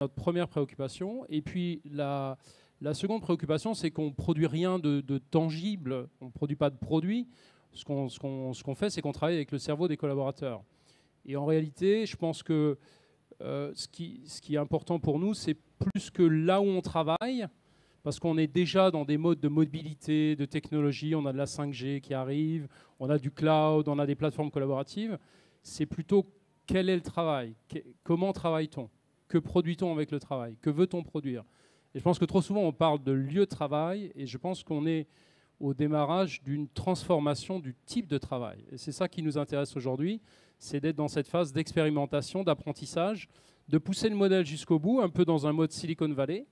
notre première préoccupation. Et puis la, la seconde préoccupation, c'est qu'on ne produit rien de, de tangible, on ne produit pas de produit. Ce qu'on ce qu'on ce fait, c'est qu'on travaille avec le cerveau des collaborateurs. Et en réalité, je pense que euh, ce, qui, ce qui est important pour nous, c'est plus que là où on travaille, parce qu'on est déjà dans des modes de mobilité, de technologie, on a de la 5G qui arrive, on a du cloud, on a des plateformes collaboratives, c'est plutôt quel est le travail, comment travaille-t-on que produit-on avec le travail Que veut-on produire Et je pense que trop souvent, on parle de lieu de travail, et je pense qu'on est au démarrage d'une transformation du type de travail. Et c'est ça qui nous intéresse aujourd'hui, c'est d'être dans cette phase d'expérimentation, d'apprentissage, de pousser le modèle jusqu'au bout, un peu dans un mode Silicon Valley,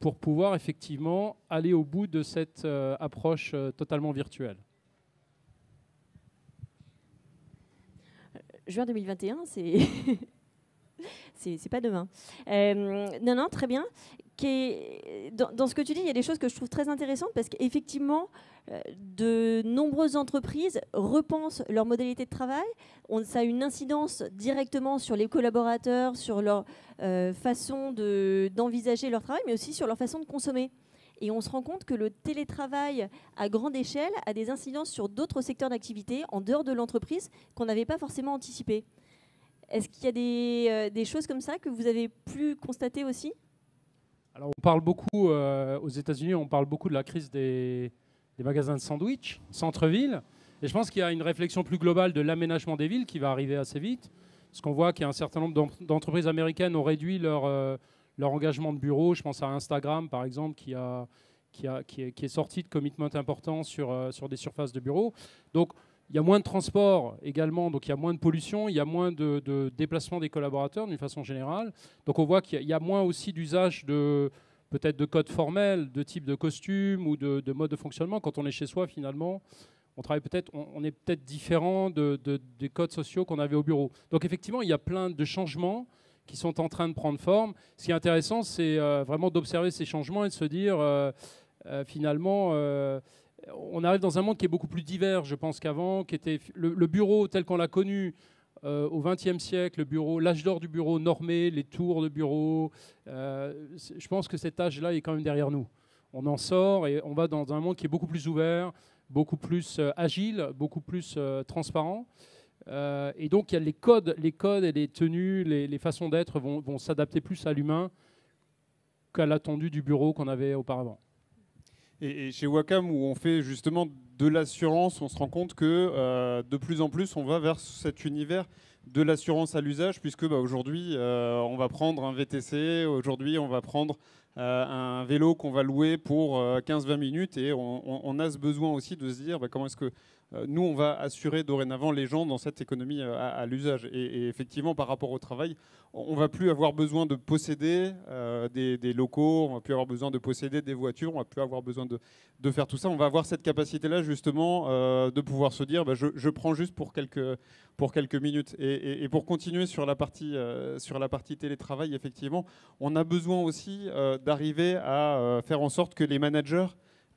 pour pouvoir effectivement aller au bout de cette euh, approche euh, totalement virtuelle. Euh, juin 2021, c'est c'est pas demain. Euh, non, non, très bien. Dans, dans, ce que tu dis, il y a des choses que je trouve très intéressantes parce qu'effectivement, euh, de nombreuses entreprises repensent leur modalité de travail. On, ça a une incidence directement sur les collaborateurs, sur leur euh, façon d'envisager leur travail, mais aussi sur leur façon de consommer. Et on se rend compte que le télétravail à grande échelle a des incidences sur d'autres secteurs d'activité en dehors de l'entreprise qu'on n'avait pas forcément anticipé. Est-ce qu'il y a euh, des, choses comme ça que vous avez pu constater aussi Alors, on parle beaucoup, euh, aux États-Unis, on parle beaucoup de la crise des, magasins de sandwich, centre-ville. Et je pense qu'il y a une réflexion plus globale de l'aménagement des villes qui va arriver assez vite. Parce qu'on voit qu'il un certain nombre d'entreprises américaines ont réduit leur, euh, leur engagement de bureau. Je pense à Instagram, par exemple, qui a qui, a, qui, est, sorti de commitment important sur, sur des surfaces de bureaux. Donc, il y a moins de transport également, donc il y a moins de pollution, il y a moins de, déplacement des collaborateurs d'une façon générale. Donc on voit qu'il y, a moins aussi d'usage de peut-être de codes formels, de type de costume ou de, modes mode de fonctionnement. Quand on est chez soi, finalement, on travaille peut-être, on, est peut-être différent de, des codes sociaux qu'on avait au bureau. Donc effectivement, il y a plein de changements qui sont en train de prendre forme. Ce qui est intéressant, c'est euh, vraiment d'observer ces changements et de se dire euh, euh, finalement euh, on arrive dans un monde qui est beaucoup plus divers, je pense, qu'avant, qui était le, bureau tel qu'on l'a connu euh, au XXe siècle, bureau, l'âge d'or du bureau normé, les tours de bureau. Euh, je pense que cet âge-là est quand même derrière nous. On en sort et on va dans un monde qui est beaucoup plus ouvert, beaucoup plus agile, beaucoup plus transparent. et donc, il y a les codes, les codes et les tenues, les, les façons d'être vont, vont s'adapter plus à l'humain qu'à l'attendu du bureau qu'on avait auparavant. Et, chez Wacom, où on fait justement de l'assurance, on se rend compte que euh, de plus en plus, on va vers cet univers de l'assurance à l'usage, puisque bah, euh, aujourd'hui, on va prendre un VTC, aujourd'hui, on va prendre un vélo qu'on va louer pour 15-20 euh, minutes, et on, a ce besoin aussi de se dire bah, comment est-ce que euh, nous, on va assurer dorénavant les gens dans cette économie euh, à, l'usage. Et, effectivement, par rapport au travail, on va plus avoir besoin de posséder euh, des, locaux, on ne va plus avoir besoin de posséder des voitures, on ne va plus avoir besoin de, faire tout ça. On va avoir cette capacité-là, justement, de pouvoir se dire, bah, je, prends juste pour quelques, minutes. Et, pour continuer sur la, partie, sur la partie télétravail, effectivement, on a besoin aussi d'arriver à faire en sorte que les managers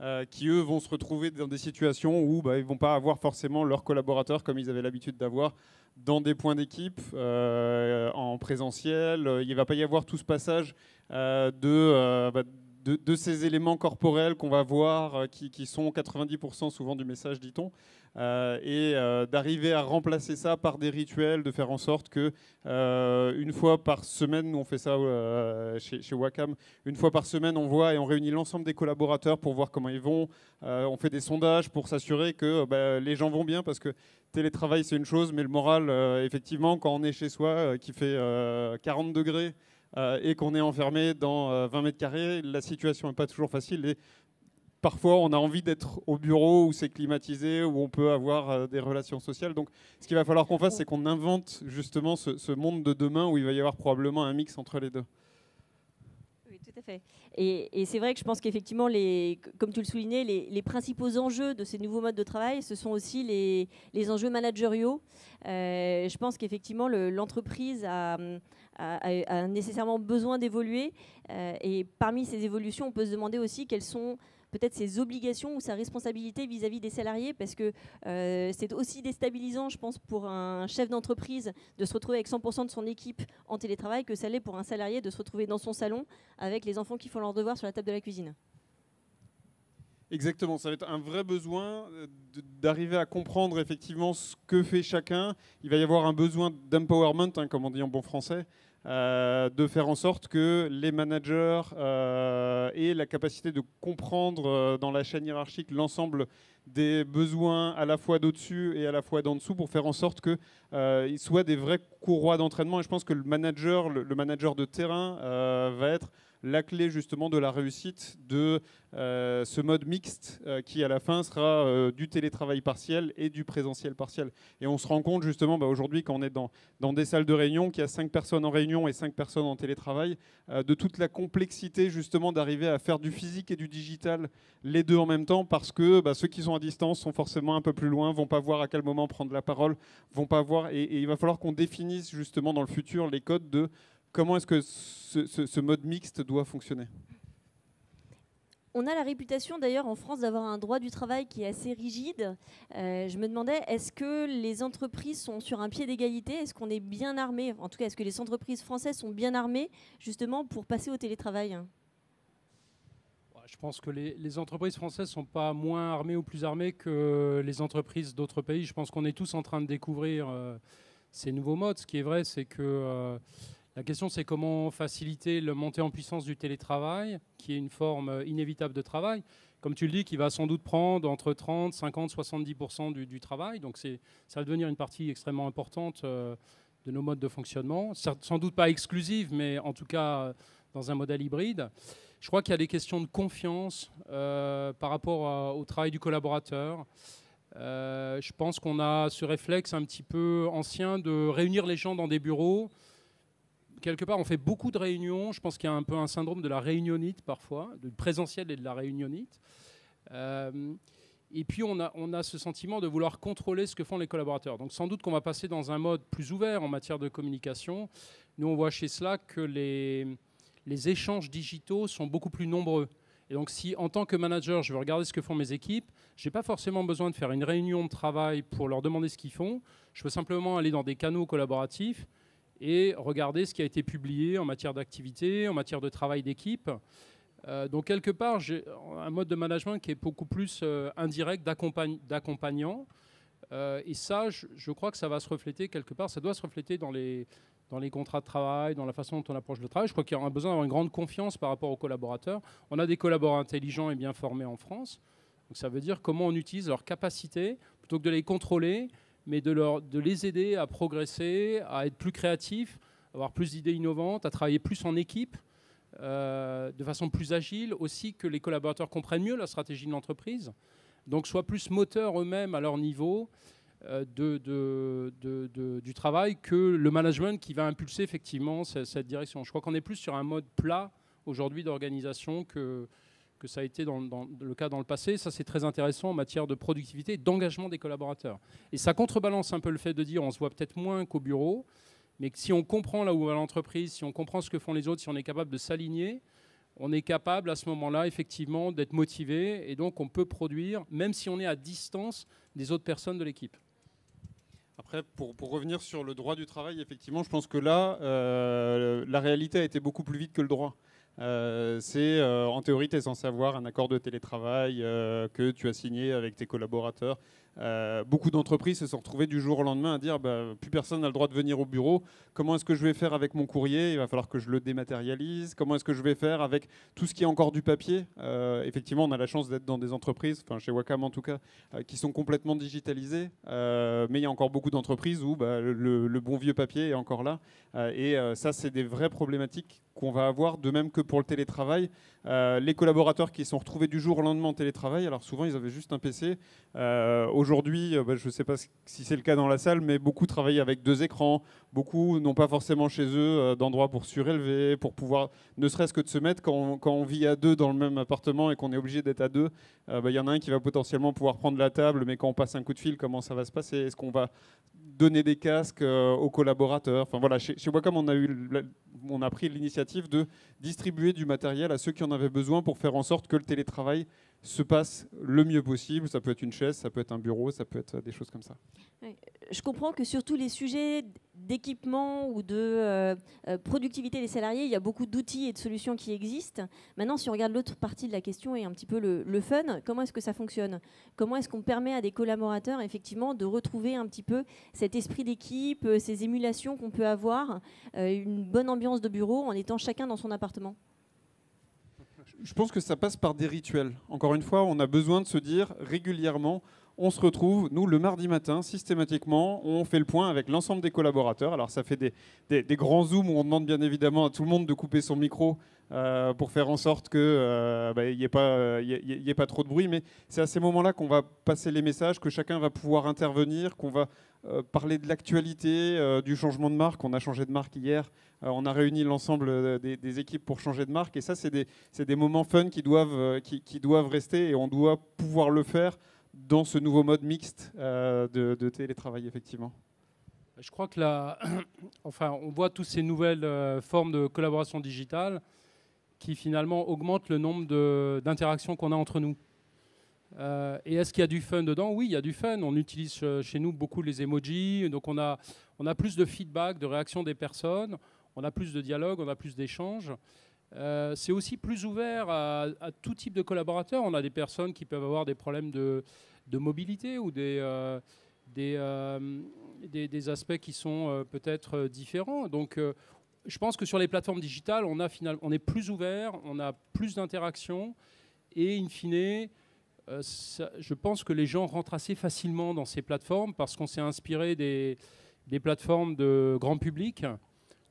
euh, qui eux vont se retrouver dans des situations où ils bah, ils vont pas avoir forcément leurs collaborateurs comme ils avaient l'habitude d'avoir dans des points d'équipe euh, en présentiel. Euh, il va pas y avoir tout ce passage bah, de, ces éléments corporels qu'on va voir qui, qui, sont 90% souvent du message, dit-on. Euh, et euh, d'arriver à remplacer ça par des rituels, de faire en sorte que euh, une fois par semaine, nous on fait ça chez, Wacam, une fois par semaine on voit et on réunit l'ensemble des collaborateurs pour voir comment ils vont, on fait des sondages pour s'assurer que bah, les gens vont bien parce que télétravail c'est une chose, mais le moral, effectivement, quand on est chez soi, qui fait 40 degrés et qu'on est enfermé dans 20 mètres carrés, la situation n'est pas toujours facile. Et parfois on a envie d'être au bureau où c'est climatisé, où on peut avoir euh, des relations sociales. Donc ce qu'il va falloir qu'on fasse, c'est qu'on invente justement ce, monde de demain où il va y avoir probablement un mix entre les deux. Oui, tout à fait. Et, c'est vrai que je pense qu'effectivement, comme tu le soulignais, les, principaux enjeux de ces nouveaux modes de travail, ce sont aussi les, enjeux managériaux. Euh, je pense qu'effectivement, l'entreprise a... nécessairement besoin d'évoluer. Euh, et parmi ces évolutions, on peut se demander aussi quels sont peut-être ses obligations ou sa responsabilité vis-à-vis des salariés, parce que euh, c'est aussi déstabilisant, je pense, pour un chef d'entreprise de se retrouver avec 100% de son équipe en télétravail que ça l'est pour un salarié de se retrouver dans son salon avec les enfants qui font leurs devoirs sur la table de la cuisine. Exactement, ça va être un vrai besoin euh, d'arriver à comprendre effectivement ce que fait chacun. Il va y avoir un besoin d'empowerment, hein, comme on dit en bon français, euh, de faire en sorte que les managers euh, aient la capacité de comprendre euh, dans la chaîne hiérarchique l'ensemble des besoins à la fois d'au-dessus et à la fois d'en dessous pour faire en sorte qu'ils soient des vrais courroies d'entraînement. Et je pense que le manager, le, manager de terrain va être la clé justement de la réussite de euh, ce mode mixte euh, qui à la fin sera euh, du télétravail partiel et du présentiel partiel. Et on se rend compte justement bah, aujourd'hui quand on est dans, des salles de réunion, qu'il y a cinq personnes en réunion et cinq personnes en télétravail, de toute la complexité justement d'arriver à faire du physique et du digital les deux en même temps parce que bah, ceux qui sont à distance sont forcément un peu plus loin, vont pas voir à quel moment prendre la parole, vont pas voir et il va falloir qu'on définisse justement dans le futur les codes de Comment est-ce que ce, mode mixte doit fonctionner on a la réputation d'ailleurs en France d'avoir un droit du travail qui est assez rigide. Euh, je me demandais, est-ce que les entreprises sont sur un pied d'égalité Est-ce qu'on est bien armé En tout cas, est-ce que les entreprises françaises sont bien armées justement pour passer au télétravail je pense que les, entreprises françaises ne sont pas moins armées ou plus armées que les entreprises d'autres pays. Je pense qu'on est tous en train de découvrir euh, ces nouveaux modes. Ce qui est vrai, c'est que euh, la question, c'est comment faciliter le montée en puissance du télétravail, qui est une forme euh, inévitable de travail, comme tu le dis, qui va sans doute prendre entre 30, 50, 70 du, travail. Donc ça va devenir une partie extrêmement importante euh, de nos modes de fonctionnement. Sans doute pas exclusive, mais en tout cas euh, dans un modèle hybride. Je crois qu'il y a des questions de confiance par rapport au travail du collaborateur. je pense qu'on a ce réflexe un petit peu ancien de réunir les gens dans des bureaux quelque part, on fait beaucoup de réunions. Je pense qu'il y a un peu un syndrome de la réunionnite parfois, du présentiel et de la réunionnite. Euh, et puis, on a, ce sentiment de vouloir contrôler ce que font les collaborateurs. Donc, sans doute qu'on va passer dans un mode plus ouvert en matière de communication. Nous, on voit chez cela que les, échanges digitaux sont beaucoup plus nombreux. Et donc, si en tant que manager, je veux regarder ce que font mes équipes, je n'ai pas forcément besoin de faire une réunion de travail pour leur demander ce qu'ils font. Je veux simplement aller dans des canaux collaboratifs et regarder ce qui a été publié en matière d'activité, en matière de travail d'équipe. Euh, donc quelque part, j'ai un mode de management qui est beaucoup plus euh, indirect, d'accompagnant. Euh, et ça, je, crois que ça va se refléter quelque part, ça doit se refléter dans les, dans les contrats de travail, dans la façon dont on approche le travail. Je crois qu'il y a besoin d'avoir une grande confiance par rapport aux collaborateurs. On a des collaborateurs intelligents et bien formés en France. Donc ça veut dire comment on utilise leurs capacités, plutôt que de les contrôler, mais de, leur, de les aider à progresser, à être plus créatifs, avoir plus d'idées innovantes, à travailler plus en équipe, euh, de façon plus agile, aussi que les collaborateurs comprennent mieux la stratégie de l'entreprise, donc soient plus moteurs eux-mêmes à leur niveau euh, de, du travail que le management qui va impulser effectivement cette, cette direction. Je crois qu'on est plus sur un mode plat aujourd'hui d'organisation que, que ça a été dans, le cas dans le passé. Ça, c'est très intéressant en matière de productivité, d'engagement des collaborateurs. Et ça contrebalance un peu le fait de dire on se voit peut-être moins qu'au bureau, mais que si on comprend là où va l'entreprise, si on comprend ce que font les autres, si on est capable de s'aligner, on est capable à ce moment-là, effectivement, d'être motivé et donc on peut produire, même si on est à distance des autres personnes de l'équipe. Après, pour, revenir sur le droit du travail, effectivement, je pense que là, euh, la réalité a été beaucoup plus vite que le droit. Euh, c'est euh, en théorie, tu es censé avoir un accord de télétravail euh, que tu as signé avec tes collaborateurs, euh, beaucoup d'entreprises se sont retrouvées du jour au lendemain à dire bah, plus personne n'a le droit de venir au bureau. Comment est-ce que je vais faire avec mon courrier Il va falloir que je le dématérialise. Comment est-ce que je vais faire avec tout ce qui est encore du papier euh, Effectivement, on a la chance d'être dans des entreprises, enfin chez Wacom en tout cas, euh, qui sont complètement digitalisées. mais il y a encore beaucoup d'entreprises où bah, le, bon vieux papier est encore là. et ça, c'est des vraies problématiques qu'on va avoir, de même que pour le télétravail. les collaborateurs qui sont retrouvés du jour au lendemain en télétravail, alors souvent ils avaient juste un PC. Au aujourd'hui, euh, bah, je ne sais pas si c'est le cas dans la salle, mais beaucoup travaillent avec deux écrans. Beaucoup n'ont pas forcément chez eux euh, d'endroit pour surélever, pour pouvoir, ne serait-ce que de se mettre quand on, vit à deux dans le même appartement et qu'on est obligé d'être à deux. Euh, bah, il y en a un qui va potentiellement pouvoir prendre la table, mais quand on passe un coup de fil, comment ça va se passer Est-ce qu'on va donner des casques aux collaborateurs Enfin voilà, chez, chez Wacom, on a eu on a pris l'initiative de distribuer du matériel à ceux qui en avaient besoin pour faire en sorte que le télétravail se passe le mieux possible. Ça peut être une chaise, ça peut être un bureau, ça peut être des choses comme ça. Je comprends que sur tous les sujets d'équipement ou de euh, euh, productivité des salariés, il y a beaucoup d'outils et de solutions qui existent. Maintenant, si on regarde l'autre partie de la question et un petit peu le, fun, comment est-ce que ça fonctionne Comment est-ce qu'on permet à des collaborateurs, effectivement, de retrouver un petit peu cet esprit d'équipe, euh, ces émulations qu'on peut avoir, une bonne ambiance de bureau en étant chacun dans son appartement je pense que ça passe par des rituels. Encore une fois, on a besoin de se dire régulièrement, on se retrouve, nous, le mardi matin, systématiquement, on fait le point avec l'ensemble des collaborateurs. Alors ça fait des, grands zooms où on demande bien évidemment à tout le monde de couper son micro euh, pour faire en sorte qu'il euh, bah, n'y euh, ait, pas, trop de bruit. Mais c'est à ces moments-là qu'on va passer les messages, que chacun va pouvoir intervenir, qu'on va parler de l'actualité, du changement de marque. On a changé de marque hier, on a réuni l'ensemble des, équipes pour changer de marque. Et ça, c'est des, moments fun qui doivent, rester et on doit pouvoir le faire dans ce nouveau mode mixte de, télétravail, effectivement Je crois que là, enfin, on voit toutes ces nouvelles formes de collaboration digitale qui finalement augmente le nombre d'interactions qu'on a entre nous. Euh, et est-ce qu'il y a du fun dedans Oui, il y a du fun. On utilise chez nous beaucoup les emojis, donc on a, on a plus de feedback, de réaction des personnes, on a plus de dialogue, on a plus d'échanges. Euh, c'est aussi plus ouvert à, tout type de collaborateurs. On a des personnes qui peuvent avoir des problèmes de, mobilité ou des, euh, des, des, des, aspects qui sont peut-être différents. Donc je pense que sur les plateformes digitales, on, a final, on est plus ouvert, on a plus d'interactions et in fine, euh, je pense que les gens rentrent assez facilement dans ces plateformes parce qu'on s'est inspiré des, plateformes de grand public.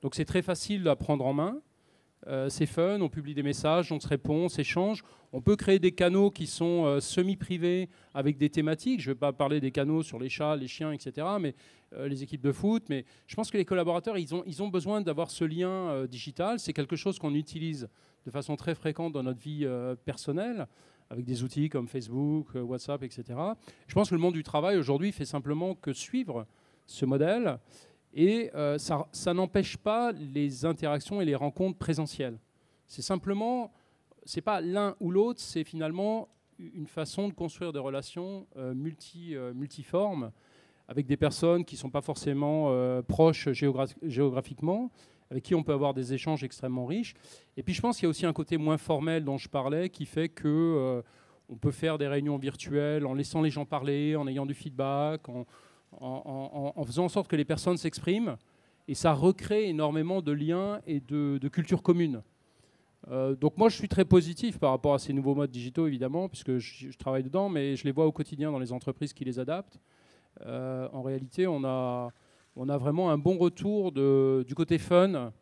Donc c'est très facile à prendre en main. Euh, c'est fun, on publie des messages, on se répond, on s'échange. On peut créer des canaux qui sont euh, semi-privés avec des thématiques. Je ne vais pas parler des canaux sur les chats, les chiens, etc., mais euh, les équipes de foot. Mais je pense que les collaborateurs, ils ont, ils ont besoin d'avoir ce lien digital. C'est quelque chose qu'on utilise de façon très fréquente dans notre vie personnelle avec des outils comme Facebook, WhatsApp, etc. Je pense que le monde du travail aujourd'hui fait simplement que suivre ce modèle. Et euh, ça, ça n'empêche pas les interactions et les rencontres présentielles. C'est simplement, c'est pas l'un ou l'autre, c'est finalement une façon de construire des relations euh, multi, euh, multiformes avec des personnes qui ne sont pas forcément proches géographiquement, avec qui on peut avoir des échanges extrêmement riches. Et puis je pense qu'il y a aussi un côté moins formel dont je parlais qui fait que on peut faire des réunions virtuelles en laissant les gens parler, en ayant du feedback, en, en, faisant en sorte que les personnes s'expriment. Et ça recrée énormément de liens et de, cultures culture commune. Euh, donc moi, je suis très positif par rapport à ces nouveaux modes digitaux, évidemment, puisque je, travaille dedans, mais je les vois au quotidien dans les entreprises qui les adaptent. Euh, en réalité, on a, on a vraiment un bon retour du côté fun.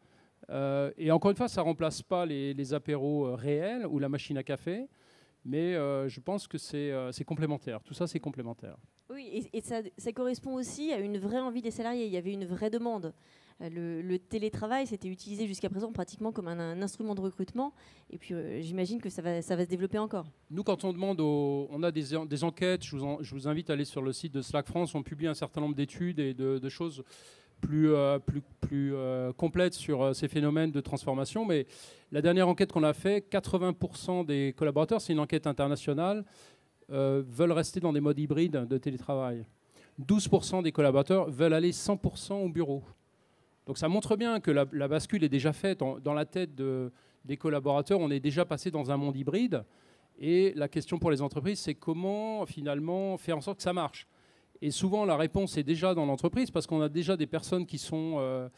Euh, et encore une fois, ça ne remplace pas les apéros réels ou la machine à café, mais euh, je pense que euh, c'est complémentaire. Tout ça, c'est complémentaire. Oui, et, ça, correspond aussi à une vraie envie des salariés. Il y avait une vraie demande. Euh, le, télétravail, c'était utilisé jusqu'à présent pratiquement comme un, instrument de recrutement. Et puis, j'imagine que ça va, se développer encore. Nous, quand on demande, on a des, enquêtes. Je vous, invite à aller sur le site de Slack France. On publie un certain nombre d'études et de, de choses euh, plus, plus, plus euh, complète sur euh, ces phénomènes de transformation. Mais la dernière enquête qu'on a faite, 80% des collaborateurs, c'est une enquête internationale, veulent rester dans des modes hybrides de télétravail. 12% des collaborateurs veulent aller 100% au bureau. Donc ça montre bien que la, bascule est déjà faite. dans la tête des collaborateurs, on est déjà passé dans un monde hybride. Et la question pour les entreprises, c'est comment finalement faire en sorte que ça marche. Et souvent, la réponse est déjà dans l'entreprise parce qu'on a déjà des personnes qui sont, euh,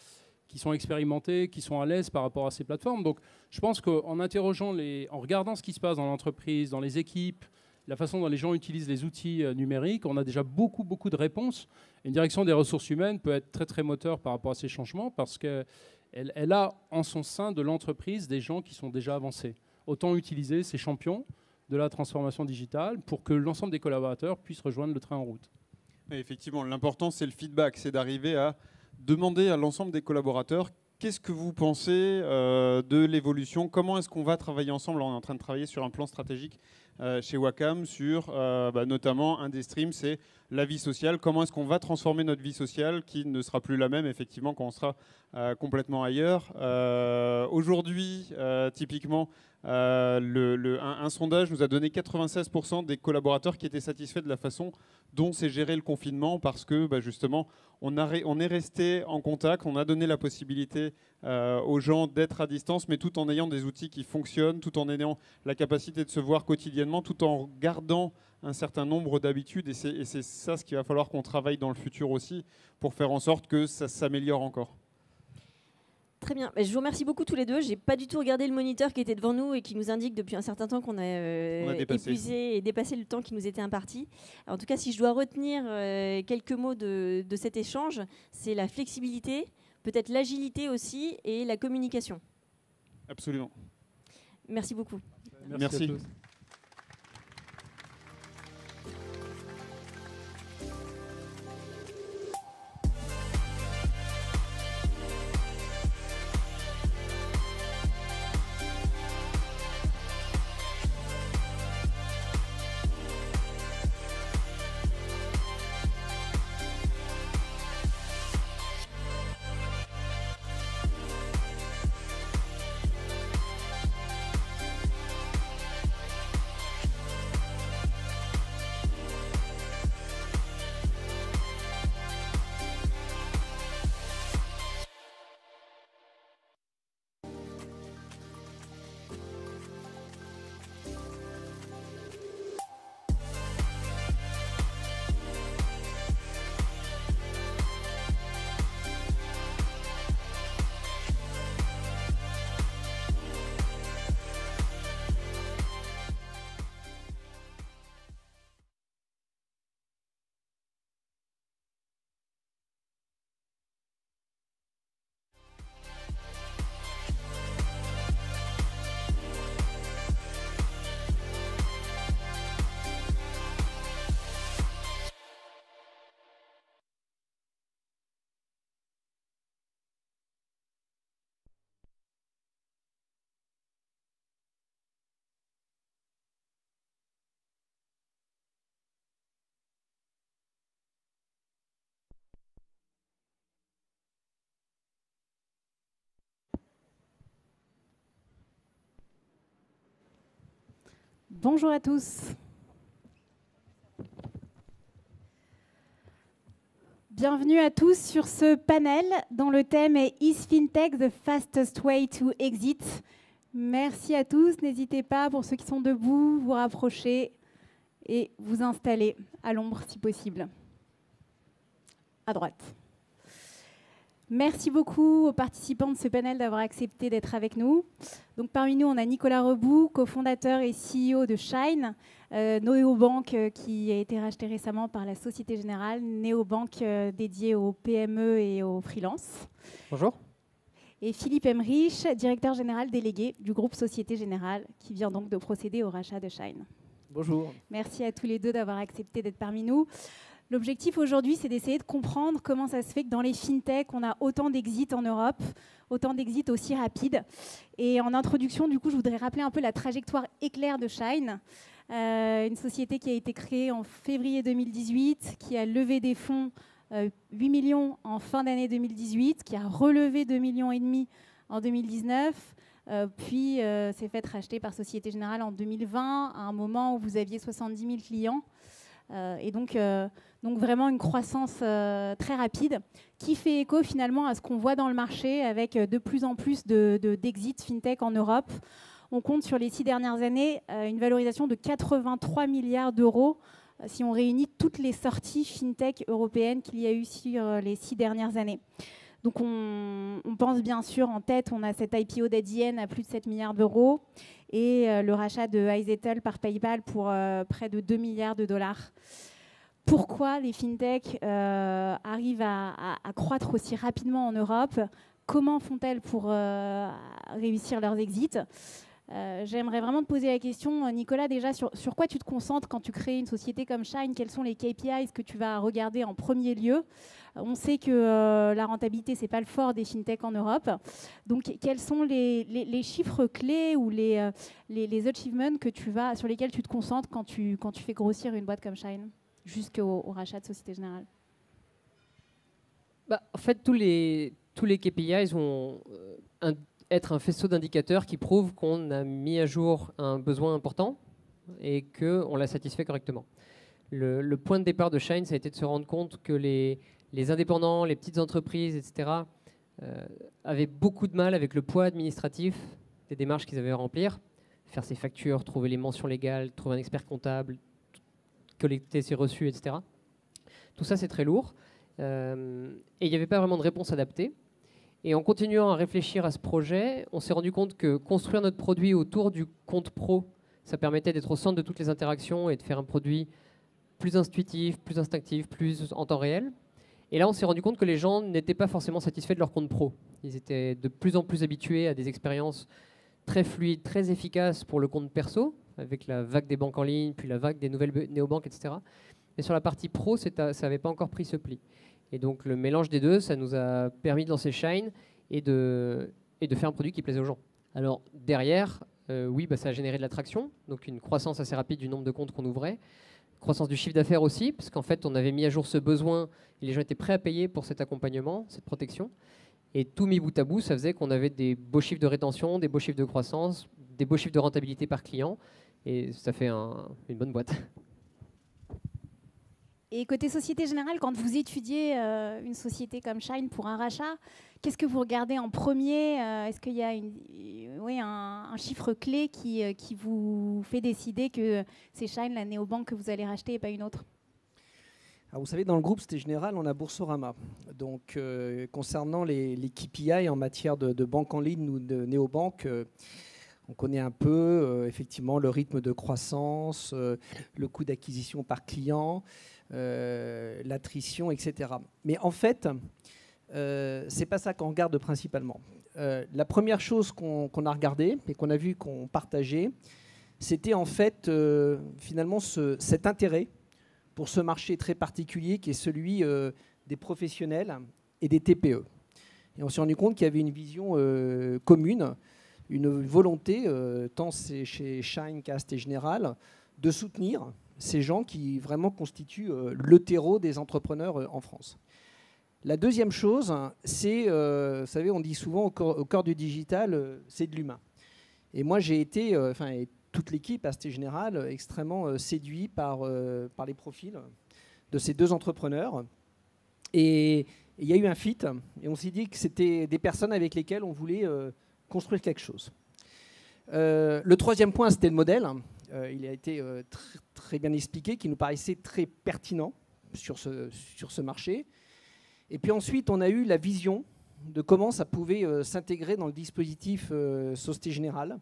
qui sont expérimentées, qui sont à l'aise par rapport à ces plateformes. Donc, je pense qu'en interrogeant, les, en regardant ce qui se passe dans l'entreprise, dans les équipes, la façon dont les gens utilisent les outils euh, numériques, on a déjà beaucoup, beaucoup de réponses. Une direction des ressources humaines peut être très, très moteur par rapport à ces changements parce qu'elle elle a en son sein de l'entreprise des gens qui sont déjà avancés. Autant utiliser ces champions de la transformation digitale pour que l'ensemble des collaborateurs puissent rejoindre le train en route. Effectivement, l'important, c'est le feedback, c'est d'arriver à demander à l'ensemble des collaborateurs qu'est-ce que vous pensez euh, de l'évolution Comment est-ce qu'on va travailler ensemble On est en train de travailler sur un plan stratégique euh, chez Wacom, sur euh, bah, notamment un des streams, c'est la vie sociale. Comment est-ce qu'on va transformer notre vie sociale qui ne sera plus la même, effectivement, quand on sera complètement ailleurs Aujourd'hui, typiquement, euh, le, un, sondage nous a donné 96% des collaborateurs qui étaient satisfaits de la façon dont s'est géré le confinement parce que bah, justement on, est resté en contact, on a donné la possibilité euh, aux gens d'être à distance mais tout en ayant des outils qui fonctionnent, tout en ayant la capacité de se voir quotidiennement, tout en gardant un certain nombre d'habitudes et c'est ça ce qu'il va falloir qu'on travaille dans le futur aussi pour faire en sorte que ça s'améliore encore. Très bien. Bah, je vous remercie beaucoup tous les deux. J'ai pas du tout regardé le moniteur qui était devant nous et qui nous indique depuis un certain temps qu'on a, euh, épuisé et dépassé le temps qui nous était imparti. en tout cas, si je dois retenir euh, quelques mots de, de cet échange, c'est la flexibilité, peut-être l'agilité aussi et la communication. Absolument. Merci beaucoup. Merci. Merci. À tous. Bonjour à tous. Bienvenue à tous sur ce panel dont le thème est Is FinTech the fastest way to exit Merci à tous. N'hésitez pas, pour ceux qui sont debout, vous rapprocher et vous installer à l'ombre si possible. À droite. Merci beaucoup aux participants de ce panel d'avoir accepté d'être avec nous. Donc, parmi nous, on a Nicolas Rebou, cofondateur et CEO de Shine, euh, euh, qui a été racheté récemment par la Société Générale, Néobank euh, dédiée aux PME et aux freelances. Bonjour. Et Philippe Emrich, directeur général délégué du groupe Société Générale, qui vient donc de procéder au rachat de Shine. Bonjour. Merci à tous les deux d'avoir accepté d'être parmi nous. L'objectif aujourd'hui, c'est d'essayer de comprendre comment ça se fait que dans les FinTech, on a autant d'exits en Europe, autant d'exits aussi rapides. Et en introduction, du coup, je voudrais rappeler un peu la trajectoire éclair de Shine, euh, une société qui a été créée en février 2018, qui a levé des fonds 8 euh, millions en fin d'année 2018, qui a relevé 2,5 millions en 2019. Euh, puis s'est faite racheter par Société Générale en 2020, à un moment où vous aviez 70 000 clients. Euh, et donc, euh, donc vraiment une croissance euh, très rapide qui fait écho finalement à ce qu'on voit dans le marché avec de plus en plus d'exits de, fintech en Europe. On compte sur les six dernières années une valorisation de 83 milliards d'euros si on réunit toutes les sorties fintech européennes qu'il y a eu sur les six dernières années. Donc on, pense bien sûr en tête, on a cette IPO d'ADN à plus de 7 milliards d'euros et euh, le rachat de iZettle par PayPal pour euh, près de 2 milliards de dollars. Pourquoi les fintechs euh, arrivent à, croître aussi rapidement en Europe Comment font-elles pour réussir leurs exits euh, j'aimerais vraiment te poser la question, euh, Nicolas, déjà, sur, sur, quoi tu te concentres quand tu crées une société comme Shine Quels sont les KPIs que tu vas regarder en premier lieu euh, On sait que la rentabilité, ce n'est pas le fort des fintech en Europe. Donc, quels sont les, chiffres clés ou les, les, achievements que tu vas, sur lesquels tu te concentres quand tu, quand tu fais grossir une boîte comme Shine jusqu'au rachat de Société Générale bah, En fait, tous les, tous les KPIs ont un être un faisceau d'indicateurs qui prouve qu'on a mis à jour un besoin important et qu'on l'a satisfait correctement. Le, point de départ de Shine, ça a été de se rendre compte que les, indépendants, les petites entreprises, etc., euh, avaient beaucoup de mal avec le poids administratif des démarches qu'ils avaient à remplir, faire ses factures, trouver les mentions légales, trouver un expert comptable, collecter ses reçus, etc. Tout ça, c'est très lourd. Euh, et il n'y avait pas vraiment de réponse adaptée. Et en continuant à réfléchir à ce projet, on s'est rendu compte que construire notre produit autour du compte pro, ça permettait d'être au centre de toutes les interactions et de faire un produit plus intuitif, plus instinctif, plus en temps réel. Et là, on s'est rendu compte que les gens n'étaient pas forcément satisfaits de leur compte pro. Ils étaient de plus en plus habitués à des expériences très fluides, très efficaces pour le compte perso, avec la vague des banques en ligne, puis la vague des nouvelles néobanques, etc. Mais sur la partie pro, ça n'avait pas encore pris ce pli. Et donc le mélange des deux, ça nous a permis de lancer Shine et de, et de faire un produit qui plaisait aux gens. Alors derrière, euh, oui, bah, ça a généré de l'attraction, donc une croissance assez rapide du nombre de comptes qu'on ouvrait. Croissance du chiffre d'affaires aussi, parce qu'en fait, on avait mis à jour ce besoin et les gens étaient prêts à payer pour cet accompagnement, cette protection. Et tout mis bout à bout, ça faisait qu'on avait des beaux chiffres de rétention, des beaux chiffres de croissance, des beaux chiffres de rentabilité par client. Et ça fait une bonne boîte. Et côté Société Générale, quand vous étudiez euh, une société comme Shine pour un rachat, qu'est-ce que vous regardez en premier euh, Est-ce qu'il y a euh, un, chiffre clé qui, vous fait décider que c'est Shine, la néobanque, que vous allez racheter et pas une autre vous savez, dans le groupe Société Générale, on a Boursorama. Donc, concernant les, KPI en matière de, banque en ligne ou de néobanque, on connaît un peu, effectivement, le rythme de croissance, le coût d'acquisition par client. Euh, l'attrition, etc. Mais en fait, euh, c'est pas ça qu'on regarde principalement. Euh, la première chose qu'on a regardée et qu'on a vu qu'on partageait, c'était en fait finalement cet intérêt pour ce marché très particulier qui est celui des professionnels et des TPE. Et on s'est rendu compte qu'il y avait une vision commune, une volonté, tant chez shine cast et Général, de soutenir ces gens qui vraiment constituent euh, le terreau des entrepreneurs euh, en France. La deuxième chose, c'est, euh, vous savez, on dit souvent au corps, du digital, c'est de l'humain. Et moi, j'ai été, enfin, toute l'équipe, cité générale, extrêmement séduit par, les profils de ces deux entrepreneurs. Et il y a eu un fit, et on s'est dit que c'était des personnes avec lesquelles on voulait construire quelque chose. le troisième point, c'était le modèle. Euh, il a été euh, très bien expliqué, qui nous paraissait très pertinent sur ce, marché. Et puis ensuite, on a eu la vision de comment ça pouvait euh, s'intégrer dans le dispositif Société Générale.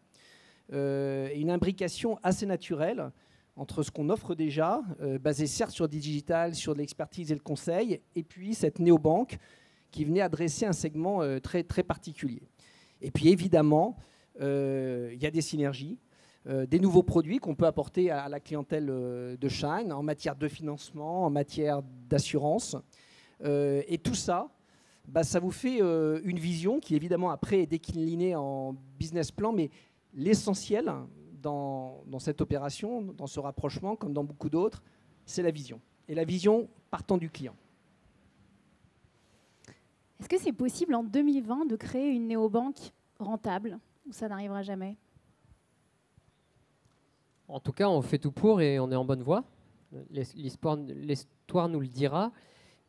une imbrication assez naturelle entre ce qu'on offre déjà, basé certes sur digital, sur l'expertise et le conseil, et puis cette néobanque qui venait adresser un segment très, très particulier. Et puis évidemment, il y a des synergies. Euh, des nouveaux produits qu'on peut apporter à, la clientèle euh, de Shine en matière de financement, en matière d'assurance. Euh, et tout ça, bah, ça vous fait une vision qui évidemment après est déclinée en business plan, mais l'essentiel dans, dans cette opération, dans ce rapprochement, comme dans beaucoup d'autres, c'est la vision. Et la vision partant du client. Est-ce que c'est possible en 2020 de créer une néobanque rentable ou ça n'arrivera jamais en tout cas, on fait tout pour et on est en bonne voie. L'histoire nous le dira.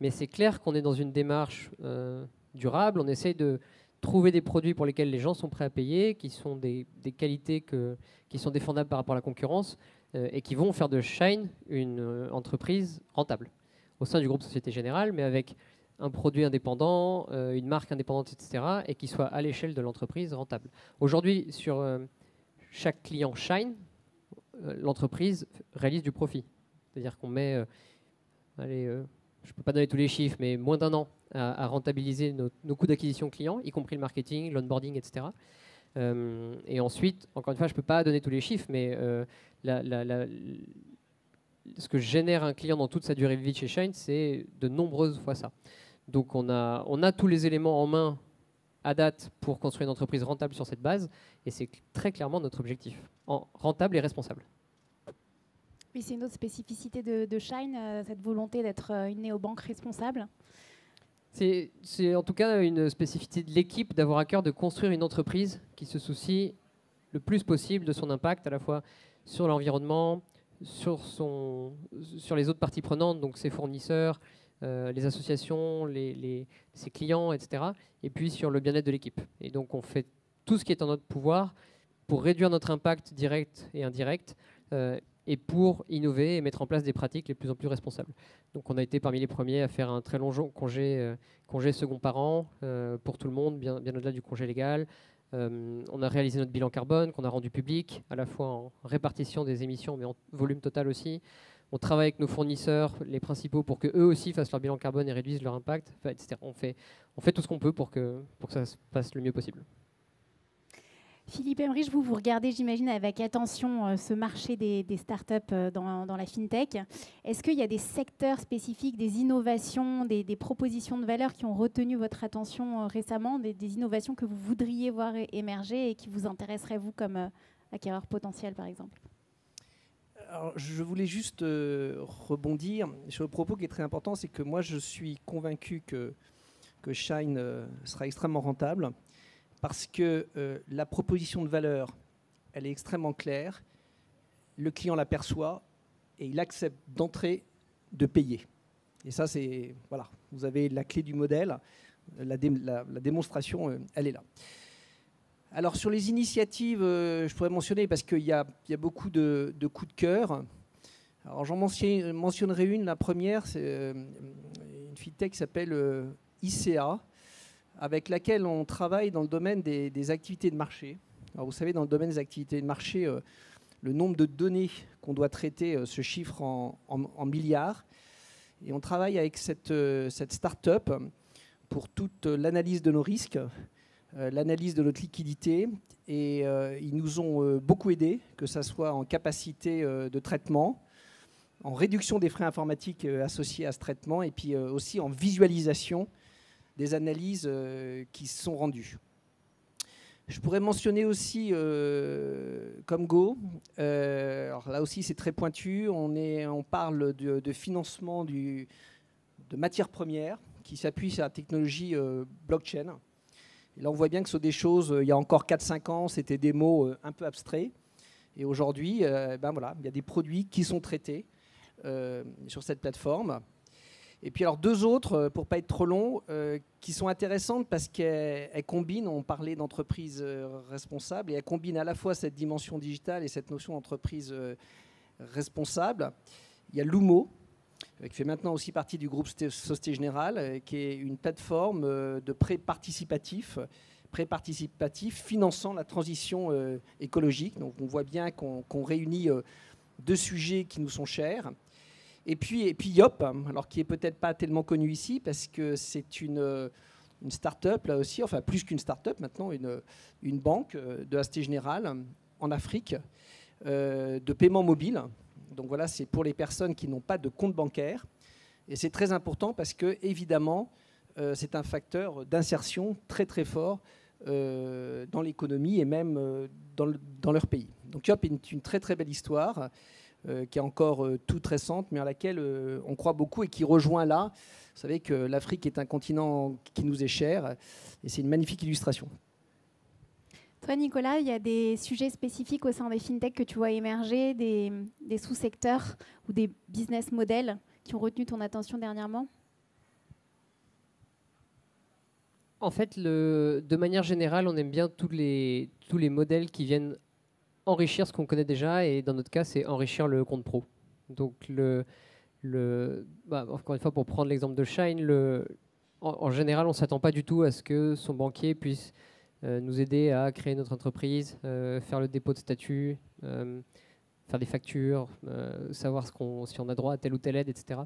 Mais c'est clair qu'on est dans une démarche euh, durable. On essaye de trouver des produits pour lesquels les gens sont prêts à payer, qui sont des, qualités que, qui sont défendables par rapport à la concurrence euh, et qui vont faire de Shine une euh, entreprise rentable au sein du groupe Société Générale, mais avec un produit indépendant, une marque indépendante, etc., et qui soit à l'échelle de l'entreprise rentable. Aujourd'hui, sur chaque client Shine, euh, l'entreprise réalise du profit. C'est-à-dire qu'on met, euh, allez, euh, je ne peux pas donner tous les chiffres, mais moins d'un an à, rentabiliser nos, coûts d'acquisition client, y compris le marketing, l'onboarding, etc. et ensuite, encore une fois, je ne peux pas donner tous les chiffres, mais ce que génère un client dans toute sa durée de vie chez Shine, c'est de nombreuses fois ça. Donc on a, on a tous les éléments en main à date pour construire une entreprise rentable sur cette base, et c'est très clairement notre objectif, en rentable et responsable. Oui, c'est une autre spécificité de, Shine, euh, cette volonté d'être euh, une néobanque responsable. C'est en tout cas une spécificité de l'équipe d'avoir à cœur de construire une entreprise qui se soucie le plus possible de son impact à la fois sur l'environnement, sur, sur les autres parties prenantes, donc ses fournisseurs, euh, les associations, ses clients, etc. Et puis sur le bien-être de l'équipe. Et donc on fait tout ce qui est en notre pouvoir pour réduire notre impact direct et indirect euh, et pour innover et mettre en place des pratiques les plus en plus responsables. Donc on a été parmi les premiers à faire un très long congé, euh, congé second parent euh, pour tout le monde, bien, bien au-delà du congé légal. on a réalisé notre bilan carbone qu'on a rendu public, à la fois en répartition des émissions mais en volume total aussi on travaille avec nos fournisseurs, les principaux, pour qu'eux aussi fassent leur bilan carbone et réduisent leur impact, etc. On fait, on fait tout ce qu'on peut pour que, ça se passe le mieux possible. Philippe Emmerich, vous, vous regardez, j'imagine, avec attention euh, ce marché des, startups euh, dans, la FinTech. Est-ce qu'il y a des secteurs spécifiques, des innovations, des, propositions de valeur qui ont retenu votre attention euh, récemment, des, des, innovations que vous voudriez voir émerger et qui vous intéresseraient, vous, comme acquéreur potentiel, par exemple je voulais juste euh, rebondir sur le propos qui est très important, c'est que moi je suis convaincu que, que Shine euh, sera extrêmement rentable parce que euh, la proposition de valeur, elle est extrêmement claire, le client l'aperçoit et il accepte d'entrer, de payer. Et ça, c'est voilà, vous avez la clé du modèle, la démonstration, elle est là. Alors sur les initiatives, euh, je pourrais mentionner parce qu'il y, a beaucoup de, coups de cœur. Alors j'en mentionnerai une. La première, c'est euh, une fintech qui s'appelle euh, ICA, avec laquelle on travaille dans le domaine des, activités de marché. Alors vous savez, dans le domaine des activités de marché, le nombre de données qu'on doit traiter se chiffre en, milliards. Et on travaille avec cette start-up pour toute l'analyse de nos risques euh, l'analyse de notre liquidité et euh, ils nous ont euh, beaucoup aidés, que ce soit en capacité de traitement, en réduction des frais informatiques associés à ce traitement et puis aussi en visualisation des analyses qui sont rendues. Je pourrais mentionner aussi comme Go. alors là aussi, c'est très pointu. On, est, on parle de, financement du, de matières premières qui s'appuie sur la technologie blockchain là, on voit bien que ce sont des choses, euh, il y a encore 4-5 ans, c'était des mots euh, un peu abstraits. Et aujourd'hui, euh, ben voilà, il y a des produits qui sont traités sur cette plateforme. Et puis alors deux autres, pour pas être trop long, qui sont intéressantes parce qu'elles combinent, on parlait d'entreprise responsable, et elles combinent à la fois cette dimension digitale et cette notion d'entreprise responsable. Il y a Lumo, euh, qui fait maintenant aussi partie du groupe Société Générale, euh, qui est une plateforme euh, de prêts participatifs pré-participatif finançant la transition écologique. Donc on voit bien qu'on réunit deux sujets qui nous sont chers. Et puis, et puis Yop, alors qui n'est peut-être pas tellement connu ici parce que c'est une, start-up là aussi, enfin plus qu'une start-up maintenant, une, banque de Société Générale en Afrique de paiement mobile donc voilà, c'est pour les personnes qui n'ont pas de compte bancaire. Et c'est très important parce que, évidemment, euh, c'est un facteur d'insertion très très fort euh, dans l'économie et même euh, dans, leur pays. Donc Yop est une, une très très belle histoire qui est encore toute récente, mais à laquelle on croit beaucoup et qui rejoint là. Vous savez que l'Afrique est un continent qui nous est cher et c'est une magnifique illustration. Toi, Nicolas, il y a des sujets spécifiques au sein des fintechs que tu vois émerger, des, sous-secteurs ou des business models qui ont retenu ton attention dernièrement En fait, le, de manière générale, on aime bien tous les, tous les modèles qui viennent enrichir ce qu'on connaît déjà, et dans notre cas, c'est enrichir le compte pro. Donc, le, le, bah, encore une fois, pour prendre l'exemple de Shine, le, en, en général, on ne s'attend pas du tout à ce que son banquier puisse euh, nous aider à créer notre entreprise, euh, faire le dépôt de statut, euh, faire des factures, savoir si on a droit à telle ou telle aide, etc.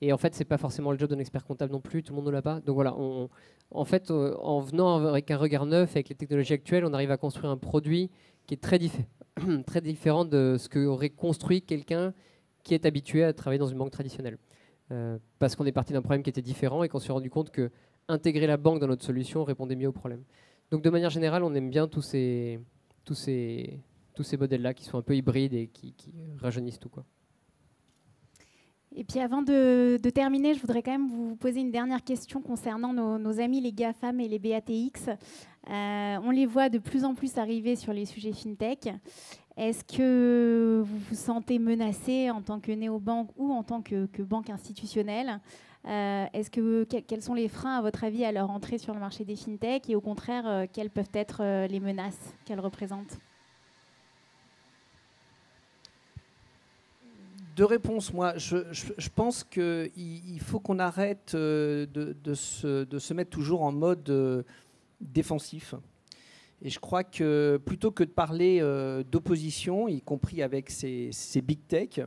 Et en fait, ce n'est pas forcément le job d'un expert comptable non plus, tout le monde ne l'a pas. Donc voilà, en fait, en venant avec un regard neuf, avec les technologies actuelles, on arrive à construire un produit qui est très, différent de ce qu'aurait construit quelqu'un qui est habitué à travailler dans une banque traditionnelle. parce qu'on est parti d'un problème qui était différent et qu'on s'est rendu compte que intégrer la banque dans notre solution répondait mieux au problème. Donc de manière générale, on aime bien tous ces, tous ces, tous ces modèles-là qui sont un peu hybrides et qui, rajeunissent tout. Quoi. Et puis avant de, terminer, je voudrais quand même vous poser une dernière question concernant nos, amis les GAFAM et les BATX. Euh, on les voit de plus en plus arriver sur les sujets FinTech. Est-ce que vous vous sentez menacé en tant que néobanque ou en tant que banque institutionnelle euh, est-ce que quels sont les freins, à votre avis, à leur entrée sur le marché des fintechs et au contraire, euh, quelles peuvent être euh, les menaces qu'elles représentent deux réponses. Moi, je, pense qu'il faut qu'on arrête de, se, mettre toujours en mode défensif. Et je crois que plutôt que de parler d'opposition, y compris avec ces, ces big tech,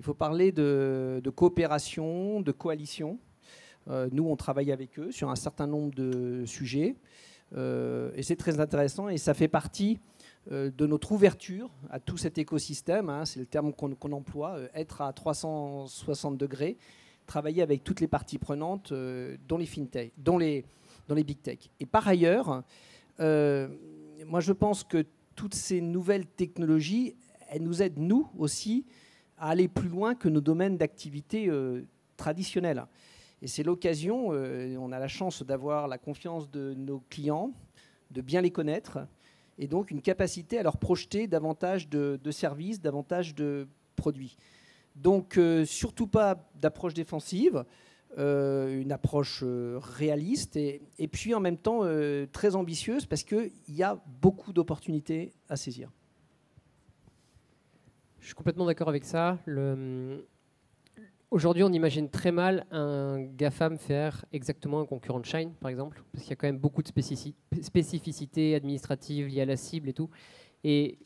il faut parler de, coopération, de coalition. Euh, nous, on travaille avec eux sur un certain nombre de sujets. Euh, et c'est très intéressant et ça fait partie euh, de notre ouverture à tout cet écosystème. Hein. c'est le terme qu'on emploie, être à 360 degrés, travailler avec toutes les parties prenantes, dont les fintech, dont dans les big tech. Et par ailleurs, moi, je pense que toutes ces nouvelles technologies, elles nous aident, nous aussi, à aller plus loin que nos domaines d'activité euh, traditionnels. Et c'est l'occasion, euh, on a la chance d'avoir la confiance de nos clients, de bien les connaître, et donc une capacité à leur projeter davantage de, services, davantage de produits. Donc euh, surtout pas d'approche défensive, une approche réaliste et, puis en même temps très ambitieuse parce qu'il y a beaucoup d'opportunités à saisir. Je suis complètement d'accord avec ça. Le... Aujourd'hui, on imagine très mal un GAFAM faire exactement un concurrent de Shine, par exemple, parce qu'il y a quand même beaucoup de spécificités administratives liées à la cible et tout. Et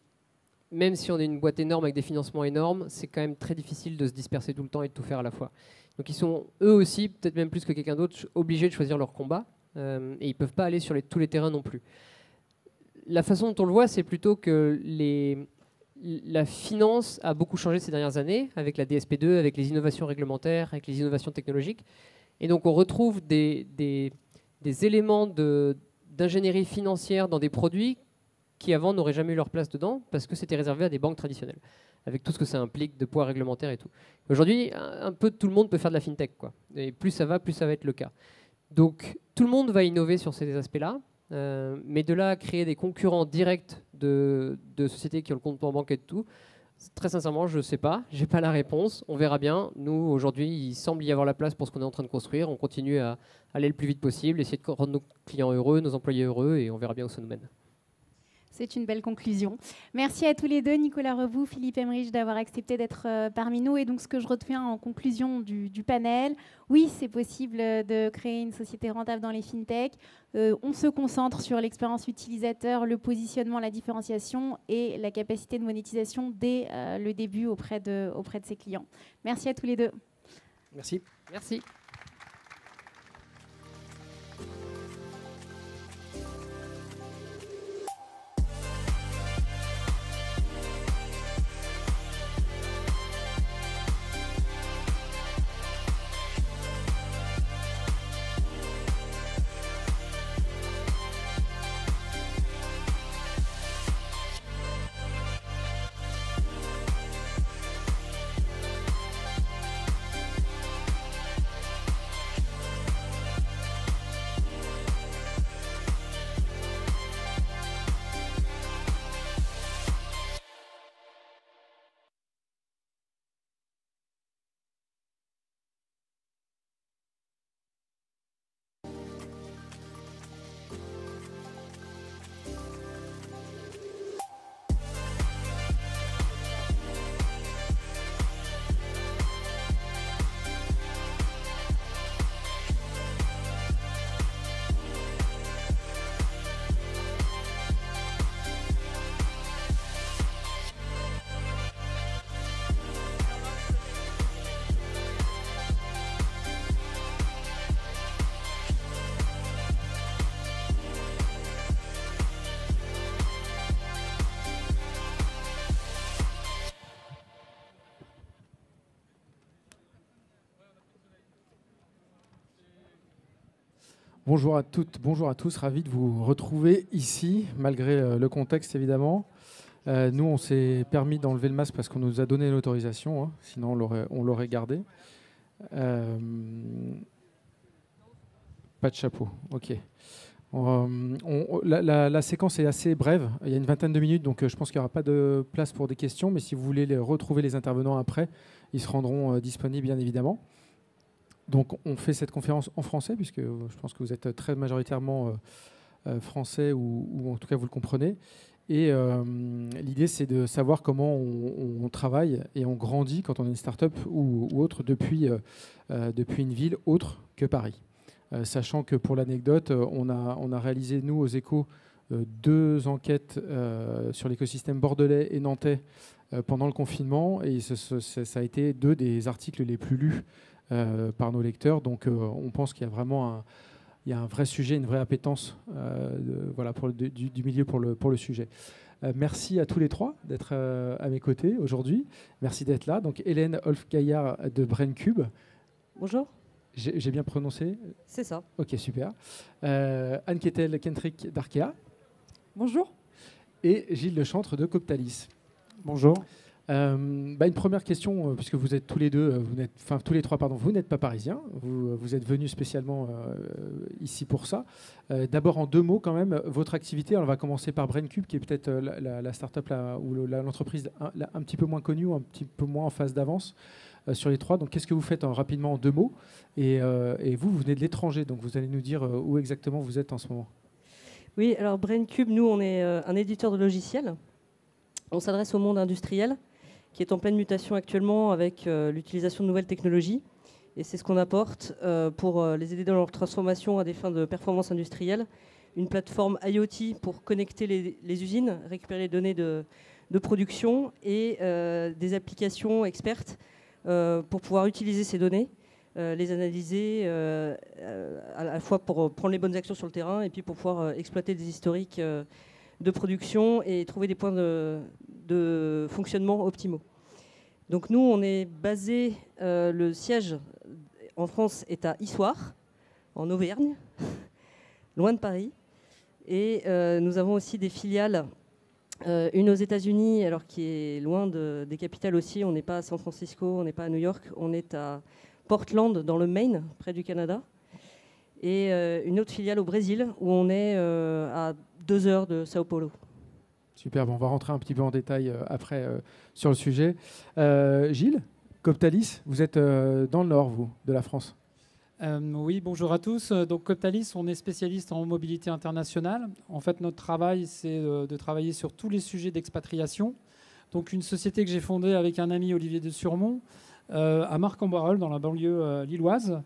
même si on est une boîte énorme avec des financements énormes, c'est quand même très difficile de se disperser tout le temps et de tout faire à la fois. Donc ils sont, eux aussi, peut-être même plus que quelqu'un d'autre, obligés de choisir leur combat, euh, et ils ne peuvent pas aller sur tous les terrains non plus. La façon dont on le voit, c'est plutôt que les, la finance a beaucoup changé ces dernières années avec la DSP2, avec les innovations réglementaires, avec les innovations technologiques. Et donc on retrouve des, éléments d'ingénierie financière dans des produits qui avant n'auraient jamais eu leur place dedans parce que c'était réservé à des banques traditionnelles, avec tout ce que ça implique de poids réglementaire et tout. Aujourd'hui, un peu tout le monde peut faire de la fintech. Quoi. Et plus ça va, plus ça va être le cas. Donc tout le monde va innover sur ces aspects-là. Euh, mais de là à créer des concurrents directs de, sociétés qui ont le compte pour banque et tout, très sincèrement, je ne sais pas. j'ai pas la réponse. On verra bien. Nous, aujourd'hui, il semble y avoir la place pour ce qu'on est en train de construire. On continue à aller le plus vite possible, essayer de rendre nos clients heureux, nos employés heureux, et on verra bien où ça nous mène. C'est une belle conclusion. Merci à tous les deux, Nicolas Reboux, Philippe Emmerich, d'avoir accepté d'être euh, parmi nous. Et donc, ce que je retiens en conclusion du, panel, oui, c'est possible euh, de créer une société rentable dans les fintech. Euh, on se concentre sur l'expérience utilisateur, le positionnement, la différenciation et la capacité de monétisation dès le début auprès de, auprès de ses clients. Merci à tous les deux. Merci. Merci. Bonjour à toutes, bonjour à tous, ravi de vous retrouver ici, malgré euh, le contexte évidemment. Euh, nous, on s'est permis d'enlever le masque parce qu'on nous a donné l'autorisation, hein. sinon on l'aurait gardé. Euh, pas de chapeau, ok. la, séquence est assez brève, il y a une vingtaine de minutes, donc je pense qu'il n'y aura pas de place pour des questions, mais si vous voulez retrouver les intervenants après, ils se rendront disponibles bien évidemment donc on fait cette conférence en français, puisque euh, je pense que vous êtes très majoritairement euh, euh, français, ou, en tout cas vous le comprenez. Et l'idée, c'est de savoir comment on, travaille et on grandit quand on est une start-up ou, autre depuis, depuis une ville autre que Paris sachant que pour l'anecdote, on a, on a, réalisé, nous, aux échos, deux enquêtes sur l'écosystème bordelais et nantais pendant le confinement, et ça a été deux des articles les plus lus euh, par nos lecteurs. Donc euh, on pense qu'il y a vraiment un, il y a un vrai sujet, une vraie appétence euh, voilà, pour, du, milieu pour le, pour le sujet merci à tous les trois d'être à mes côtés aujourd'hui. Merci d'être là. Donc Hélène Olf Gaillard de BrainCube. Bonjour. J'ai bien prononcé C'est ça. Ok, super. Euh, Anne ketel Kentrick d'Arkea. Bonjour. Et Gilles Lechantre de Coctalis. Bonjour. Euh, bah une première question, euh, puisque vous êtes tous les deux, euh, vous n'êtes, enfin tous les trois, pardon, vous n'êtes pas parisiens, vous, vous, êtes venus spécialement ici pour ça. d'abord en deux mots quand même, votre activité, on va commencer par BrainCube, qui est peut-être la, la, startup ou l'entreprise un, petit peu moins connue, un petit peu moins en phase d'avance sur les trois. Donc qu'est-ce que vous faites en, rapidement en deux mots et, et, vous, vous venez de l'étranger, donc vous allez nous dire où exactement vous êtes en ce moment. Oui, alors BrainCube, nous, on est un éditeur de logiciels. On s'adresse au monde industriel qui est en pleine mutation actuellement avec euh, l'utilisation de nouvelles technologies. Et c'est ce qu'on apporte euh, pour euh, les aider dans leur transformation à des fins de performance industrielle. Une plateforme IoT pour connecter les, usines, récupérer les données de, production et des applications expertes pour pouvoir utiliser ces données les analyser à la fois pour prendre les bonnes actions sur le terrain et puis pour pouvoir exploiter des historiques de production et trouver des points de, fonctionnement optimaux. Donc nous, on est basé, euh, le siège en France est à Issoire, en Auvergne, loin de Paris. Et euh, nous avons aussi des filiales, euh, une aux États-Unis, alors qui est loin de, des capitales aussi. On n'est pas à San Francisco, on n'est pas à New York, on est à Portland, dans le Maine, près du Canada. Et une autre filiale au Brésil, où on est à deux heures de Sao Paulo. Super, on va rentrer un petit peu en détail euh, après euh, sur le sujet. Euh, Gilles, Coptalis, vous êtes dans le nord, vous, de la France Oui, bonjour à tous. Donc Coptalis, on est spécialiste en mobilité internationale. En fait, notre travail, c'est de travailler sur tous les sujets d'expatriation. Donc une société que j'ai fondée avec un ami, Olivier de Surmont, à Marc-en-Barœul, dans la banlieue lilloise.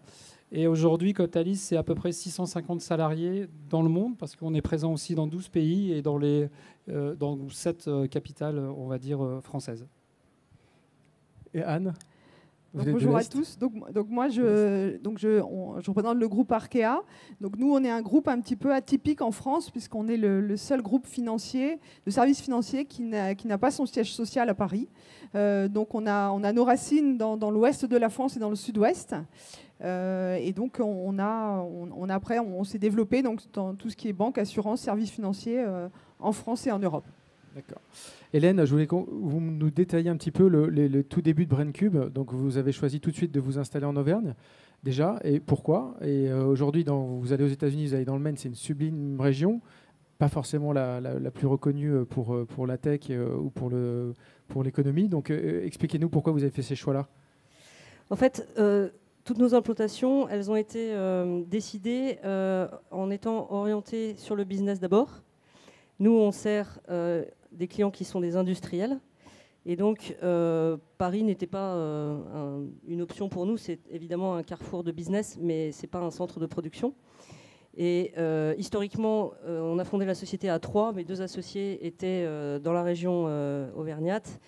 Et aujourd'hui, Cotalis, c'est à peu près 650 salariés dans le monde, parce qu'on est présent aussi dans 12 pays et dans, les, euh, dans 7 euh, capitales, on va dire, euh, françaises. Et Anne bonjour à tous. Donc, donc moi, je, donc je, je, représente le groupe Arkea. Donc nous, on est un groupe un petit peu atypique en France puisqu'on est le, seul groupe financier, de services financiers qui n'a pas son siège social à Paris. donc on a, on a nos racines dans, dans l'ouest de la France et dans le sud-ouest. Euh, et donc, on, a, on, après, on, s'est développé donc, dans tout ce qui est banque, assurance, services financiers euh, en France et en Europe. D'accord. Hélène, je voulais que vous nous détailliez un petit peu le, tout début de BrainCube. Donc, vous avez choisi tout de suite de vous installer en Auvergne, déjà, et pourquoi Et euh, aujourd'hui, vous allez aux États-Unis, vous allez dans le Maine, c'est une sublime région, pas forcément la, plus reconnue pour, pour la tech ou pour, le, pour l'économie. Donc, expliquez-nous pourquoi vous avez fait ces choix-là. En fait, euh, toutes nos implantations, elles ont été euh, décidées euh, en étant orientées sur le business d'abord. Nous, on sert euh, des clients qui sont des industriels. Et donc, Paris n'était pas une option pour nous. C'est évidemment un carrefour de business, mais ce n'est pas un centre de production. Et historiquement, on a fondé la société à trois mais deux associés étaient dans la région auvergnate.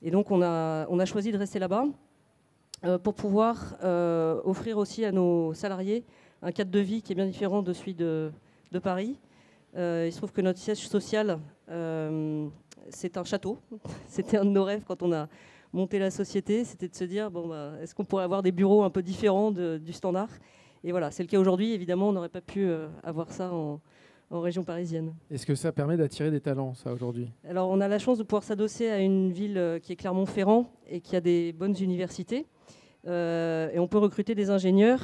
Et donc, on a choisi de rester là-bas. Euh, pour pouvoir euh, offrir aussi à nos salariés un cadre de vie qui est bien différent de celui de, Paris. Euh, il se trouve que notre siège social, c'est un château. C'était un de nos rêves quand on a monté la société, c'était de se dire bon, bah, est-ce qu'on pourrait avoir des bureaux un peu différents du standard Et voilà, c'est le cas aujourd'hui. Évidemment, on n'aurait pas pu avoir ça en, en région parisienne. Est-ce que ça permet d'attirer des talents, ça, aujourd'hui Alors, on a la chance de pouvoir s'adosser à une ville qui est Clermont-Ferrand et qui a des bonnes universités. Euh, et on peut recruter des ingénieurs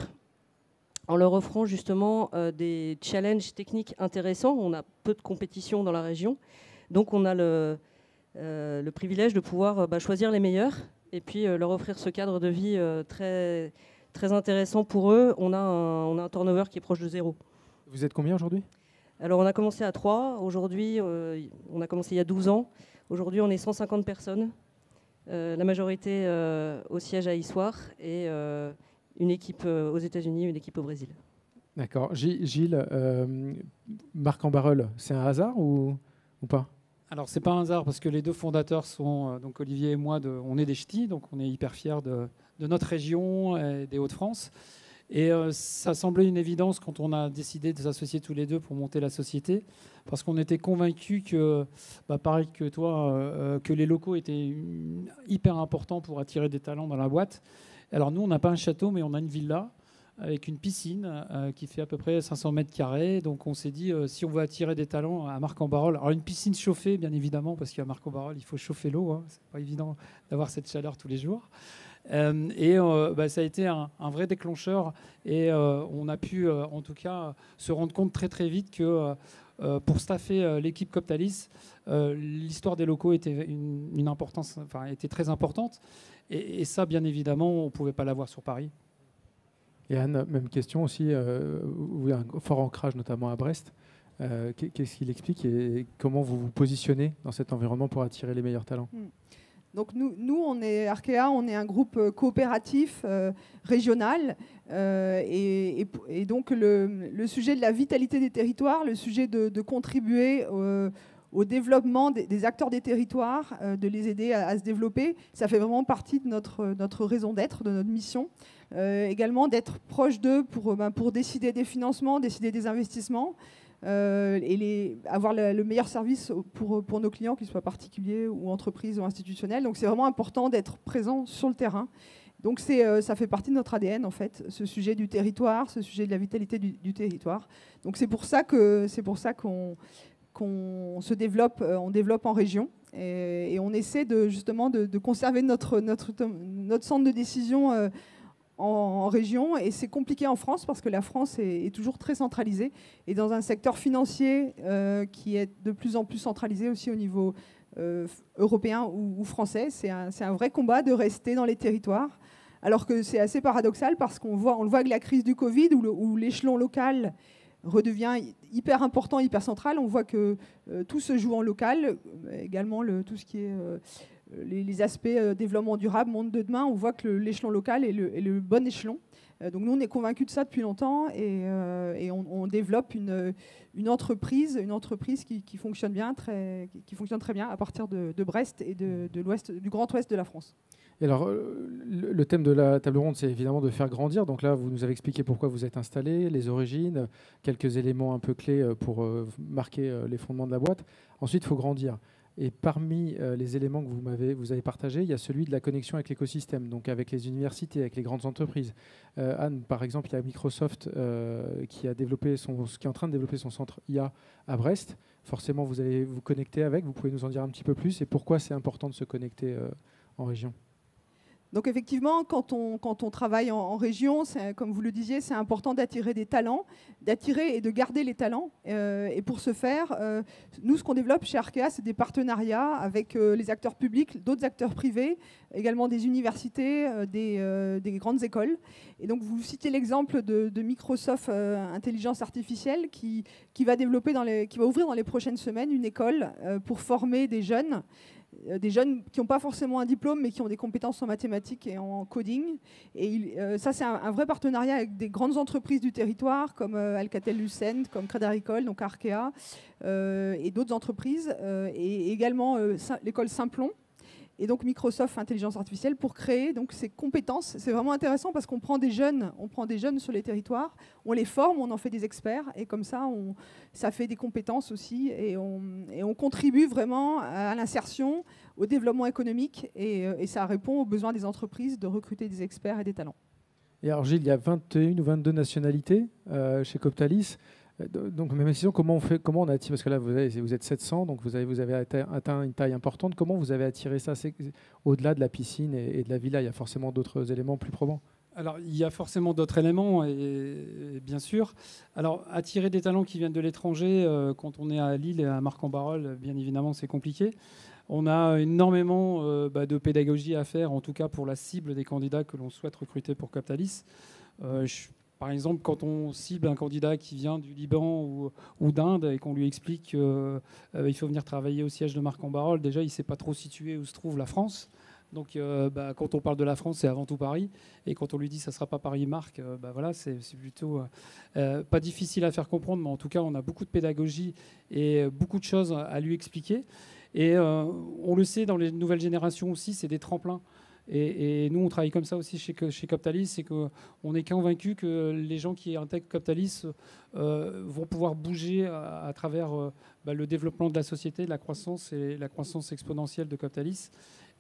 en leur offrant justement euh, des challenges techniques intéressants. On a peu de compétition dans la région, donc on a le, euh, privilège de pouvoir bah, choisir les meilleurs et puis leur offrir ce cadre de vie très, très intéressant pour eux. On a, un, on a un turnover qui est proche de zéro. Vous êtes combien aujourd'hui Alors on a commencé à 3, aujourd'hui on a commencé il y a 12 ans, aujourd'hui on est 150 personnes euh, la majorité euh, au siège à Issoire et euh, une équipe aux États-Unis, une équipe au Brésil. D'accord. Gilles, Marc Ambarol, c'est un hasard ou, pas alors c'est pas un hasard parce que les deux fondateurs sont donc Olivier et moi, on est des ch'tis, donc on est hyper fiers de, de notre région et des Hauts-de-France. Et euh, ça semblait une évidence quand on a décidé de s'associer tous les deux pour monter la société, parce qu'on était convaincus que, bah, pareil que toi, euh, euh, que les locaux étaient hyper importants pour attirer des talents dans la boîte. Alors nous, on n'a pas un château, mais on a une villa avec une piscine qui fait à peu près 500 mètres carrés. Donc on s'est dit, si on veut attirer des talents à Marc-en-Barol, alors une piscine chauffée, bien évidemment, parce qu'à Marc-en-Barol, il faut chauffer l'eau. Hein, c'est pas évident d'avoir cette chaleur tous les jours. Euh, et euh, bah, ça a été un, vrai déclencheur et euh, on a pu en tout cas se rendre compte très très vite que pour staffer l'équipe Coptalis, l'histoire des locaux était, une, importance, enfin, était très importante. Et, ça, bien évidemment, on ne pouvait pas l'avoir sur Paris. Et Anne, même question aussi, vous avez un fort ancrage notamment à Brest. Qu'est-ce qu'il explique et comment vous vous positionnez dans cet environnement pour attirer les meilleurs talents hmm. Donc nous, nous, on est Arkea, on est un groupe euh, coopératif euh, régional. Euh, et, donc le, sujet de la vitalité des territoires, le sujet de, contribuer au développement des, acteurs des territoires, de les aider à, se développer, ça fait vraiment partie de notre, raison d'être, de notre mission. également d'être proche d'eux ben, pour décider des financements, décider des investissements. Euh, et les, avoir le meilleur service pour, pour nos clients, qu'ils soient particuliers ou entreprises ou institutionnels. Donc c'est vraiment important d'être présent sur le terrain. Donc c'est euh, ça fait partie de notre ADN en fait, ce sujet du territoire, ce sujet de la vitalité du, territoire. Donc c'est pour ça que c'est pour ça qu'on qu'on se développe, euh, on développe en région et, on essaie de justement de, de, conserver notre notre notre centre de décision en région et c'est compliqué en France parce que la France est, toujours très centralisée et dans un secteur financier euh, qui est de plus en plus centralisé aussi au niveau euh, européen ou, français. C'est un, vrai combat de rester dans les territoires alors que c'est assez paradoxal parce qu'on voit, on le voit avec la crise du Covid où l'échelon local redevient hyper important, hyper central. On voit que euh, tout se joue en local, également le, tout ce qui est les, aspects euh, développement durable, monde de demain, on voit que l'échelon local est le, bon échelon. Euh, donc nous, on est convaincus de ça depuis longtemps et, euh, on, développe une, entreprise, une entreprise qui, fonctionne bien, très, qui fonctionne très bien à partir de, Brest et de, l'ouest, du Grand Ouest de la France. Et alors, le thème de la table ronde, c'est évidemment de faire grandir. Donc là, vous nous avez expliqué pourquoi vous êtes installé, les origines, quelques éléments un peu clés pour marquer les fondements de la boîte. Ensuite, il faut grandir. Et parmi euh, les éléments que vous, m'avez, vous avez partagé, il y a celui de la connexion avec l'écosystème, donc avec les universités, avec les grandes entreprises. Euh, Anne, par exemple, il y a Microsoft euh, qui, qui est en train de développer son centre IA à Brest. Forcément, vous allez vous connecter avec. Vous pouvez nous en dire un petit peu plus et pourquoi c'est important de se connecter en région donc effectivement, quand on, quand on travaille en, région, comme vous le disiez, c'est important d'attirer des talents, d'attirer et de garder les talents. Euh, et pour ce faire, euh, nous, ce qu'on développe chez Arkea, c'est des partenariats avec euh, les acteurs publics, d'autres acteurs privés, également des universités, des, grandes écoles. Et donc vous citez l'exemple de, Microsoft Intelligence Artificielle qui, va développer dans qui va ouvrir dans les prochaines semaines une école pour former des jeunes. Euh, des jeunes qui n'ont pas forcément un diplôme, mais qui ont des compétences en mathématiques et en coding. Et euh, ça, c'est un, vrai partenariat avec des grandes entreprises du territoire, comme euh, Alcatel-Lucent, comme Crédit Agricole, donc Arkea, et d'autres entreprises. et également l'école saint Simplon, et donc Microsoft Intelligence Artificielle pour créer donc ces compétences. C'est vraiment intéressant parce qu'on prend des jeunes, on prend des jeunes sur les territoires, on les forme, on en fait des experts et comme ça, ça fait des compétences aussi et on, et on contribue vraiment à l'insertion, au développement économique euh, et, ça répond aux besoins des entreprises de recruter des experts et des talents. Et alors Gilles, il y a 21 ou 22 nationalités euh, chez Coptalis. Euh, donc, même question, comment on fait, comment on attire, parce que là, vous, avez, vous êtes 700, donc vous avez, vous avez atteint une taille importante. Comment vous avez attiré ça Au-delà de la piscine et, de la villa, il y a forcément d'autres éléments plus probants. Alors, il y a forcément d'autres éléments, et, bien sûr. Alors, attirer des talents qui viennent de l'étranger, euh, quand on est à Lille et à marc en barol bien évidemment, c'est compliqué. On a énormément euh, bah, de pédagogie à faire, en tout cas pour la cible des candidats que l'on souhaite recruter pour Captalis. Par exemple, quand on cible un candidat qui vient du Liban ou, d'Inde et qu'on lui explique qu'il euh, faut venir travailler au siège de Marc en Barol, déjà, il ne sait pas trop situer où se trouve la France. Donc, euh, bah, quand on parle de la France, c'est avant tout Paris. Et quand on lui dit que ça ne sera pas Paris-Marc, euh, bah, voilà, c'est plutôt pas difficile à faire comprendre, mais en tout cas, on a beaucoup de pédagogie et beaucoup de choses à lui expliquer. Et on le sait dans les nouvelles générations aussi, c'est des tremplins. Et, nous, on travaille comme ça aussi chez, chez Coptalis, c'est qu'on est convaincu que les gens qui intègrent Coptalis euh, vont pouvoir bouger à, travers euh, bah, le développement de la société, de la croissance et la croissance exponentielle de Coptalis.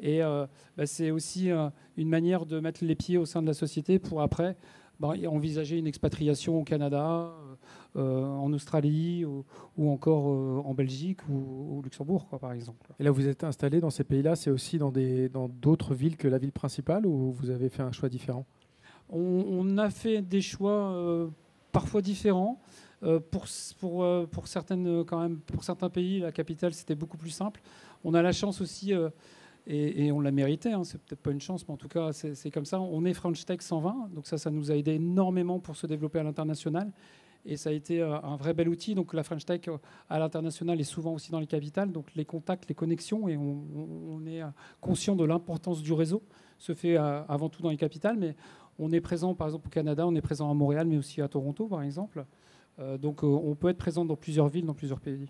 Et euh, bah, c'est aussi une manière de mettre les pieds au sein de la société pour après bah, envisager une expatriation au Canada, euh, euh, en Australie ou, encore euh, en Belgique ou au Luxembourg, quoi, par exemple. Et là, vous êtes installé dans ces pays-là, c'est aussi dans d'autres dans villes que la ville principale ou vous avez fait un choix différent on, a fait des choix parfois différents. pour, pour, pour, certaines, quand même, pour certains pays, la capitale, c'était beaucoup plus simple. On a la chance aussi et, on l'a mérité, hein. c'est peut-être pas une chance, mais en tout cas, c'est comme ça. On est French Tech 120, donc ça, ça nous a aidé énormément pour se développer à l'international. Et ça a été euh, un vrai bel outil. Donc la French Tech euh, à l'international est souvent aussi dans les capitales. Donc les contacts, les connexions, et on, est euh, conscient de l'importance du réseau, se fait avant tout dans les capitales. Mais on est présent, par exemple, au Canada, on est présent à Montréal, mais aussi à Toronto, par exemple. donc on peut être présent dans plusieurs villes, dans plusieurs pays.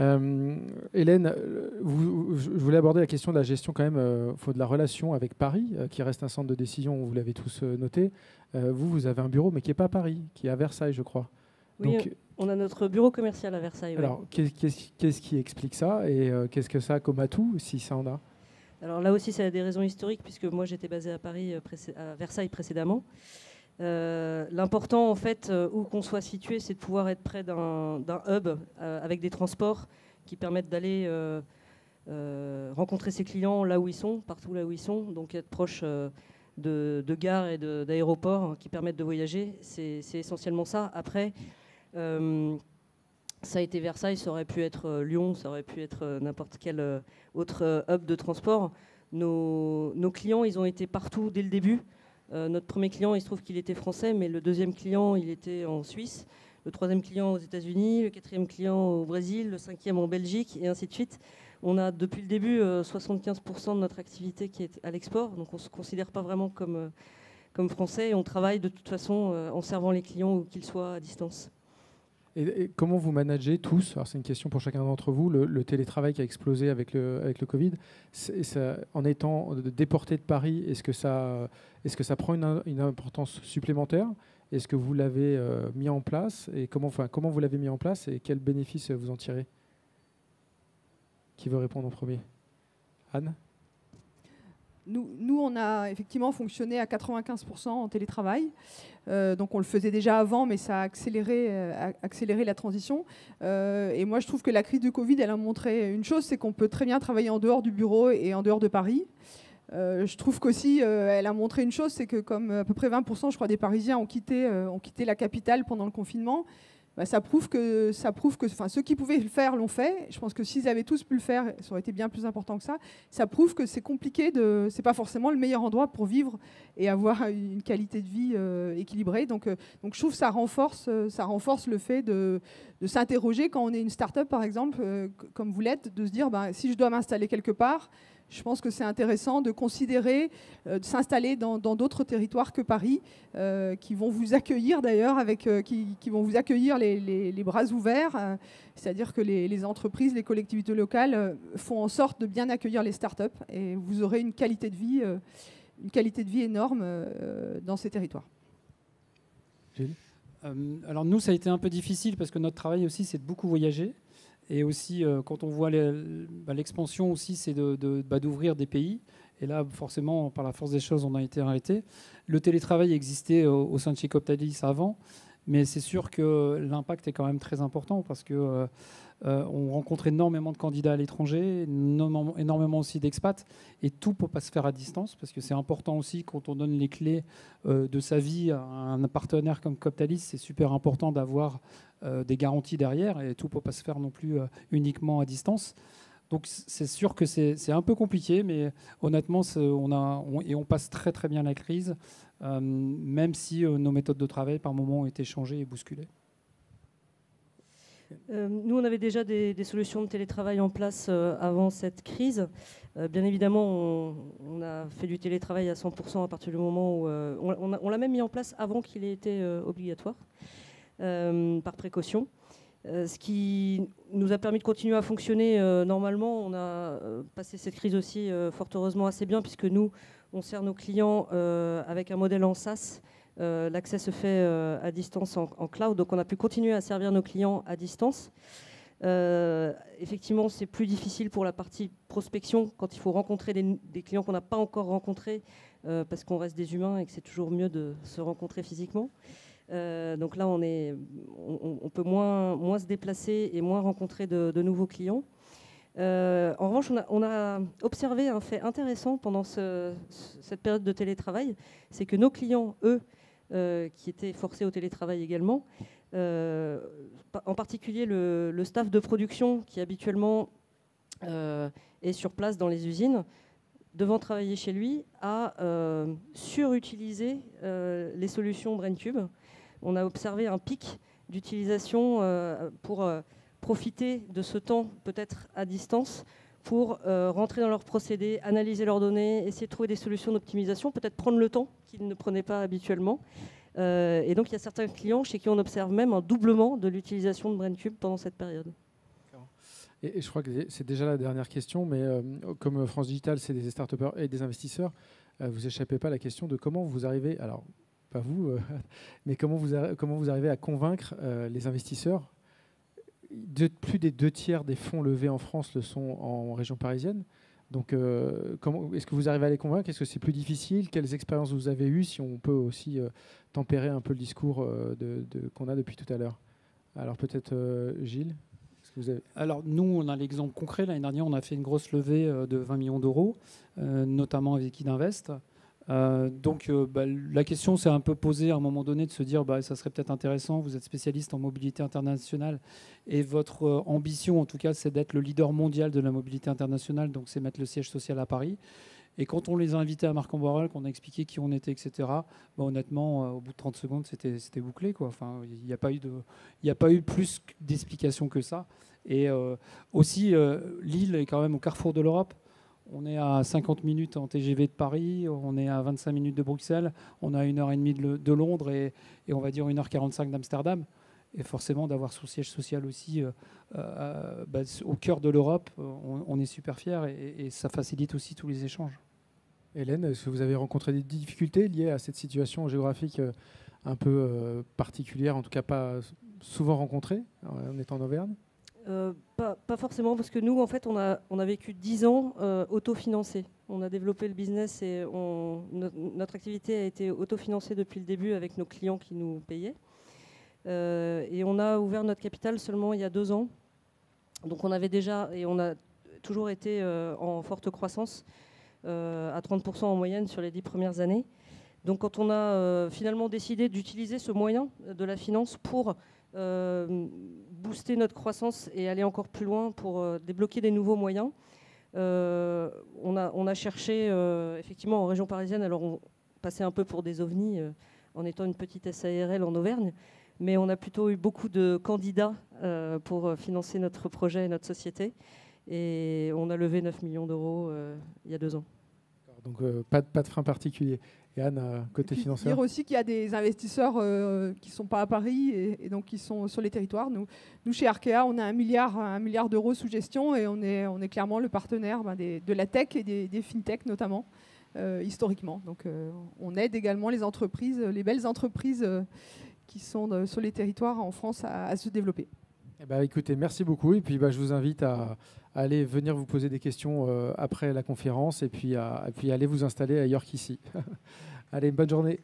Euh, Hélène, euh, je voulais aborder la question de la gestion quand même, Il euh, faut de la relation avec Paris, qui reste un centre de décision, vous l'avez tous noté. vous, vous avez un bureau, mais qui n'est pas à Paris, qui est à Versailles, je crois. on a notre bureau commercial à Versailles. Alors, qu'est-ce, qui explique ça et qu'est-ce que ça comme atout, si ça en a Alors là aussi, ça a des raisons historiques, puisque moi, j'étais basée à Paris, à Versailles précédemment. Euh, l'important, en fait, euh, où qu'on soit situé, c'est de pouvoir être près d'un hub euh, avec des transports qui permettent d'aller rencontrer ses clients là où ils sont, partout là où ils sont. Donc être proche de, gares et d'aéroports hein, qui permettent de voyager, c'est essentiellement ça. Après, ça a été Versailles, ça aurait pu être Lyon, ça aurait pu être n'importe quel autre hub de transport. nos, clients, ils ont été partout dès le début. Euh, notre premier client, il se trouve qu'il était français, mais le deuxième client, il était en Suisse, le troisième client aux États-Unis, le quatrième client au Brésil, le cinquième en Belgique, et ainsi de suite. On a depuis le début 75% euh, de notre activité qui est à l'export, donc on ne se considère pas vraiment comme, euh, comme français, et on travaille de toute façon en servant les clients où qu'ils soient à distance. Et, comment vous managez tous Alors c'est une question pour chacun d'entre vous. Le, télétravail qui a explosé avec le, avec le Covid, en étant déporté de Paris, est-ce que ça, est-ce que ça prend une, importance supplémentaire Est-ce que vous l'avez euh, mis en place Et comment, enfin, comment vous l'avez mis en place Et quels bénéfices euh, vous en tirez Qui veut répondre en premier Anne nous, nous, on a effectivement fonctionné à 95% en télétravail. Euh, donc on le faisait déjà avant, mais ça a accéléré, euh, la transition. Euh, et moi, je trouve que la crise du Covid, elle a montré une chose, c'est qu'on peut très bien travailler en dehors du bureau et en dehors de Paris. je trouve qu'aussi, elle a montré une chose, c'est que comme à peu près 20%, je crois, des Parisiens ont quitté la capitale pendant le confinement, bah, ça prouve que, ça ceux qui pouvaient le faire l'ont fait. Je pense que s'ils avaient tous pu le faire, ça aurait été bien plus important que ça. Ça prouve que c'est compliqué, ce n'est pas forcément le meilleur endroit pour vivre et avoir une qualité de vie euh, équilibrée. Euh, donc, je trouve que ça renforce, euh, le fait de, s'interroger quand on est une start-up, par exemple, comme vous l'êtes, de se dire bah, si je dois m'installer quelque part, je pense que c'est intéressant de considérer euh, de s'installer dans d'autres territoires que Paris, euh, qui vont vous accueillir d'ailleurs, avec euh, qui, vont vous accueillir les, bras ouverts. Hein. C'est-à-dire que les, entreprises, les collectivités locales font en sorte de bien accueillir les start-up, et vous aurez une qualité de vie, une qualité de vie énorme dans ces territoires. alors nous, ça a été un peu difficile parce que notre travail aussi, c'est de beaucoup voyager. Et aussi, euh, quand on voit bah, l'expansion aussi, c'est bah, d'ouvrir de, des pays. Et là, forcément, par la force des choses, on a été arrêté. Le télétravail existait euh, au, sein de avant. Mais c'est sûr que l'impact est quand même très important parce que euh, euh, on rencontre énormément de candidats à l'étranger, énormément, aussi d'expats, et tout ne peut pas se faire à distance, parce que c'est important aussi quand on donne les clés euh, de sa vie à un partenaire comme Coptalis, c'est super important d'avoir des garanties derrière, et tout ne peut pas se faire non plus uniquement à distance. Donc c'est sûr que c'est un peu compliqué, mais honnêtement, on et on passe très très bien la crise, euh, même si euh, nos méthodes de travail par moments ont été changées et bousculées. Euh, nous, on avait déjà des, solutions de télétravail en place avant cette crise. bien évidemment, on, a fait du télétravail à 100% à partir du moment où... on l'a même mis en place avant qu'il ait été obligatoire, par précaution. Euh, ce qui nous a permis de continuer à fonctionner euh, normalement. On a euh, passé cette crise aussi fort heureusement assez bien puisque nous, on sert nos clients avec un modèle en SaaS. L'accès se fait à distance en, cloud, donc on a pu continuer à servir nos clients à distance. effectivement, c'est plus difficile pour la partie prospection quand il faut rencontrer des clients qu'on n'a pas encore rencontrés parce qu'on reste des humains et que c'est toujours mieux de se rencontrer physiquement. Euh, donc là, on, peut moins, se déplacer et moins rencontrer de, nouveaux clients. Euh, en revanche, on a, observé un fait intéressant pendant cette période de télétravail, c'est que nos clients, eux, euh, qui étaient forcés au télétravail également, en particulier le, staff de production qui habituellement est sur place dans les usines, devant travailler chez lui, a surutilisé les solutions BrainTube on a observé un pic d'utilisation euh, pour euh, profiter de ce temps peut-être à distance pour euh, rentrer dans leurs procédés, analyser leurs données, essayer de trouver des solutions d'optimisation, peut-être prendre le temps qu'ils ne prenaient pas habituellement. et donc il y a certains clients chez qui on observe même un doublement de l'utilisation de BrainCube pendant cette période. Et, je crois que c'est déjà la dernière question, mais comme France Digital, c'est des start et des investisseurs, vous échappez pas à la question de comment vous arrivez. Alors, pas vous, euh, mais comment vous, comment vous arrivez à convaincre euh, les investisseurs Plus des deux tiers des fonds levés en France le sont en région parisienne. Donc, euh, est-ce que vous arrivez à les convaincre Est-ce que c'est plus difficile Quelles expériences vous avez eues Si on peut aussi tempérer un peu le discours qu'on a depuis tout à l'heure. Alors, peut-être Gilles Alors, nous, on a l'exemple concret. L'année dernière, on a fait une grosse levée de 20 millions d'euros, notamment avec qui Invest. Euh, donc euh, bah, la question s'est un peu posée à un moment donné de se dire bah, ça serait peut-être intéressant, vous êtes spécialiste en mobilité internationale et votre euh, ambition en tout cas c'est d'être le leader mondial de la mobilité internationale, donc c'est mettre le siège social à Paris. Et quand on les a invités à marc en qu'on a expliqué qui on était, etc., bah, honnêtement, au bout de 30 secondes, c'était bouclé. Enfin, il n'y a, a pas eu plus d'explications que ça. Et aussi, Lille est quand même au carrefour de l'Europe. On est à 50 minutes en TGV de Paris, on est à 25 minutes de Bruxelles, on a une heure et demie de, Londres et, on va dire 1h45 d'Amsterdam. Et forcément, d'avoir son siège social aussi euh, euh, bah, au cœur de l'Europe, euh, on, est super fiers et, et ça facilite aussi tous les échanges. Hélène, est-ce que vous avez rencontré des difficultés liées à cette situation géographique un peu particulière, en tout cas pas souvent rencontrée en étant en Auvergne euh, pas, forcément, parce que nous, en fait, on a, on a vécu 10 ans euh, autofinancés. On a développé le business et on, notre, activité a été autofinancée depuis le début avec nos clients qui nous payaient. Euh, et on a ouvert notre capital seulement il y a deux ans. Donc on avait déjà, et on a toujours été euh, en forte croissance, à 30% en moyenne sur les 10 premières années. Donc quand on a finalement décidé d'utiliser ce moyen de la finance pour booster notre croissance et aller encore plus loin pour euh, débloquer des nouveaux moyens. Euh, on, a, cherché, euh, effectivement, en région parisienne, alors on passait un peu pour des ovnis en étant une petite SARL en Auvergne, mais on a plutôt eu beaucoup de candidats pour financer notre projet et notre société. Et on a levé 9 millions d'euros il y a deux ans. Donc pas pas, de frein particulier. Euh, côté financier. Dire aussi qu'il y a des investisseurs euh, qui ne sont pas à Paris et, donc qui sont sur les territoires. Nous, nous chez Arkea, on a un milliard, milliard d'euros sous gestion et on est, on est clairement le partenaire ben, de la tech et des, des fintech notamment, euh, historiquement. Donc on aide également les entreprises, les belles entreprises qui sont sur les territoires en France à, se développer. Eh ben, écoutez, merci beaucoup et puis bah, je vous invite à allez venir vous poser des questions euh, après la conférence euh, et puis, allez vous installer ailleurs qu'ici. allez, bonne journée.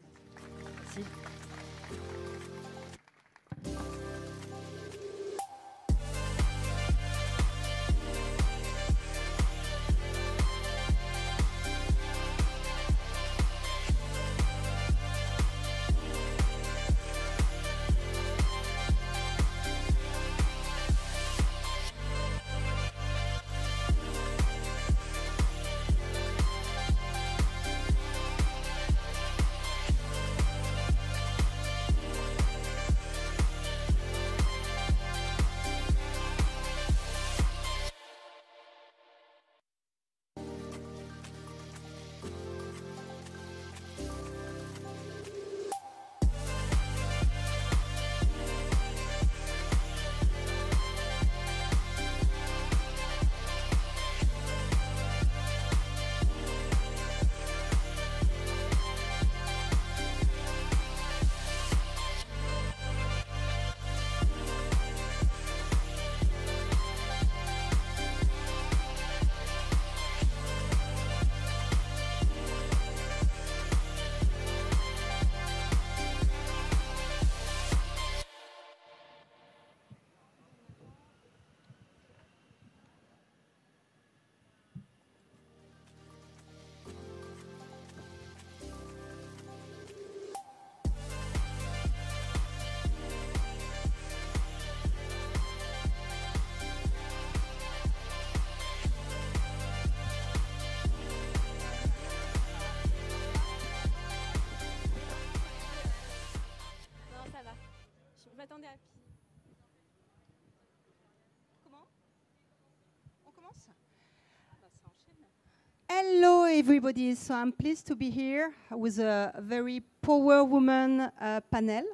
Hello, everybody. So I'm pleased to be here with a very power woman uh, panel.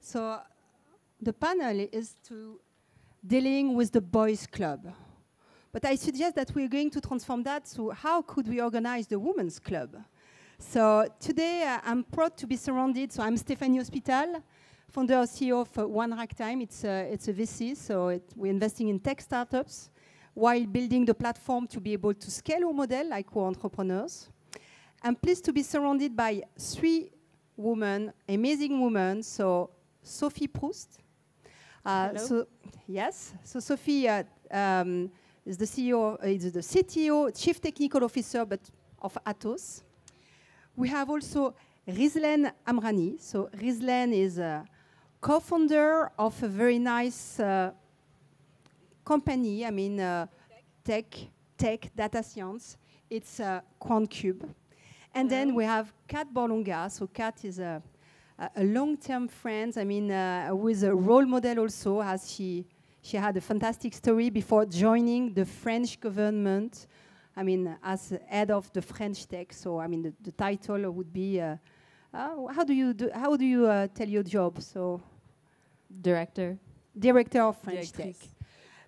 So the panel is to dealing with the boys' club. But I suggest that we're going to transform that to how could we organize the women's club? So today uh, I'm proud to be surrounded. So I'm Stephanie Hospital, founder CEO of uh, One Rack Time. Uh, it's, a it's a VC, so it, we're investing in tech startups while building the platform to be able to scale our model like co-entrepreneurs. I'm pleased to be surrounded by three women, amazing women. So Sophie Proust. Uh, Hello. So, yes, so Sophie uh, um, is the CEO, uh, is the CTO, Chief Technical Officer, but of Atos. We have also Rizlen Amrani. So Rizlen is a uh, co-founder of a very nice uh, company, I mean, uh, tech, tech, data science. It's uh, QuantCube. And then mm-hmm. we have Kat Borlonga. So Kat is a, a long-term friend, I mean, uh, with a role model also, as she, she had a fantastic story before joining the French government, I mean, as head of the French tech. So, I mean, the, the title would be, uh, uh, how do you, do, how do you uh, tell your job? So, Director. Director of French Directrice. tech.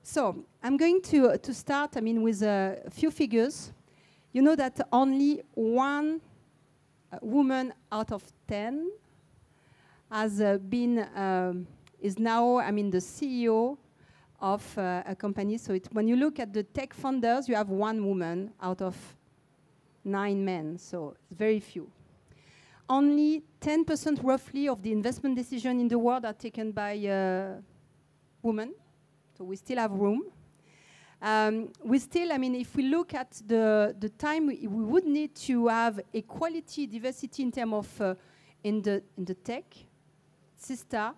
So I'm going to, uh, to start, I mean, with a few figures. You know that only one uh, woman out of 10 has uh, been, um, is now, I mean, the CEO of uh, a company. So it, when you look at the tech founders, you have one woman out of nine men, so very few. Only 10% roughly of the investment decision in the world are taken by women so we still have room. Um, we still, I mean, if we look at the, the time we, we would need to have equality, diversity in terms of uh, in, the, in the tech, sister,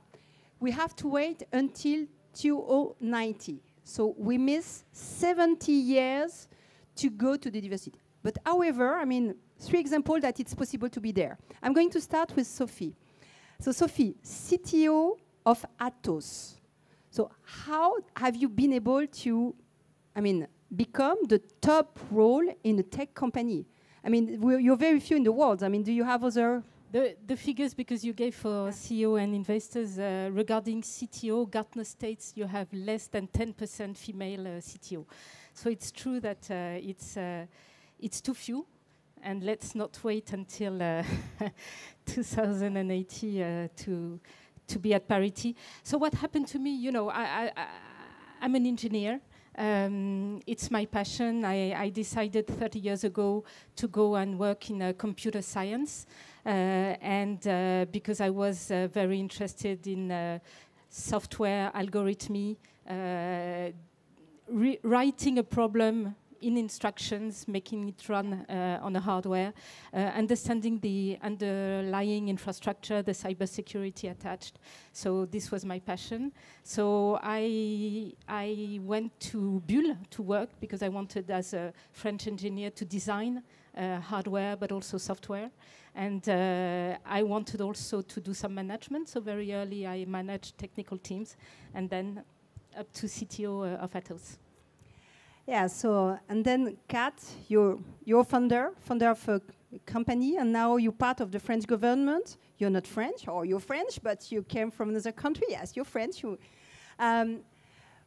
we have to wait until 2090. So we miss 70 years to go to the diversity. But however, I mean, three examples that it's possible to be there. I'm going to start with Sophie. So Sophie, CTO of Atos. So how have you been able to, I mean, become the top role in a tech company? I mean, you're very few in the world. I mean, do you have other? The, the figures, because you gave for uh, CEO and investors, uh, regarding CTO, Gartner states you have less than 10% female uh, CTO. So it's true that uh, it's, uh, it's too few. And let's not wait until uh, 2080 to to be at parity. So what happened to me, you know, I, am an engineer. Um, it's my passion. I, I, decided 30 years ago to go and work in uh, computer science, uh, and uh, because I was uh, very interested in uh, software algorithmy, writing a problem in instructions, making it run uh, on the hardware, uh, understanding the underlying infrastructure, the cybersecurity attached. So this was my passion. So I, I went to Bulle to work because I wanted as a French engineer to design uh, hardware but also software. And uh, I wanted also to do some management, so very early I managed technical teams and then up to CTO uh, of Atos. Yeah, so, and then Kat, you're, you're founder, founder of a company, and now you're part of the French government. You're not French, or you're French, but you came from another country. Yes, you're French. You, um,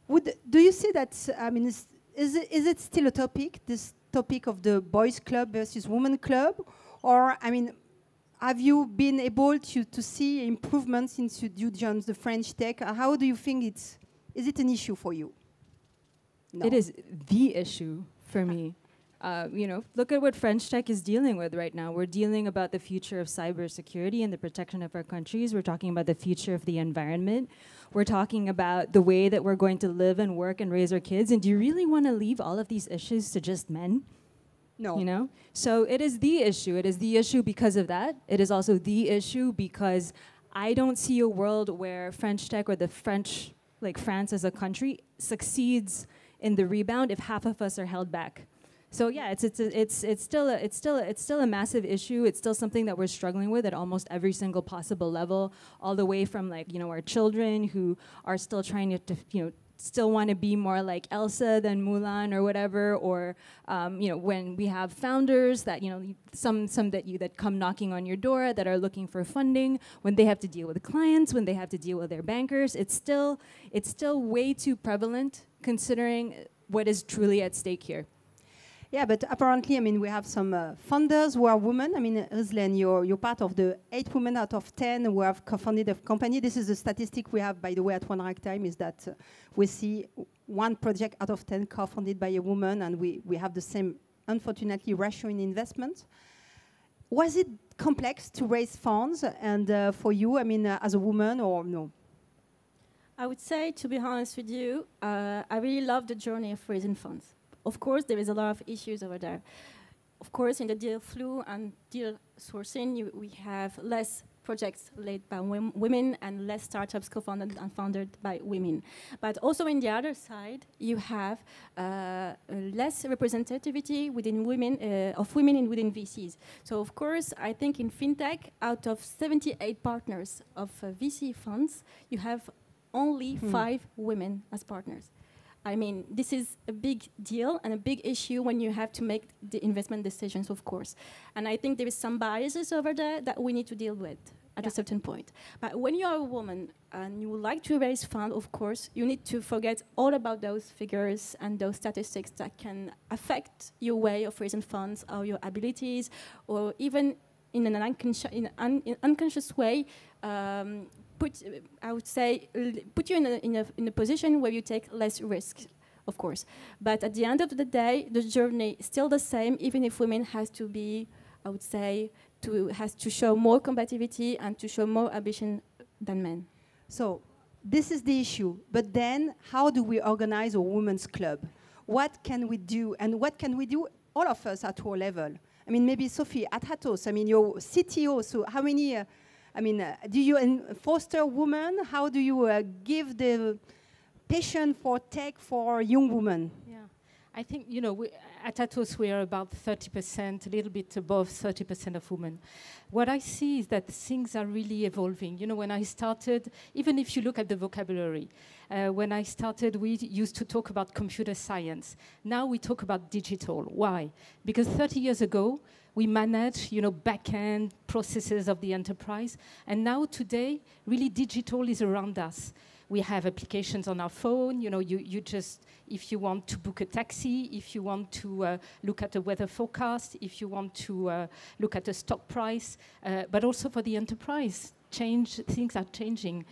would, do you see that, I mean, is, is, it, is it still a topic, this topic of the boys club versus women club? Or, I mean, have you been able to, to see improvements in you the French tech? How do you think it's, is it an issue for you? No. It is the issue for me. Uh, you know, look at what French Tech is dealing with right now. We're dealing about the future of cybersecurity and the protection of our countries. We're talking about the future of the environment. We're talking about the way that we're going to live and work and raise our kids. And do you really want to leave all of these issues to just men? No. You know? So it is the issue. It is the issue because of that. It is also the issue because I don't see a world where French Tech or the French, like France as a country, succeeds in the rebound if half of us are held back. So yeah, it's it's it's it's still a, it's still a, it's still a massive issue. It's still something that we're struggling with at almost every single possible level, all the way from like you know our children who are still trying to, to you know still want to be more like Elsa than Mulan or whatever, or um, you know, when we have founders that you know some some that you that come knocking on your door that are looking for funding, when they have to deal with clients, when they have to deal with their bankers, it's still it's still way too prevalent considering what is truly at stake here. Yeah, but apparently, I mean, we have some uh, founders who are women. I mean, Islen, you're, you're part of the eight women out of 10 who have co-founded a company. This is a statistic we have, by the way, at One Rack Time, is that uh, we see one project out of 10 co-founded by a woman, and we, we have the same, unfortunately, ratio in investment. Was it complex to raise funds? And uh, for you, I mean, uh, as a woman or no? I would say, to be honest with you, uh, I really love the journey of raising funds. Of course, there is a lot of issues over there. Of course, in the deal flow and deal sourcing, you, we have less projects led by women and less startups co-founded and founded by women. But also in the other side, you have uh, less representativity within women uh, of women in within VCs. So of course, I think in fintech, out of 78 partners of uh, VC funds, you have only hmm. five women as partners. I mean, this is a big deal and a big issue when you have to make the investment decisions, of course. And I think there is some biases over there that we need to deal with at yeah. a certain point. But when you are a woman and you would like to raise funds, of course, you need to forget all about those figures and those statistics that can affect your way of raising funds or your abilities or even in an, in an in unconscious way um, put, I would say, put you in a, in, a, in a position where you take less risk, of course. But at the end of the day, the journey is still the same, even if women has to be, I would say, to has to show more combativity and to show more ambition than men. So this is the issue. But then, how do we organize a women's club? What can we do, and what can we do, all of us at our level? I mean, maybe Sophie at Hatos. I mean, your CTO. So how many? Uh, I mean, uh, do you foster women? How do you uh, give the passion for tech for young women? Yeah, I think, you know, we, at Atos we are about 30%, a little bit above 30% of women. What I see is that things are really evolving. You know, when I started, even if you look at the vocabulary, uh, when I started, we used to talk about computer science. Now we talk about digital. Why? Because 30 years ago, we manage, you know, back-end processes of the enterprise. And now today, really digital is around us. We have applications on our phone. You know, you, you just, if you want to book a taxi, if you want to uh, look at a weather forecast, if you want to uh, look at a stock price, uh, but also for the enterprise, change, things are changing.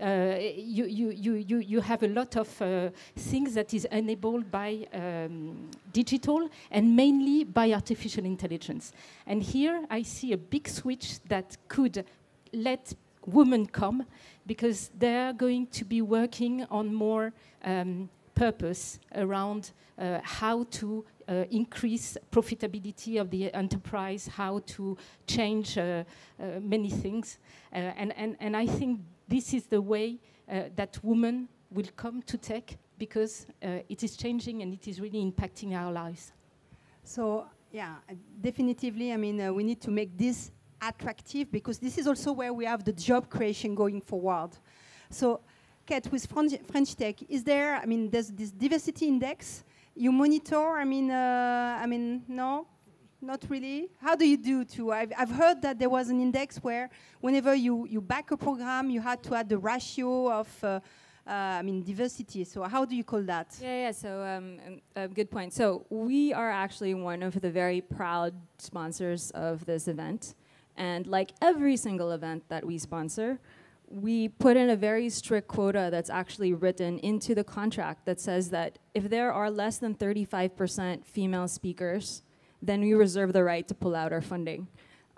Uh, you, you, you, you have a lot of uh, things that is enabled by um, digital and mainly by artificial intelligence. And here I see a big switch that could let women come because they're going to be working on more um, purpose around uh, how to uh, increase profitability of the enterprise, how to change uh, uh many things. and, and, and I think this is the way uh, that women will come to tech because uh, it is changing and it is really impacting our lives. So, yeah, definitely. I mean, uh, we need to make this attractive because this is also where we have the job creation going forward. So, Kate, with French, French Tech, is there, I mean, there's this diversity index you monitor, I mean, uh, I mean, no? Not really? How do you do to? I've, I've heard that there was an index where whenever you, you back a program, you had to add the ratio of, uh, uh, I mean, diversity. So how do you call that? Yeah, yeah, so um, um, good point. So we are actually one of the very proud sponsors of this event. And like every single event that we sponsor, we put in a very strict quota that's actually written into the contract that says that if there are less than 35% female speakers, then we reserve the right to pull out our funding.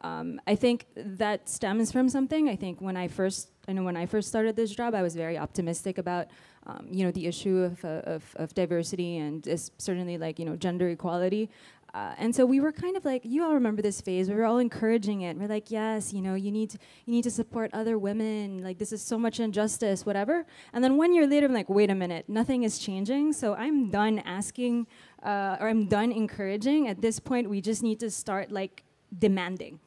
Um, I think that stems from something. I think when I first, I know when I first started this job, I was very optimistic about, um, you know, the issue of, uh, of, of, diversity and certainly like, you know, gender equality. Uh, and so we were kind of like, you all remember this phase. We were all encouraging it. We're like, yes, you know, you need to, you need to support other women. Like this is so much injustice, whatever. And then one year later, I'm like, wait a minute, nothing is changing. So I'm done asking uh, or I'm done encouraging. At this point, we just need to start like demanding.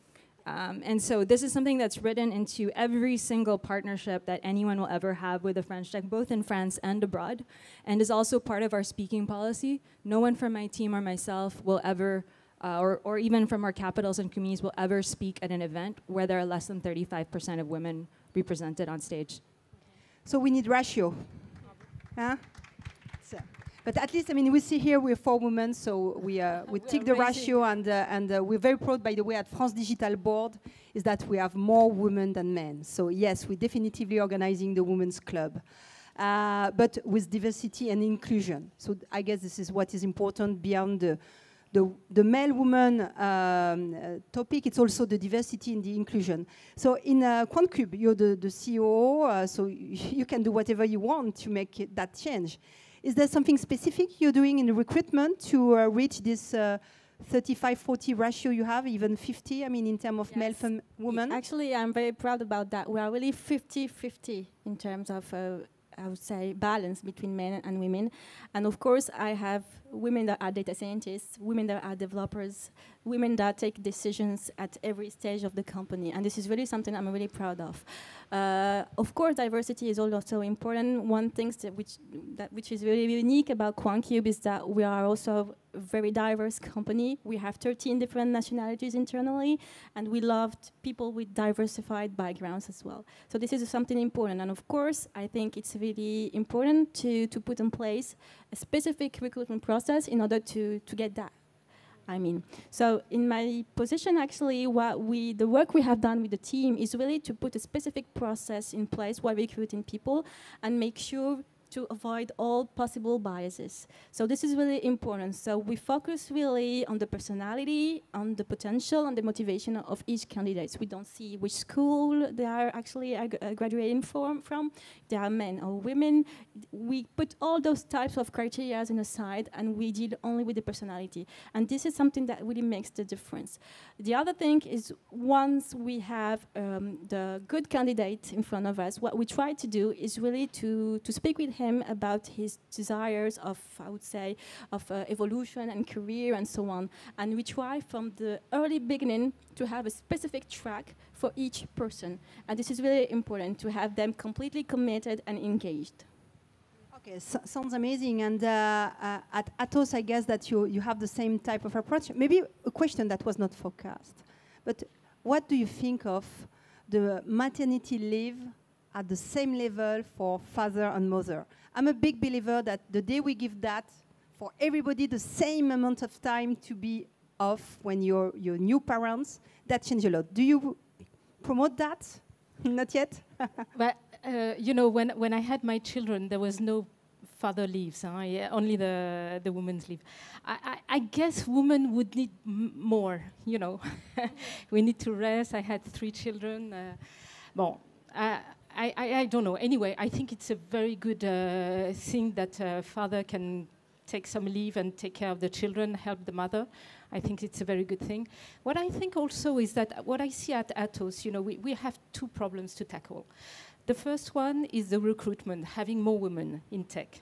Um, and so this is something that's written into every single partnership that anyone will ever have with the French Tech, both in France and abroad, and is also part of our speaking policy. No one from my team or myself will ever, uh, or, or even from our capitals and communities, will ever speak at an event where there are less than 35% of women represented on stage. So we need ratio. Huh? But at least, I mean, we see here we're four women, so we, uh, we, tick the ratio, and, uh, and uh, we're very proud, by the way, at France Digital Board, is that we have more women than men. So yes, we're definitively organizing the Women's Club. Uh, but with diversity and inclusion. So I guess this is what is important beyond the, the, the male-woman um, uh, topic. It's also the diversity and the inclusion. So in uh, QuantCube, you're the, the CEO, so you can do whatever you want to make that change. Is there something specific you're doing in recruitment to uh, reach this 35-40 uh, ratio you have, even 50, I mean, in terms of yes. male and women. Actually, I'm very proud about that. We are really 50-50 in terms of, uh, I would say, balance between men and women. And of course, I have women that are data scientists, women that are developers, women that take decisions at every stage of the company. And this is really something I'm really proud of. Uh, of course, diversity is also important. One thing that which, that which is really unique about QuanCube is that we are also a very diverse company. We have 13 different nationalities internally, and we loved people with diversified backgrounds as well. So this is something important. And of course, I think it's really important to, to put in place a specific recruitment process process in order to, to get that. I mean, so in my position, actually, what we the work we have done with the team is really to put a specific process in place while recruiting people and make sure to avoid all possible biases. So this is really important. So we focus really on the personality, on the potential, on the motivation of each candidate. We don't see which school they are actually uh, uh, graduating from, from, they are men or women. We put all those types of criteria on the side and we deal only with the personality. And this is something that really makes the difference. The other thing is once we have um, the good candidate in front of us, what we try to do is really to, to speak with him about his desires of, I would say, of uh, evolution and career and so on. And we try from the early beginning to have a specific track for each person. And this is really important to have them completely committed and engaged. Okay, so, sounds amazing. And uh, uh, at Atos, I guess that you, you have the same type of approach. Maybe a question that was not forecast, but what do you think of the maternity leave at the same level for father and mother. I'm a big believer that the day we give that for everybody the same amount of time to be off when you're your new parents, that changes a lot. Do you promote that? Not yet? but, uh, you know, when, when I had my children, there was no father leaves, huh? yeah, only the, the woman's leave. I, I, I guess women would need more, you know. we need to rest. I had three children. Uh, bon, uh, I, I, I, don't know. Anyway, I think it's a very good uh, thing that a uh, father can take some leave and take care of the children, help the mother. I think it's a very good thing. What I think also is that what I see at Atos, you know, we, we have two problems to tackle. The first one is the recruitment, having more women in tech.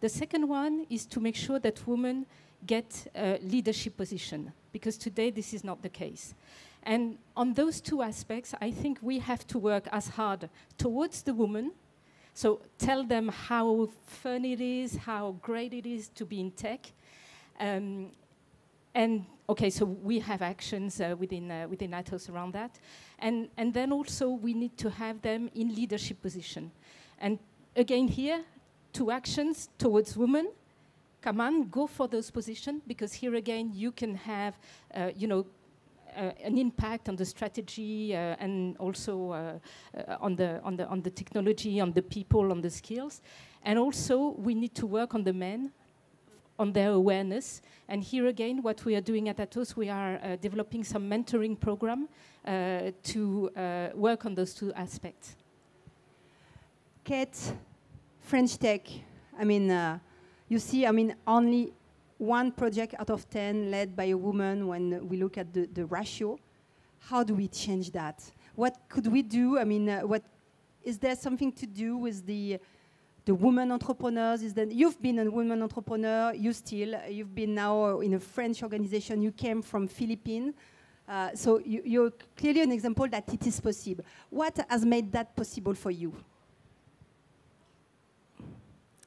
The second one is to make sure that women get a leadership position, because today this is not the case. And on those two aspects, I think we have to work as hard towards the woman. So tell them how fun it is, how great it is to be in tech. Um, and okay, so we have actions uh, within uh, within Atos around that, and and then also we need to have them in leadership position, and again here, two actions towards women. Come on, go for those positions because here again you can have, uh, you know, uh, an impact on the strategy uh, and also uh, on, the, on, the, on the technology, on the people, on the skills. And also, we need to work on the men on their awareness. And here again, what we are doing at Atos, we are uh, developing some mentoring program uh, to uh, work on those two aspects. Kate, French Tech. I mean, you see, I mean, only one project out of 10 led by a woman when we look at the, the ratio. How do we change that? What could we do? I mean, uh, what is there something to do with the the women entrepreneurs is that you've been a woman entrepreneur, you still, you've been now in a French organization, you came from Philippines. Uh, so you, are clearly an example that it is possible. What has made that possible for you?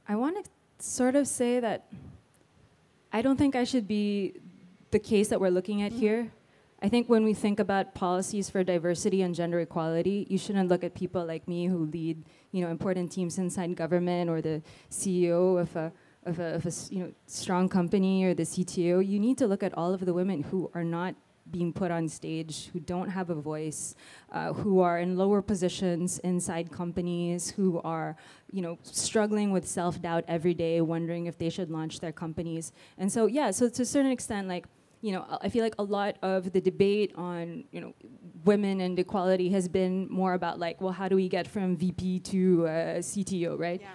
I want to sort of say that I don't think I should be the case that we're looking at mm-hmm. here. I think when we think about policies for diversity and gender equality, you shouldn't look at people like me who lead, you know, important teams inside government or the CEO of a of a, of a you know, strong company or the CTO, you need to look at all of the women who are not being put on stage who don't have a voice, uh, who are in lower positions inside companies, who are you know struggling with self-doubt every day, wondering if they should launch their companies. And so yeah, so to a certain extent, like you know, I feel like a lot of the debate on you know women and equality has been more about like, well, how do we get from VP to uh, CTO, right? Yeah.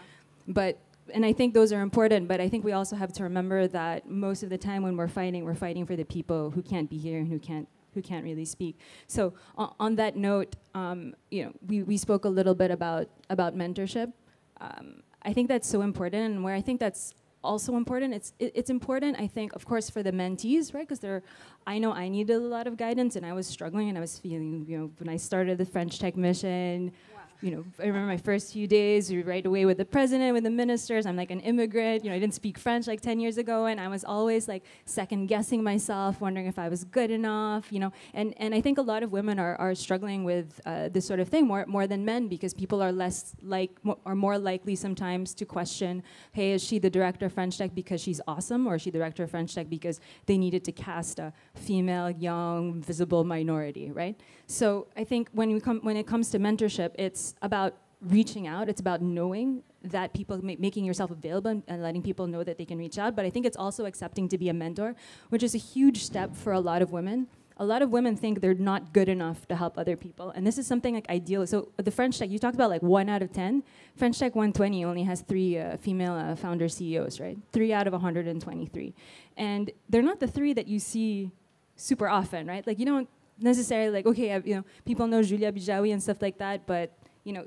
But and I think those are important, but I think we also have to remember that most of the time when we're fighting, we're fighting for the people who can't be here and who can't who can't really speak. So on, on that note, um, you know, we, we spoke a little bit about about mentorship. Um, I think that's so important, and where I think that's also important. It's it, it's important, I think, of course, for the mentees, right? Because they're, I know I needed a lot of guidance, and I was struggling, and I was feeling, you know, when I started the French Tech Mission, you know, I remember my first few days right away with the president, with the ministers. I'm like an immigrant. You know, I didn't speak French like 10 years ago, and I was always like second guessing myself, wondering if I was good enough. You know, and and I think a lot of women are, are struggling with uh, this sort of thing more more than men because people are less like are more likely sometimes to question, hey, is she the director of French Tech because she's awesome, or is she the director of French Tech because they needed to cast a female, young, visible minority, right? So I think when, we come, when it comes to mentorship, it's about reaching out. It's about knowing that people ma making yourself available and, and, letting people know that they can reach out. But I think it's also accepting to be a mentor, which is a huge step for a lot of women. A lot of women think they're not good enough to help other people, and this is something like ideal. So the French Tech, you talked about like one out of ten. French Tech 120 only has three uh, female uh, founder CEOs, right? Three out of 123, and they're not the three that you see super often, right? Like you don't necessarily like, okay, you know, people know Julia Bijawi and stuff like that, but you know,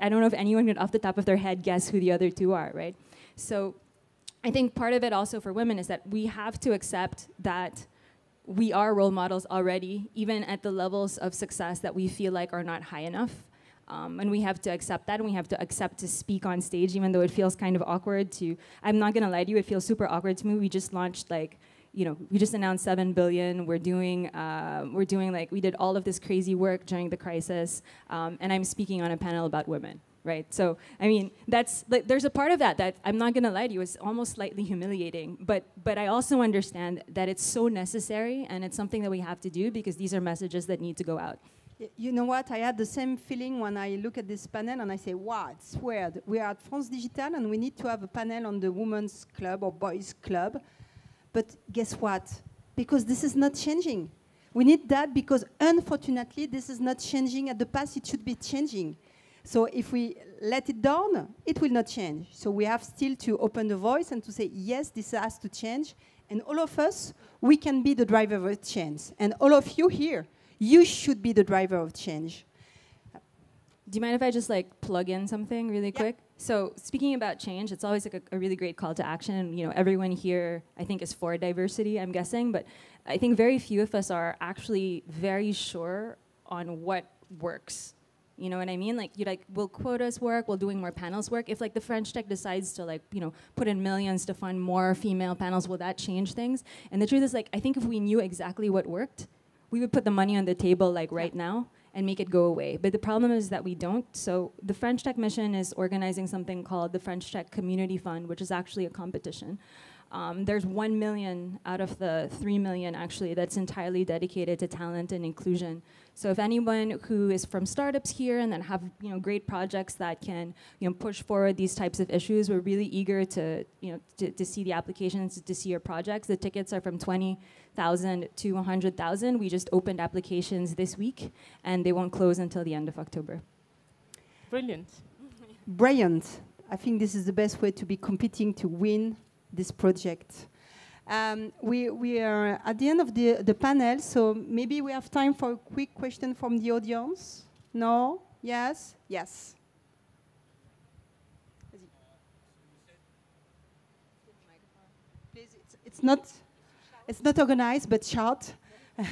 I don't know if anyone could off the top of their head guess who the other two are, right? So I think part of it also for women is that we have to accept that we are role models already, even at the levels of success that we feel like are not high enough. Um, and we have to accept that, and we have to accept to speak on stage, even though it feels kind of awkward. To I'm not gonna lie to you, it feels super awkward to me. We just launched like you know, we just announced seven billion. We're doing, uh, we're doing like we did all of this crazy work during the crisis, um, and I'm speaking on a panel about women, right? So I mean, that's like, there's a part of that that I'm not gonna lie to you is almost slightly humiliating, but but I also understand that it's so necessary and it's something that we have to do because these are messages that need to go out. You know what? I had the same feeling when I look at this panel and I say, wow, it's weird. We are at France Digital and we need to have a panel on the women's club or boys' club. But guess what? Because this is not changing. We need that because unfortunately this is not changing at the past, it should be changing. So if we let it down, it will not change. So we have still to open the voice and to say, yes, this has to change. And all of us, we can be the driver of change. And all of you here, you should be the driver of change. Do you mind if I just like plug in something really yeah. quick? So speaking about change, it's always like a, a, really great call to action. And you know, everyone here I think is for diversity. I'm guessing, but I think very few of us are actually very sure on what works. You know what I mean? Like you like, will quotas work? Will doing more panels work? If like the French Tech decides to like you know put in millions to fund more female panels, will that change things? And the truth is like I think if we knew exactly what worked, we would put the money on the table like right now and make it go away. But the problem is that we don't. So the French Tech Mission is organizing something called the French Tech Community Fund, which is actually a competition. Um, there's 1 million out of the 3 million actually that's entirely dedicated to talent and inclusion. So if anyone who is from startups here and then have you know great projects that can you know push forward these types of issues, we're really eager to you know to, to see the applications, to see your projects. The tickets are from 20 100,000 to 100,000. We just opened applications this week, and they won't close until the end of October. Brilliant. Brilliant. I think this is the best way to be competing to win this project. Um, we, we are at the end of the, the panel, so maybe we have time for a quick question from the audience. No? Yes? Yes. it's not. It's not organized, but short.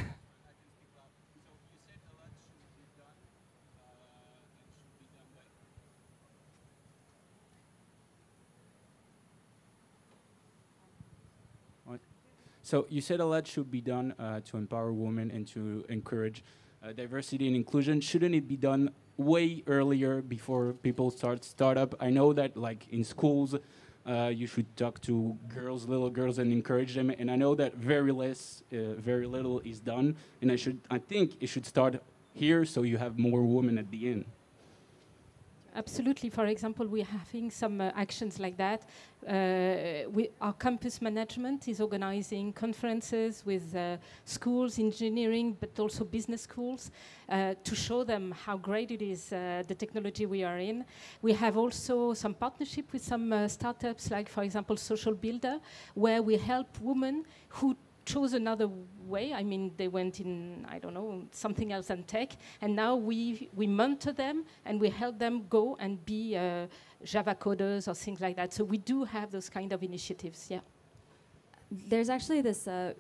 So you said a lot should be done uh, to empower women and to encourage uh, diversity and inclusion. Shouldn't it be done way earlier before people start startup? I know that like in schools, uh, you should talk to girls, little girls, and encourage them. And I know that very less, uh, very little is done. And I should, I think, it should start here, so you have more women at the end absolutely. For example, we're having some uh, actions like that. Uh, we, our campus management is organizing conferences with uh, schools, engineering, but also business schools uh, to show them how great it is, uh, the technology we are in. We have also some partnership with some uh, startups, like, for example, Social Builder, where we help women who chose another way. I mean, they went in, I don't know, something else than tech. And now we, we mentor them and we help them go and be uh, Java coders or things like that. So we do have those kind of initiatives, yeah. There's actually this uh,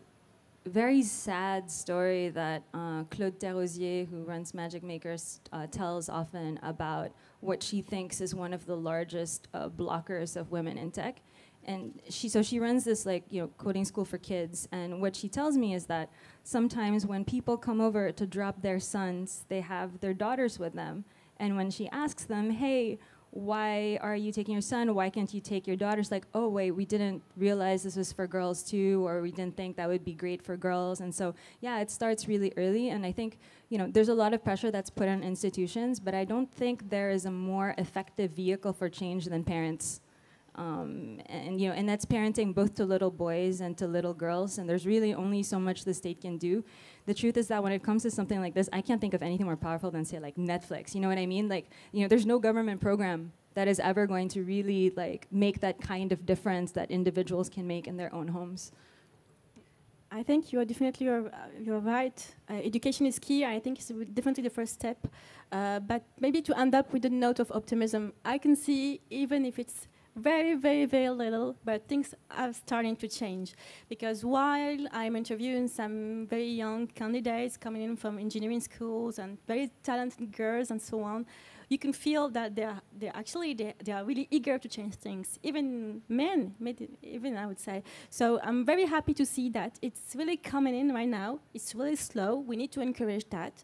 very sad story that uh, Claude Derosier, who runs Magic Makers, uh, tells often about what she thinks is one of the largest uh, blockers of women in tech and she so she runs this like you know coding school for kids and what she tells me is that sometimes when people come over to drop their sons they have their daughters with them and when she asks them hey why are you taking your son why can't you take your daughters like oh wait we didn't realize this was for girls too or we didn't think that would be great for girls and so yeah it starts really early and i think you know there's a lot of pressure that's put on institutions but i don't think there is a more effective vehicle for change than parents um, and you know, and that's parenting both to little boys and to little girls. And there's really only so much the state can do. The truth is that when it comes to something like this, I can't think of anything more powerful than say like Netflix. You know what I mean? Like, you know, there's no government program that is ever going to really like make that kind of difference that individuals can make in their own homes. I think you are definitely you're, uh, you're right. Uh, education is key. I think it's definitely the first step. Uh, but maybe to end up with a note of optimism, I can see even if it's very, very, very little, but things are starting to change. Because while I'm interviewing some very young candidates coming in from engineering schools and very talented girls and so on, you can feel that they're, they're actually, they're, they are really eager to change things. Even men, even I would say. So I'm very happy to see that it's really coming in right now. It's really slow. We need to encourage that.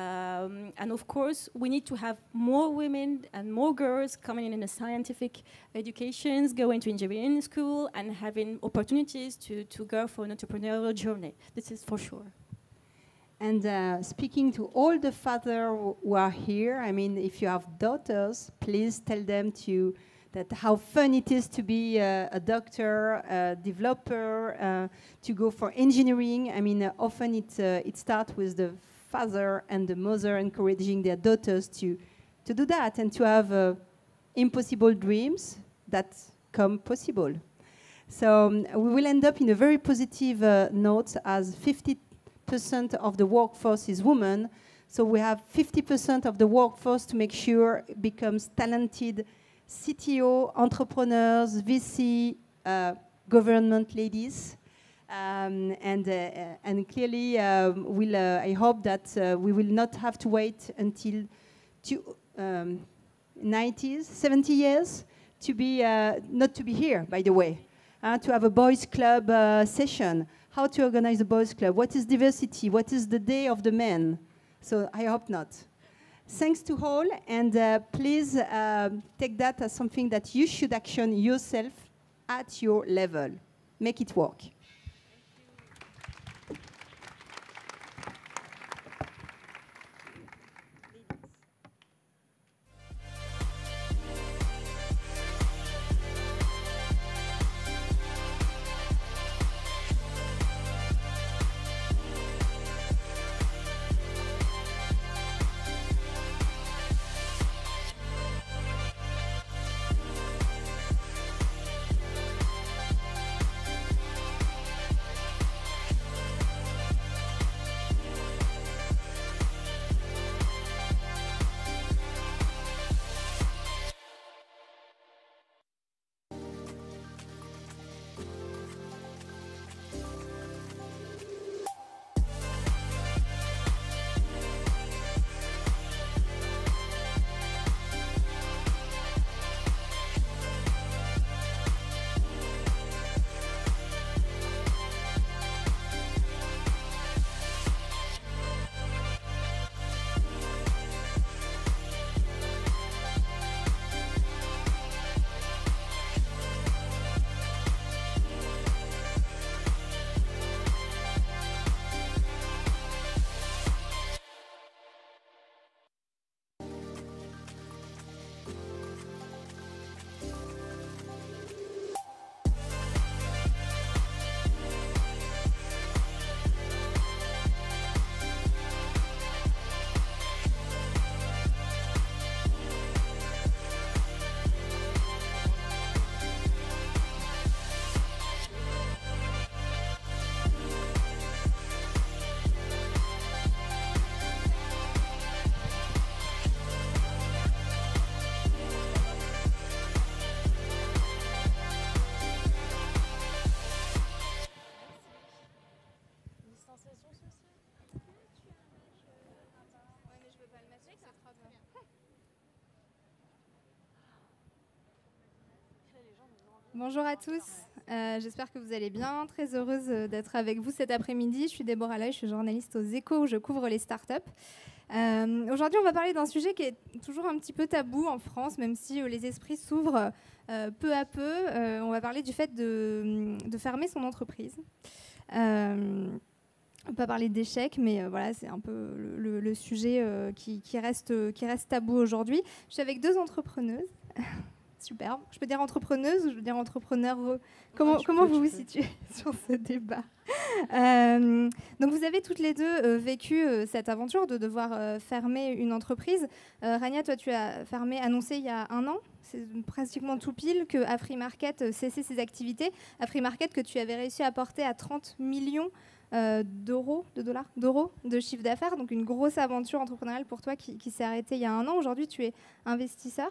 Um, and of course, we need to have more women and more girls coming in in the scientific educations, going to engineering school, and having opportunities to, to go for an entrepreneurial journey. This is for sure. And uh, speaking to all the fathers who are here, I mean, if you have daughters, please tell them to that how fun it is to be uh, a doctor, a developer, uh, to go for engineering. I mean, uh, often it uh, it starts with the father and the mother encouraging their daughters to to do that and to have uh, impossible dreams that come possible. So um, we will end up in a very positive note as 50 50% of the workforce is women. So we have 50% of the workforce to make sure it becomes talented CTO, entrepreneurs, VC, uh, government ladies. Um, and, uh, and clearly, um, we'll, uh, I hope that uh, we will not have to wait until two, um, 90s, 70 years to be, uh, not to be here, by the way, uh, to have a boys club session how to organize a boys' club, what is diversity, what is the day of the men. So I hope not. Thanks to all, and uh, please uh, take that as something that you should action yourself at your level. Make it work. Bonjour à tous, euh, j'espère que vous allez bien. Très heureuse euh, d'être avec vous cet après-midi. Je suis Déborah Lai, je suis journaliste aux Échos où je couvre les startups. Euh, Aujourd'hui, on va parler d'un sujet qui est toujours un petit peu tabou en France, même si euh, les esprits s'ouvrent peu à peu. on va parler du fait de, fermer son entreprise. On pas parler d'échec, mais voilà, c'est un peu le, sujet qui, reste, qui reste tabou aujourd'hui. Je suis avec deux entrepreneuses. Superbe. Je peux dire entrepreneuse ou je peux dire entrepreneur Comment, comment vous vous situez sur ce débat euh, Donc vous avez toutes les deux euh, vécu euh, cette aventure de devoir fermer une entreprise. Rania, toi tu as fermé, annoncé il y a un an, c'est pratiquement tout pile, que Afri Market cessait ses activités. Afri Market que tu avais réussi à porter à 30 millions euh, d'euros, de dollars, d'euros de chiffre d'affaires. Donc une grosse aventure entrepreneuriale pour toi qui, s'est arrêtée il y a un an. Aujourd'hui, tu es investisseur.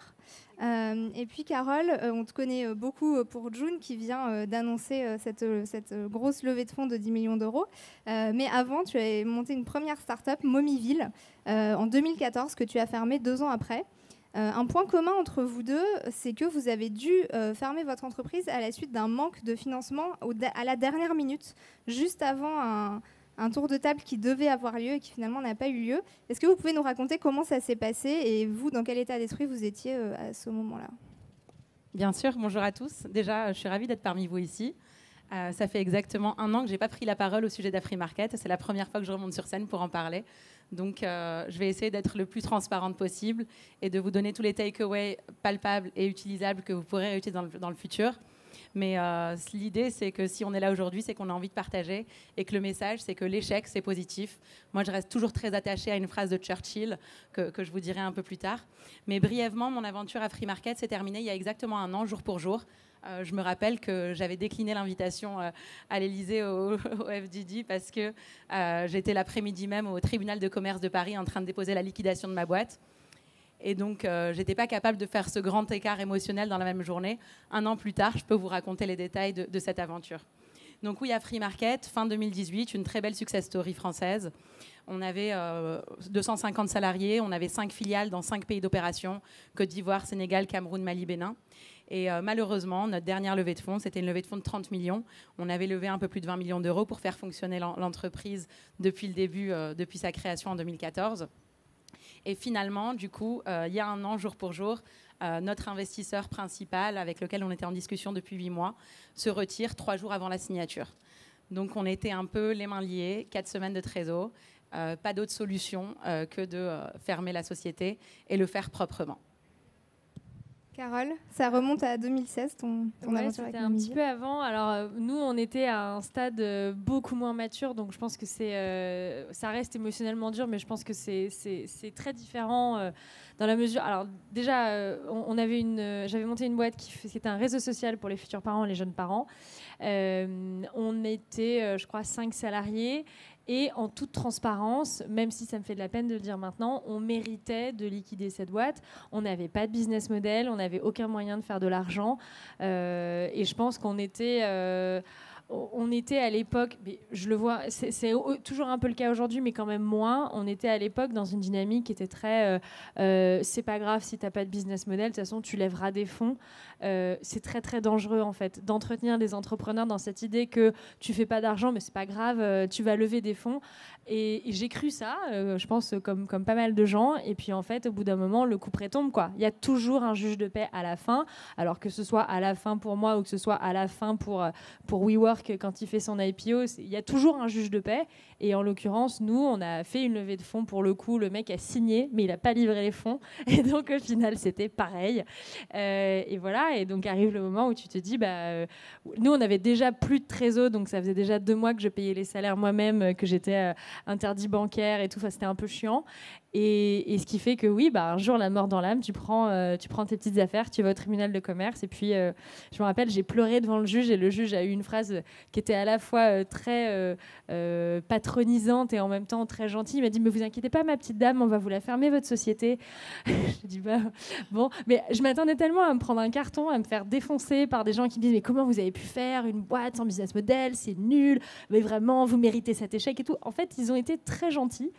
Euh, et puis Carole, euh, on te connaît beaucoup pour June qui vient d'annoncer cette, grosse levée de fonds de 10 millions d'euros. mais avant, tu as monté une première start-up, Momiville, en 2014, que tu as fermée deux ans après. Euh, un point commun entre vous deux, c'est que vous avez dû euh, fermer votre entreprise à la suite d'un manque de financement à la dernière minute, juste avant un, tour de table qui devait avoir lieu et qui finalement n'a pas eu lieu. Est-ce que vous pouvez nous raconter comment ça s'est passé et vous, dans quel état d'esprit vous étiez euh, à ce moment-là Bien sûr, bonjour à tous. Déjà, je suis ravie d'être parmi vous ici. ça fait exactement un an que je n'ai pas pris la parole au sujet d'Afrimarket. C'est la première fois que je remonte sur scène pour en parler. Donc, euh, je vais essayer d'être le plus transparente possible et de vous donner tous les takeaways palpables et utilisables que vous pourrez utiliser dans le, futur. Mais euh, l'idée, c'est que si on est là aujourd'hui, c'est qu'on a envie de partager et que le message, c'est que l'échec, c'est positif. Moi, je reste toujours très attachée à une phrase de Churchill que je vous dirai un peu plus tard. Mais brièvement, mon aventure à Free Market s'est terminée il y a exactement un an, jour pour jour, euh, je me rappelle que j'avais décliné l'invitation euh, à l'Elysée au, FDD parce que euh, j'étais l'après-midi même au tribunal de commerce de Paris en train de déposer la liquidation de ma boîte. Et donc, je n'étais pas capable de faire ce grand écart émotionnel dans la même journée. Un an plus tard, je peux vous raconter les détails de, cette aventure. Donc oui, à Free Market, fin 2018, une très belle success story française. On avait 250 salariés, on avait 5 filiales dans 5 pays d'opération, Côte d'Ivoire, Sénégal, Cameroun, Mali, Bénin. Et euh, malheureusement, notre dernière levée de fonds, c'était une levée de fonds de 30 millions. On avait levé un peu plus de 20 millions d'euros pour faire fonctionner l'entreprise depuis le début, euh, depuis sa création en 2014. Et finalement, du coup, euh, il y a un an, jour pour jour, notre investisseur principal, avec lequel on était en discussion depuis huit mois, se retire trois jours avant la signature. Donc on était un peu les mains liées, quatre semaines de trésor, pas d'autre solution que de fermer la société et le faire proprement. Carole, ça remonte à 2016, ton, ton ouais, un petit peu avant. Alors, euh, nous, on était à un stade euh, beaucoup moins mature, donc je pense que c'est, euh, ça reste émotionnellement dur, mais je pense que c'est, c'est, très différent dans la mesure. Alors, déjà, on, avait une, j'avais monté une boîte qui, était un réseau social pour les futurs parents les jeunes parents. on était, je crois, cinq salariés et en toute transparence, même si ça me fait de la peine de le dire maintenant, on méritait de liquider cette boîte. On n'avait pas de business model, on n'avait aucun moyen de faire de l'argent. Euh, et je pense qu'on était... Euh, on était à l'époque, je le vois, c'est toujours un peu le cas aujourd'hui, mais quand même moins. On était à l'époque dans une dynamique qui était très, euh, euh, c'est pas grave si t'as pas de business model, de toute façon tu lèveras des fonds. Euh, c'est très très dangereux en fait d'entretenir les entrepreneurs dans cette idée que tu fais pas d'argent, mais c'est pas grave, tu vas lever des fonds. Et, j'ai cru ça, euh, je pense, comme, comme pas mal de gens. Et puis en fait, au bout d'un moment, le coup prétombe. Quoi. Il y a toujours un juge de paix à la fin. Alors que ce soit à la fin pour moi ou que ce soit à la fin pour, euh, pour WeWork quand il fait son IPO, il y a toujours un juge de paix. Et en l'occurrence, nous, on a fait une levée de fonds pour le coup. Le mec a signé, mais il n'a pas livré les fonds. Et donc au final, c'était pareil. Euh, et voilà. Et donc arrive le moment où tu te dis, bah, nous, on avait déjà plus de trésor, donc ça faisait déjà deux mois que je payais les salaires moi-même, que j'étais interdit bancaire et tout. ça, c'était un peu chiant. Et, ce qui fait que oui, bah, un jour, la mort dans l'âme, tu, prends, euh, tu prends tes petites affaires, tu vas au tribunal de commerce. Et puis, euh, je me rappelle, j'ai pleuré devant le juge et le juge a eu une phrase euh, qui était à la fois très patronisante et en même temps très gentille. Il m'a dit, mais vous inquiétez pas, ma petite dame, on va vous la fermer, votre société. je dis, bah, bon, mais je m'attendais tellement à me prendre un carton, à me faire défoncer par des gens qui me disent, mais comment vous avez pu faire une boîte sans business model, c'est nul, mais vraiment, vous méritez cet échec et tout. En fait, ils ont été très gentils.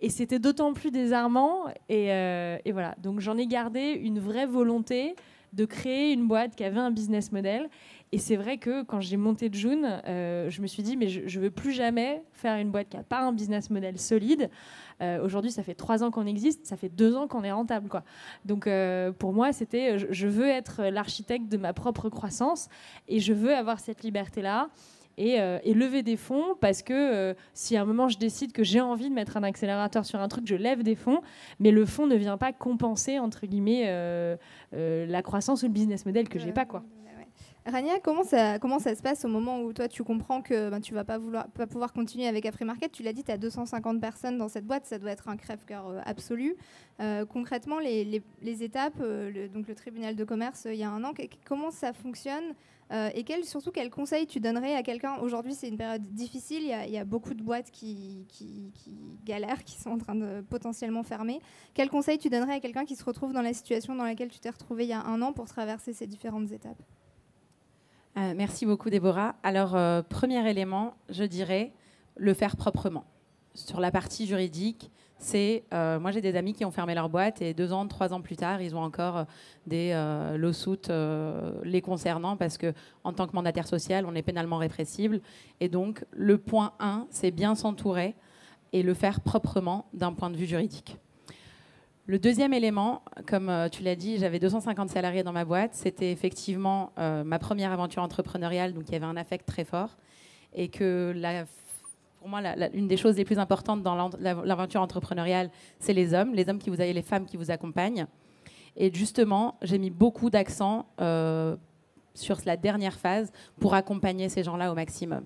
Et c'était d'autant plus désarmant. Euh, et, voilà. Donc j'en ai gardé une vraie volonté de créer une boîte qui avait un business model. Et c'est vrai que quand j'ai monté June, euh, je me suis dit, mais je, ne veux plus jamais faire une boîte qui n'a pas un business model solide. Euh, aujourd'hui, ça fait trois ans qu'on existe, ça fait deux ans qu'on est rentable. Quoi. Donc pour moi, c'était, je, veux être l'architecte de ma propre croissance et je veux avoir cette liberté-là. Euh, et, lever des fonds parce que euh, si à un moment je décide que j'ai envie de mettre un accélérateur sur un truc, je lève des fonds, mais le fonds ne vient pas compenser entre guillemets euh, la croissance ou le business model que j'ai pas quoi. Rania, comment ça, comment ça se passe au moment où toi tu comprends que ben, tu vas pas, vouloir, pas pouvoir continuer avec Market. Tu l'as dit, tu as 250 personnes dans cette boîte, ça doit être un crève-cœur absolu. concrètement, les, les, étapes, donc le tribunal de commerce il y a un an, comment ça fonctionne euh, et surtout, quel conseil tu donnerais à quelqu'un Aujourd'hui, c'est une période difficile. Il y, a, beaucoup de boîtes qui, galèrent, qui sont en train de potentiellement fermer. Quel conseil tu donnerais à quelqu'un qui se retrouve dans la situation dans laquelle tu t'es retrouvé il y a un an pour traverser ces différentes étapes euh, Merci beaucoup, Déborah. Alors, euh, premier élément, je dirais le faire proprement. Sur la partie juridique, c'est euh, moi j'ai des amis qui ont fermé leur boîte et deux ans, trois ans plus tard, ils ont encore euh, des euh, euh, les concernant parce que en tant que mandataire social, on est pénalement répressible. Et donc le point 1, c'est bien s'entourer et le faire proprement d'un point de vue juridique. Le deuxième élément, comme tu l'as dit, j'avais 250 salariés dans ma boîte. C'était effectivement ma première aventure entrepreneuriale, donc il y avait un affect très fort. Et que la pour moi, l'une des choses les plus importantes dans l'aventure entrepreneuriale, c'est les hommes, les hommes qui vous aident, les femmes qui vous accompagnent. Et justement, j'ai mis beaucoup d'accent euh, sur la dernière phase pour accompagner ces gens-là au maximum,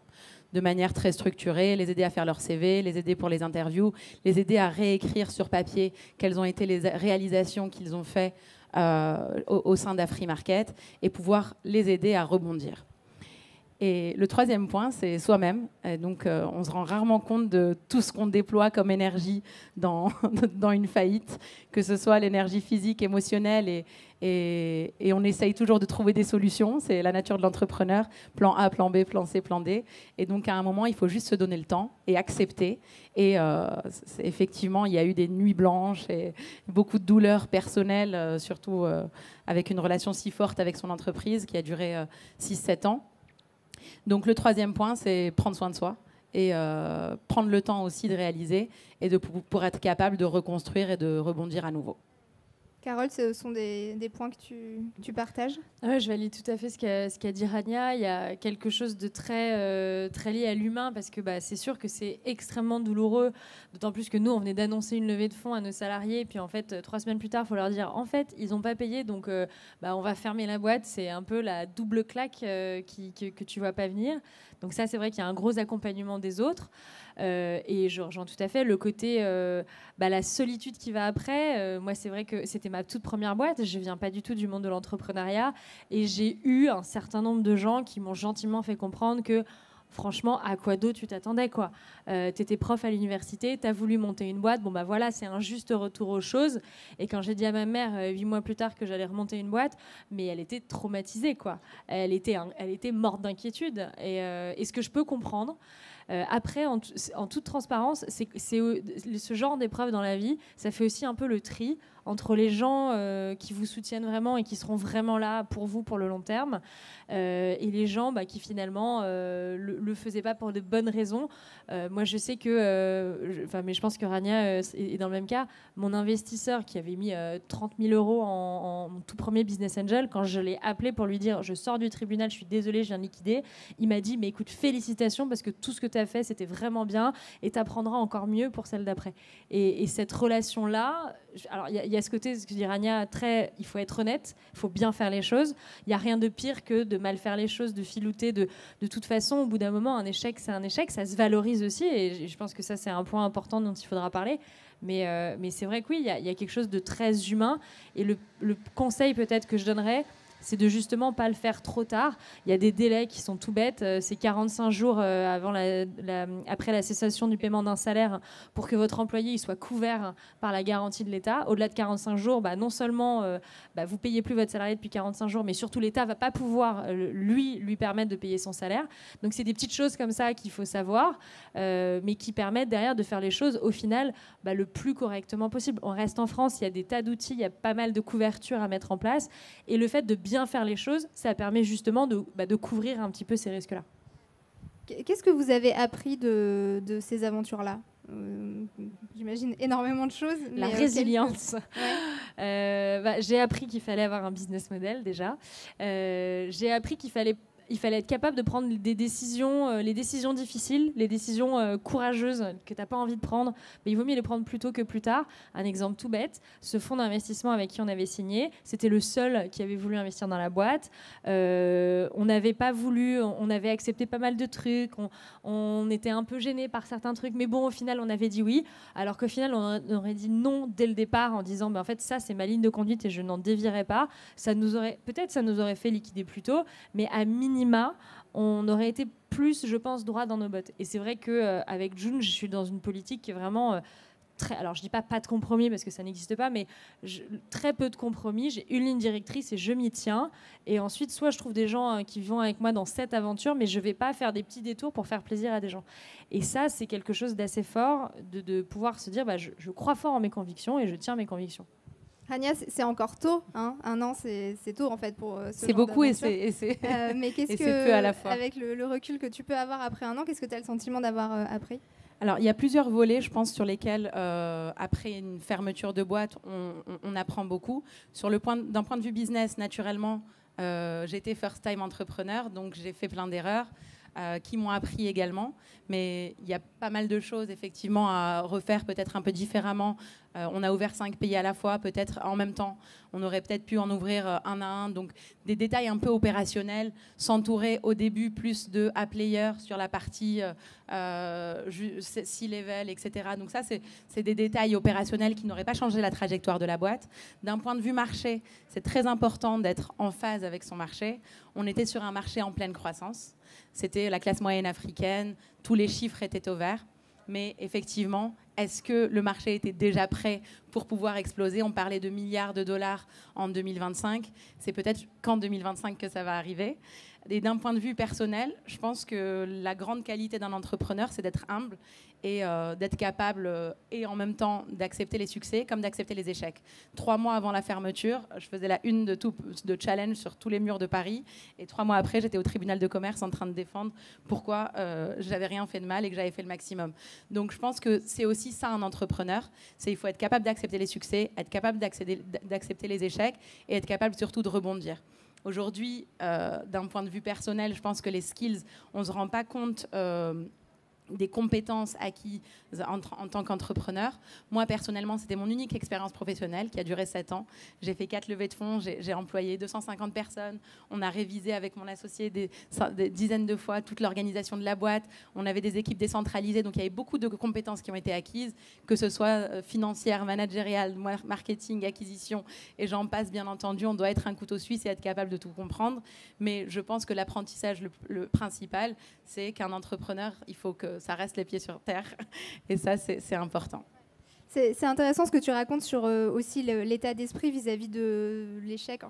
de manière très structurée, les aider à faire leur CV, les aider pour les interviews, les aider à réécrire sur papier quelles ont été les réalisations qu'ils ont faites euh, au, au sein market et pouvoir les aider à rebondir. Et le troisième point, c'est soi-même. Donc, euh, on se rend rarement compte de tout ce qu'on déploie comme énergie dans, dans une faillite, que ce soit l'énergie physique, émotionnelle, et, et, on essaye toujours de trouver des solutions. C'est la nature de l'entrepreneur, plan A, plan B, plan C, plan D. Et donc, à un moment, il faut juste se donner le temps et accepter. Et euh, effectivement, il y a eu des nuits blanches et beaucoup de douleurs personnelles, euh, surtout avec une relation si forte avec son entreprise qui a duré 6-7 ans. Donc le troisième point, c'est prendre soin de soi et euh, prendre le temps aussi de réaliser et de, pour être capable de reconstruire et de rebondir à nouveau. Carole, ce sont des, points que tu, partages Je valide tout à fait ce qu'a dit Rania. Il y a quelque chose de très, euh, très lié à l'humain parce que bah, c'est sûr que c'est extrêmement douloureux, d'autant plus que nous, on venait d'annoncer une levée de fonds à nos salariés et puis en fait, trois semaines plus tard, il faut leur dire en fait, ils n'ont pas payé, donc euh, bah, on va fermer la boîte. C'est un peu la double claque euh, que, tu tu vois pas venir. Donc ça, c'est vrai qu'il y a un gros accompagnement des autres. Euh, et je rejoins tout à fait le côté, euh, bah, la solitude qui va après. Euh, moi, c'est vrai que c'était ma toute première boîte. Je viens pas du tout du monde de l'entrepreneuriat. Et j'ai eu un certain nombre de gens qui m'ont gentiment fait comprendre que franchement, à quoi d'autre tu t'attendais quoi euh, T'étais prof à l'université, t'as voulu monter une boîte, bon bah voilà, c'est un juste retour aux choses. Et quand j'ai dit à ma mère euh, huit mois plus tard que j'allais remonter une boîte, mais elle était traumatisée quoi. Elle était, elle était morte d'inquiétude. Euh, et, ce que je peux comprendre. Euh, après, en, toute transparence, c'est ce genre d'épreuve dans la vie, ça fait aussi un peu le tri entre les gens euh, qui vous soutiennent vraiment et qui seront vraiment là pour vous pour le long terme, euh, et les gens bah, qui finalement ne euh, le, faisaient pas pour de bonnes raisons. moi, je sais que, enfin, mais je pense que Rania est dans le même cas. Mon investisseur qui avait mis 30 000 euros en, tout premier business angel, quand je l'ai appelé pour lui dire je sors du tribunal, je suis désolé, je viens liquidé liquider, il m'a dit mais écoute félicitations parce que tout ce que tu as fait c'était vraiment bien et tu apprendras encore mieux pour celle d'après. Et, et cette relation là alors il y, a ce côté, ce que dit Rania, très, il faut être honnête, il faut bien faire les choses. Il n'y a rien de pire que de mal faire les choses, de filouter. De, toute façon, au bout d'un moment, un échec, c'est un échec, ça se valorise aussi. Et je pense que ça, c'est un point important dont il faudra parler. Mais, euh, c'est vrai que oui, il y, a quelque chose de très humain. Et le, le conseil peut-être que je donnerais, c'est de justement pas le faire trop tard. Il y a des délais qui sont tout bêtes. Euh, c'est 45 jours euh, avant la, après la cessation du paiement d'un salaire pour que votre employé il soit couvert par la garantie de l'État. Au-delà de 45 jours, bah, non seulement euh, bah, vous payez plus votre salarié depuis 45 jours, mais surtout l'État va pas pouvoir lui lui permettre de payer son salaire. Donc c'est des petites choses comme ça qu'il faut savoir, mais qui permettent derrière de faire les choses au final bah, le plus correctement possible. On reste en France, il y a des tas d'outils, il y a pas mal de couvertures à mettre en place, et le fait de bien faire les choses, ça permet justement de, bah, couvrir un petit peu ces risques-là. Qu'est-ce que vous avez appris de, ces aventures-là euh, J'imagine énormément de choses. La résilience. Euh, bah, j'ai appris qu'il fallait avoir un business model déjà. Euh, j'ai appris qu'il fallait il fallait être capable de prendre des décisions, euh, les décisions difficiles, les décisions euh, courageuses que tu n'as pas envie de prendre, mais il vaut mieux les prendre plus tôt que plus tard. Un exemple tout bête, ce fonds d'investissement avec qui on avait signé, c'était le seul qui avait voulu investir dans la boîte. Euh, on n'avait pas voulu, on avait accepté pas mal de trucs, on, était un peu gêné par certains trucs, mais bon, au final, on avait dit oui, alors qu'au final, on aurait dit non dès le départ en disant, mais ben, en fait, ça, c'est ma ligne de conduite et je n'en dévierai pas. Ça nous aurait, peut-être, ça nous aurait fait liquider plus tôt, mais à minimum, on aurait été plus, je pense, droit dans nos bottes. Et c'est vrai qu'avec euh, avec June, je suis dans une politique qui est vraiment euh, très. Alors, je dis pas pas de compromis parce que ça n'existe pas, mais très peu de compromis. J'ai une ligne directrice et je m'y tiens. Et ensuite, soit je trouve des gens euh, qui vont avec moi dans cette aventure, mais je ne vais pas faire des petits détours pour faire plaisir à des gens. Et ça, c'est quelque chose d'assez fort de, pouvoir se dire, bah, je crois fort en mes convictions et je tiens mes convictions. Agnès, c'est encore tôt, hein. un an c'est tôt en fait pour euh, C'est beaucoup et c'est euh, mais qu'est-ce que peu à la fois. avec le, recul que tu peux avoir après un an, qu'est-ce que tu as le sentiment d'avoir euh, appris alors, il y a plusieurs volets, je pense, sur lesquels, après une fermeture de boîte, on, apprend beaucoup. Sur le point, d'un point de vue business, naturellement, j'étais first-time entrepreneur, donc j'ai fait plein d'erreurs qui m'ont appris également. Mais il y a pas mal de choses, effectivement, à refaire peut-être un peu différemment euh, on a ouvert cinq pays à la fois, peut-être en même temps. On aurait peut-être pu en ouvrir euh, un à un. Donc des détails un peu opérationnels, s'entourer au début plus de A player sur la partie euh, euh C-level, etc. Donc ça, c'est des détails opérationnels qui n'auraient pas changé la trajectoire de la boîte. D'un point de vue marché, c'est très important d'être en phase avec son marché. On était sur un marché en pleine croissance. C'était la classe moyenne africaine, tous les chiffres étaient au vert. Mais effectivement, est-ce que le marché était déjà prêt pour pouvoir exploser On parlait de milliards de dollars en 2025. C'est peut-être qu'en 2025 que ça va arriver. Et d'un point de vue personnel, je pense que la grande qualité d'un entrepreneur, c'est d'être humble et euh, d'être capable euh, et en même temps d'accepter les succès comme d'accepter les échecs. Trois mois avant la fermeture, je faisais la une de, tout, de challenge sur tous les murs de Paris et trois mois après, j'étais au tribunal de commerce en train de défendre pourquoi euh, j'avais rien fait de mal et que j'avais fait le maximum. Donc je pense que c'est aussi ça un entrepreneur, c'est il faut être capable d'accepter les succès, être capable d'accepter les échecs et être capable surtout de rebondir. Aujourd'hui, euh, d'un point de vue personnel, je pense que les skills, on ne se rend pas compte euh, des compétences acquises en, tant qu'entrepreneur. Moi, personnellement, c'était mon unique expérience professionnelle qui a duré 7 ans. J'ai fait 4 levées de fonds, j'ai employé 250 personnes. On a révisé avec mon associé des, des dizaines de fois toute l'organisation de la boîte. On avait des équipes décentralisées, donc il y avait beaucoup de compétences qui ont été acquises, que ce soit euh, financière, managériale, marketing, acquisition, et j'en passe, bien entendu. On doit être un couteau suisse et être capable de tout comprendre. Mais je pense que l'apprentissage le principal, c'est qu'un entrepreneur, il faut que ça reste les pieds sur terre. Et ça, c'est important. C'est intéressant ce que tu racontes sur euh, aussi l'état d'esprit vis-à-vis de l'échec.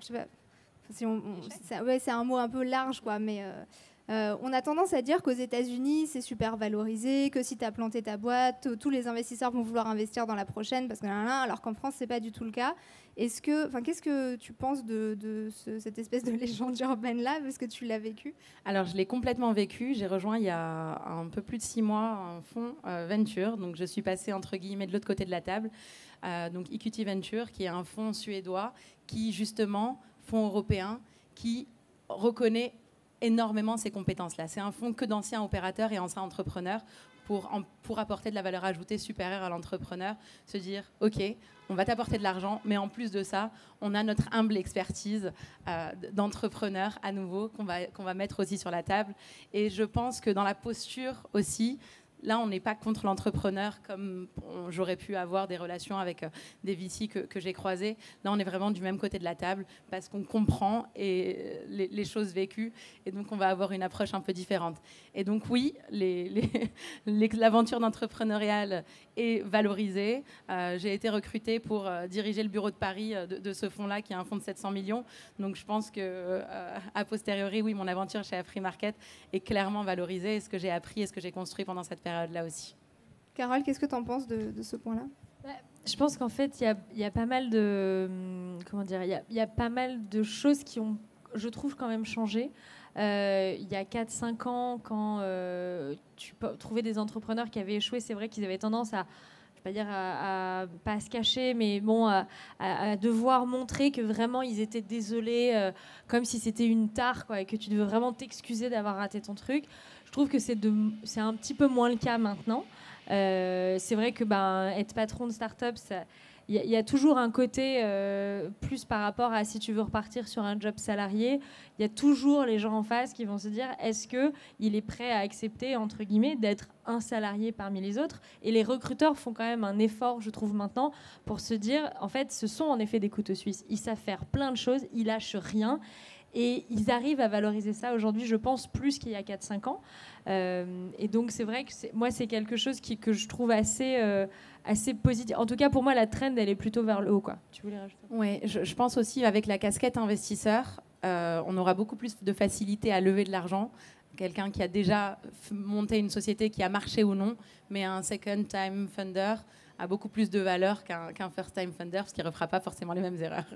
c'est un mot un peu large, quoi, mais. Euh, euh, on a tendance à dire qu'aux États-Unis, c'est super valorisé, que si tu as planté ta boîte, tous les investisseurs vont vouloir investir dans la prochaine, parce que alors qu'en France, c'est pas du tout le cas. Est-ce que, enfin, qu'est-ce que tu penses de, cette espèce de légende urbaine là, parce que tu l'as vécu Alors, je l'ai complètement vécu. J'ai rejoint il y a un peu plus de six mois un fonds euh, venture, donc je suis passée entre guillemets de l'autre côté de la table. Euh, donc EQT Venture, qui est un fonds suédois, qui justement fonds européen, qui reconnaît énormément ces compétences-là. C'est un fonds que d'anciens opérateurs et anciens entrepreneurs pour, apporter de la valeur ajoutée supérieure à l'entrepreneur, se dire, OK, on va t'apporter de l'argent, mais en plus de ça, on a notre humble expertise euh, d'entrepreneur à nouveau qu'on qu'on va mettre aussi sur la table. Et je pense que dans la posture aussi, Là, on n'est pas contre l'entrepreneur comme j'aurais pu avoir des relations avec euh, des VC que, j'ai croisés. Là, on est vraiment du même côté de la table parce qu'on comprend et euh, les, choses vécues. Et donc, on va avoir une approche un peu différente. Et donc, oui, l'aventure d'entrepreneuriat est valorisée. Euh, j'ai été recrutée pour diriger le bureau de Paris de, ce fonds-là, qui est un fonds de 700 millions. Donc, je pense que, a posteriori, oui, mon aventure chez Afri est clairement valorisée. ce que j'ai appris et ce que j'ai construit pendant cette période là aussi. Carole, qu'est-ce que tu en penses de, ce point-là bah, je pense qu'en fait, il y, a, pas mal de hum, comment dire, il y, a pas mal de choses qui ont, je trouve, quand même changé. Euh, il y a 4-5 ans, quand euh, tu trouvais des entrepreneurs qui avaient échoué, c'est vrai qu'ils avaient tendance à, je vais pas dire à, pas se cacher, mais bon, à, devoir montrer que vraiment ils étaient désolés, euh, comme si c'était une tare, quoi, et que tu devais vraiment t'excuser d'avoir raté ton truc. Je trouve que c'est un petit peu moins le cas maintenant. Euh, c'est vrai que ben, être patron de start-up, il y, a toujours un côté euh, plus par rapport à si tu veux repartir sur un job salarié. Il y a toujours les gens en face qui vont se dire est-ce que il est prêt à accepter entre guillemets d'être un salarié parmi les autres Et les recruteurs font quand même un effort, je trouve maintenant, pour se dire en fait, ce sont en effet des couteaux suisses. Ils savent faire plein de choses, ils lâchent rien. Et ils arrivent à valoriser ça aujourd'hui, je pense, plus qu'il y a 4-5 ans. Euh, et donc, c'est vrai que moi, c'est quelque chose que je trouve assez, euh, assez positif. En tout cas, pour moi, la trend, elle est plutôt vers le haut. Quoi. Tu voulais rajouter Oui, je, pense aussi avec la casquette investisseur, euh, on aura beaucoup plus de facilité à lever de l'argent. Quelqu'un qui a déjà monté une société qui a marché ou non, mais un second time funder a beaucoup plus de valeur qu'un first time funder parce qu'il ne refera pas forcément les mêmes erreurs.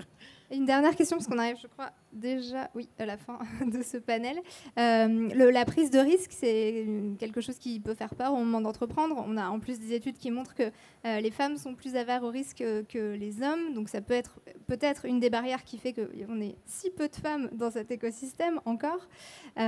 Une dernière question, parce qu'on arrive, je crois, déjà oui, à la fin de ce panel. Euh, la prise de risque, c'est quelque chose qui peut faire peur au moment d'entreprendre. On a en plus des études qui montrent que euh, les femmes sont plus avares au risque euh, que les hommes. Donc ça peut être peut-être une des barrières qui fait qu'on est si peu de femmes dans cet écosystème encore. vous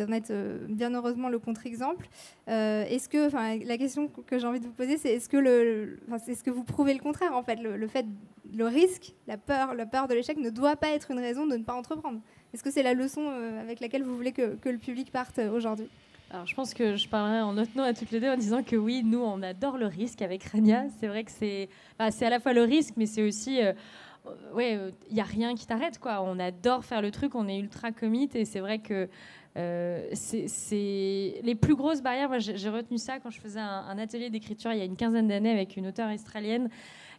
en êtes bien heureusement le contre-exemple. Est-ce que, enfin, la question que j'ai envie de vous poser, c'est est-ce que, le, est -ce que vous prouvez le contraire en fait, le fait le risque, la peur, la peur de l'échec ne doit pas être une raison de ne pas entreprendre. Est-ce que c'est la leçon euh, avec laquelle vous voulez que, le public parte euh, aujourd'hui alors, je pense que je parlerai en notre nom à toutes les deux en disant que oui, nous, on adore le risque avec Rania. C'est vrai que c'est à la fois le risque, mais c'est aussi. Euh, ouais, il n'y a rien qui t'arrête, quoi. On adore faire le truc, on est ultra commit et c'est vrai que. c'est les plus grosses barrières. Moi, j'ai retenu ça quand je faisais un atelier d'écriture il y a une quinzaine d'années avec une auteure australienne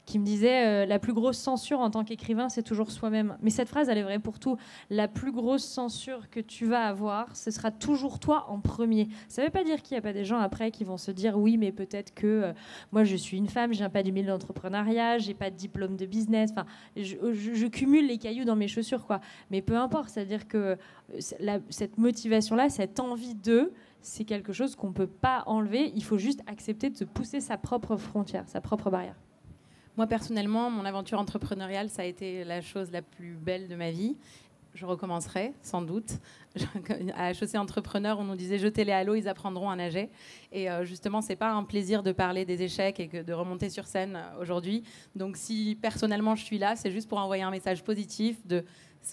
qui me disait euh, La plus grosse censure en tant qu'écrivain, c'est toujours soi-même. Mais cette phrase, elle est vraie pour tout. La plus grosse censure que tu vas avoir, ce sera toujours toi en premier. Ça ne veut pas dire qu'il n'y a pas des gens après qui vont se dire Oui, mais peut-être que euh, moi, je suis une femme, je n'ai pas du milieu d'entrepreneuriat, je j'ai pas de diplôme de business. Enfin, je, cumule les cailloux dans mes chaussures, quoi. Mais peu importe, c'est-à-dire que euh, cette motivation-là, cette envie de c'est quelque chose qu'on ne peut pas enlever. Il faut juste accepter de se pousser sa propre frontière, sa propre barrière. Moi, personnellement, mon aventure entrepreneuriale, ça a été la chose la plus belle de ma vie. Je recommencerai, sans doute. À e chaussée Entrepreneur, on nous disait jetez-les à ils apprendront à nager. Et euh, justement, c'est pas un plaisir de parler des échecs et de remonter sur scène euh, aujourd'hui. Donc, si personnellement je suis là, c'est juste pour envoyer un message positif de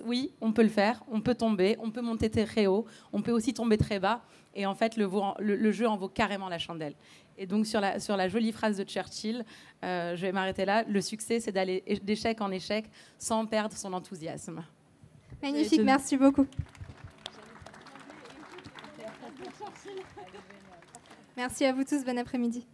oui, on peut le faire, on peut tomber, on peut monter très haut, on peut aussi tomber très bas. Et en fait, le jeu en vaut carrément la chandelle. Et donc sur la, sur la jolie phrase de Churchill, euh, je vais m'arrêter là, le succès c'est d'aller d'échec en échec sans perdre son enthousiasme. Magnifique, merci beaucoup. Merci à vous tous, bon après-midi.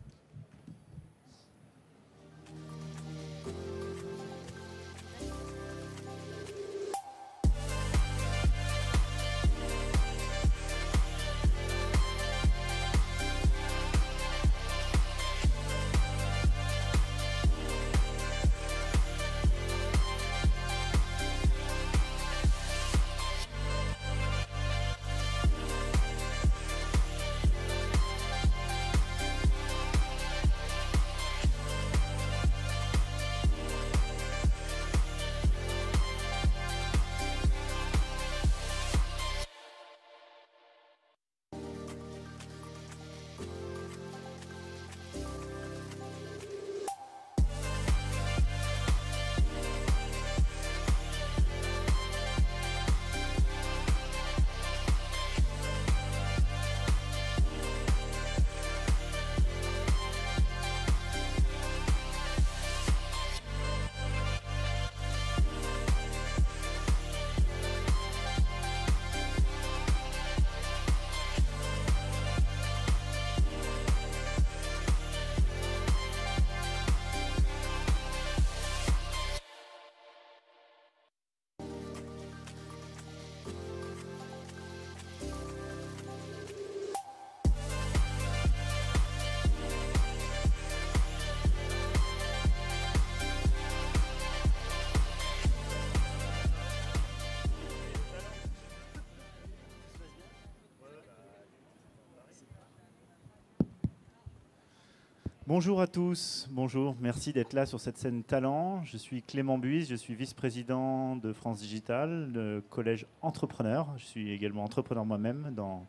Bonjour à tous, bonjour, merci d'être là sur cette scène talent. Je suis Clément Buis, je suis vice-président de France Digital, le collège entrepreneur. Je suis également entrepreneur moi-même. Dans,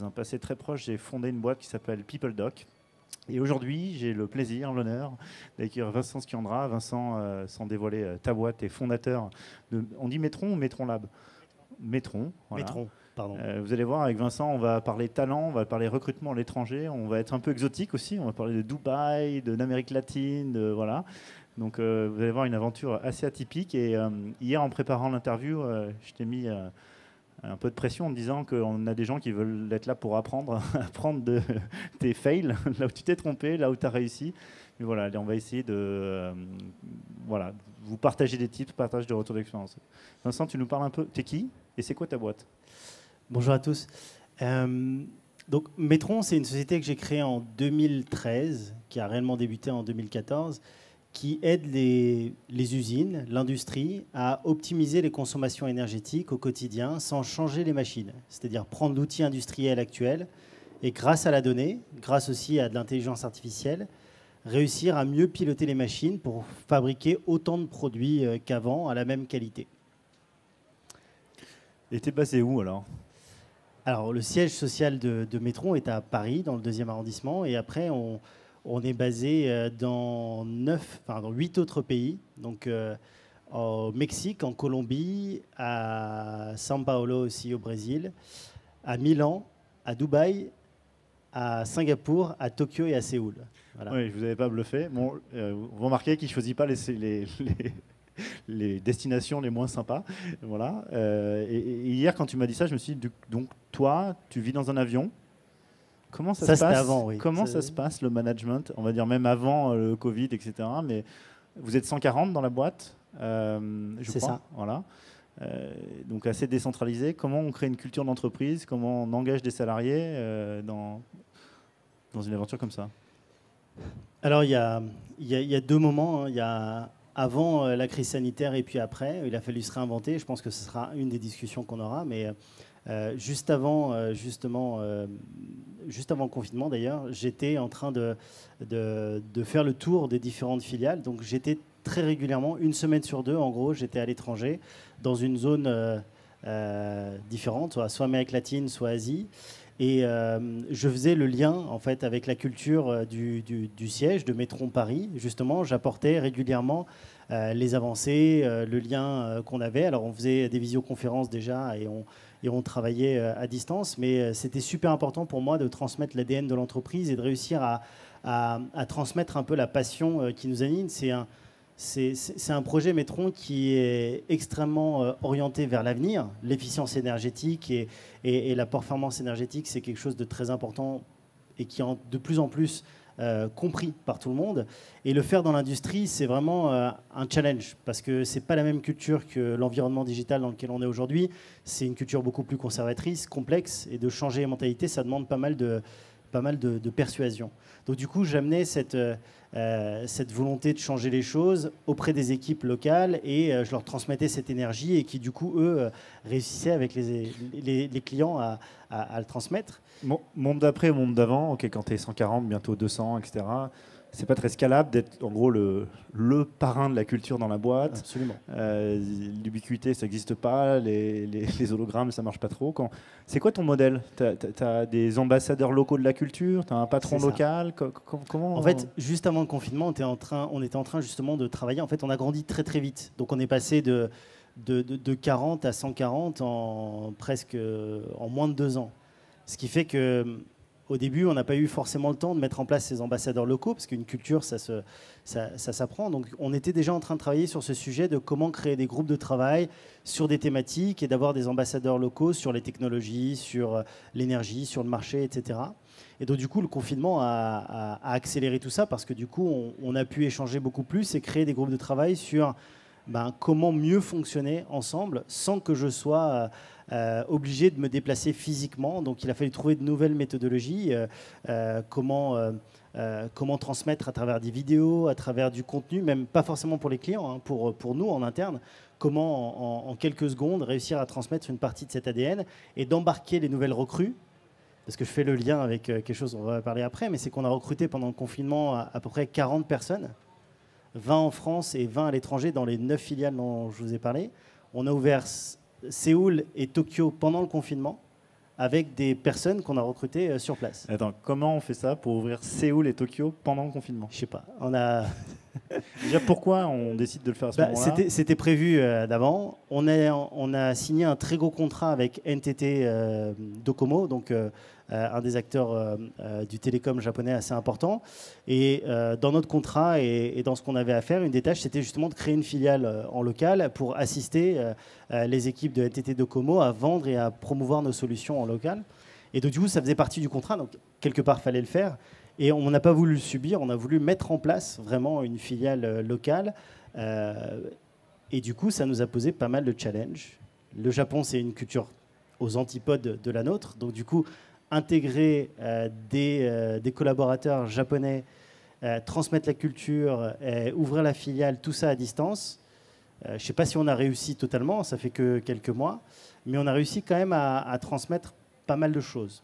un passé très proche, j'ai fondé une boîte qui s'appelle PeopleDoc. Et aujourd'hui, j'ai le plaisir, l'honneur d'accueillir Vincent Skiandra. Vincent, euh, sans dévoiler euh, ta boîte, est fondateur de. On dit Métron ou Métron Lab Métron. Métron. Euh, vous allez voir, avec Vincent, on va parler talent, on va parler recrutement à l'étranger, on va être un peu exotique aussi, on va parler de Dubaï, de l'Amérique latine, voilà. Donc euh, vous allez voir une aventure assez atypique. Et euh, hier, en préparant l'interview, je t'ai mis un peu de pression en disant qu'on a des gens qui veulent être là pour apprendre, apprendre de tes fails, là où tu t'es trompé, là où tu as réussi. Mais voilà, on va essayer de voilà, vous partager des tips, partage de retours d'expérience. Vincent, tu nous parles un peu, t'es qui et c'est quoi ta boîte Bonjour à tous. Euh, donc, Metron, c'est une société que j'ai créée en 2013, qui a réellement débuté en 2014, qui aide les, usines, l'industrie, à optimiser les consommations énergétiques au quotidien sans changer les machines, c'est-à-dire prendre l'outil industriel actuel et grâce à la donnée, grâce aussi à de l'intelligence artificielle, réussir à mieux piloter les machines pour fabriquer autant de produits euh, qu'avant à la même qualité. Et t'es basé où alors alors, le siège social de, de Métron est à Paris, dans le deuxième arrondissement, et après, on, est basé euh, dans, neuf, enfin, dans autres pays, donc euh, au Mexique, en Colombie, à São Paulo aussi au Brésil, à Milan, à Dubaï, à Singapour, à Tokyo et à Séoul. Oui, je ne vous avais pas bluffé. Euh, vous remarquez qu'il ne choisit pas les, les destinations les moins sympas. Voilà. Euh, et, hier, quand tu m'as dit ça, je me suis dit, donc toi, tu vis dans un avion. Comment ça, se passe Comment ça se passe le management On va dire même avant euh, le Covid, etc. Mais vous êtes 140 dans la boîte, euh, C'est Ça. Voilà. donc assez décentralisé. Comment on crée une culture d'entreprise Comment on engage des salariés dans, dans une aventure comme ça Alors il y a, deux moments. Hein. Il y a avant euh, la crise sanitaire et puis après. Euh, il a fallu se réinventer. Je pense que ce sera une des discussions qu'on aura. Mais euh, juste avant, justement, juste avant le confinement d'ailleurs, j'étais en train de, de, faire le tour des différentes filiales. Donc j'étais très régulièrement, une semaine sur deux, en gros, j'étais à l'étranger, dans une zone différente, soit, soit Amérique latine, soit Asie. Et je faisais le lien en fait avec la culture du, du siège de Métron Paris. Justement, j'apportais régulièrement euh, les avancées, euh, le lien euh, qu'on avait. Alors on faisait des visioconférences déjà et on, et on travaillait à distance, mais c'était super important pour moi de transmettre l'ADN de l'entreprise et de réussir à, transmettre un peu la passion qui nous anime. C'est un, projet Métron qui est extrêmement orienté vers l'avenir. L'efficience énergétique et, la performance énergétique, c'est quelque chose de très important et qui en, de plus en plus euh, compris par tout le monde. Et le faire dans l'industrie, c'est vraiment euh, un challenge, parce que c'est pas la même culture que l'environnement digital dans lequel on est aujourd'hui. C'est une culture beaucoup plus conservatrice, complexe, et de changer les mentalités, ça demande pas mal de, pas mal de, persuasion. Donc du coup, j'amenais cette, euh, euh, cette volonté de changer les choses auprès des équipes locales et euh, je leur transmettais cette énergie et qui du coup, eux, réussissaient avec les, les, clients à, à, le transmettre. monde d'après, monde d'avant, ok, quand tu es 140, bientôt 200, etc c'est pas très scalable d'être en gros le, le, parrain de la culture dans la boîte. Absolument. Euh, l'ubiquité, ça n'existe pas. Les, hologrammes, ça marche pas trop. Quand... C'est quoi ton modèle Tu as, des ambassadeurs locaux de la culture Tu as un patron local comment En fait, juste avant le confinement, on était, en train, on était en train justement de travailler. En fait, on a grandi très très vite. Donc, on est passé de, de, 40 à 140 en presque euh, en moins de deux ans. Ce qui fait que au début, on n'a pas eu forcément le temps de mettre en place ces ambassadeurs locaux, parce qu'une culture, ça s'apprend. Donc, on était déjà en train de travailler sur ce sujet de comment créer des groupes de travail sur des thématiques et d'avoir des ambassadeurs locaux sur les technologies, sur euh, l'énergie, sur le marché, etc. Et donc, du coup, le confinement a, accéléré tout ça, parce que du coup, on, a pu échanger beaucoup plus et créer des groupes de travail sur ben, comment mieux fonctionner ensemble sans que je sois euh, euh, obligé de me déplacer physiquement. Donc il a fallu trouver de nouvelles méthodologies. Euh, euh, comment, comment transmettre à travers des vidéos, à travers du contenu, même pas forcément pour les clients, hein, pour, pour nous en interne. Comment en, quelques secondes réussir à transmettre une partie de cet ADN et d'embarquer les nouvelles recrues parce que je fais le lien avec quelque chose dont on va parler après, mais c'est qu'on a recruté pendant le confinement à, à, peu près 40 personnes, 20 en France et 20 à l'étranger dans les 9 filiales dont je vous ai parlé. On a ouvert Séoul et Tokyo pendant le confinement avec des personnes qu'on a recrutées euh, sur place. Attends, comment on fait ça pour ouvrir Séoul et Tokyo pendant le confinement Je sais pas. On a. Déjà, pourquoi on décide de le faire à ce bah, moment-là C'était prévu euh, d'avant. On, on, a signé un très gros contrat avec NTT euh, Docomo, donc euh, un des acteurs euh, euh, du télécom japonais assez important. Et dans notre contrat et, dans ce qu'on avait à faire, une des tâches, c'était justement de créer une filiale en local pour assister les équipes de NTT Docomo à vendre et à promouvoir nos solutions en local. Et donc, du coup, ça faisait partie du contrat, donc quelque part, fallait le faire. Et on n'a pas voulu le subir, on a voulu mettre en place vraiment une filiale locale. et du coup, ça nous a posé pas mal de challenges. Le Japon, c'est une culture aux antipodes de la nôtre. Donc, du coup, intégrer euh, euh, des, collaborateurs japonais, euh, transmettre la culture, ouvrir la filiale, tout ça à distance. je ne sais pas si on a réussi totalement, ça fait que quelques mois, mais on a réussi quand même à transmettre pas mal de choses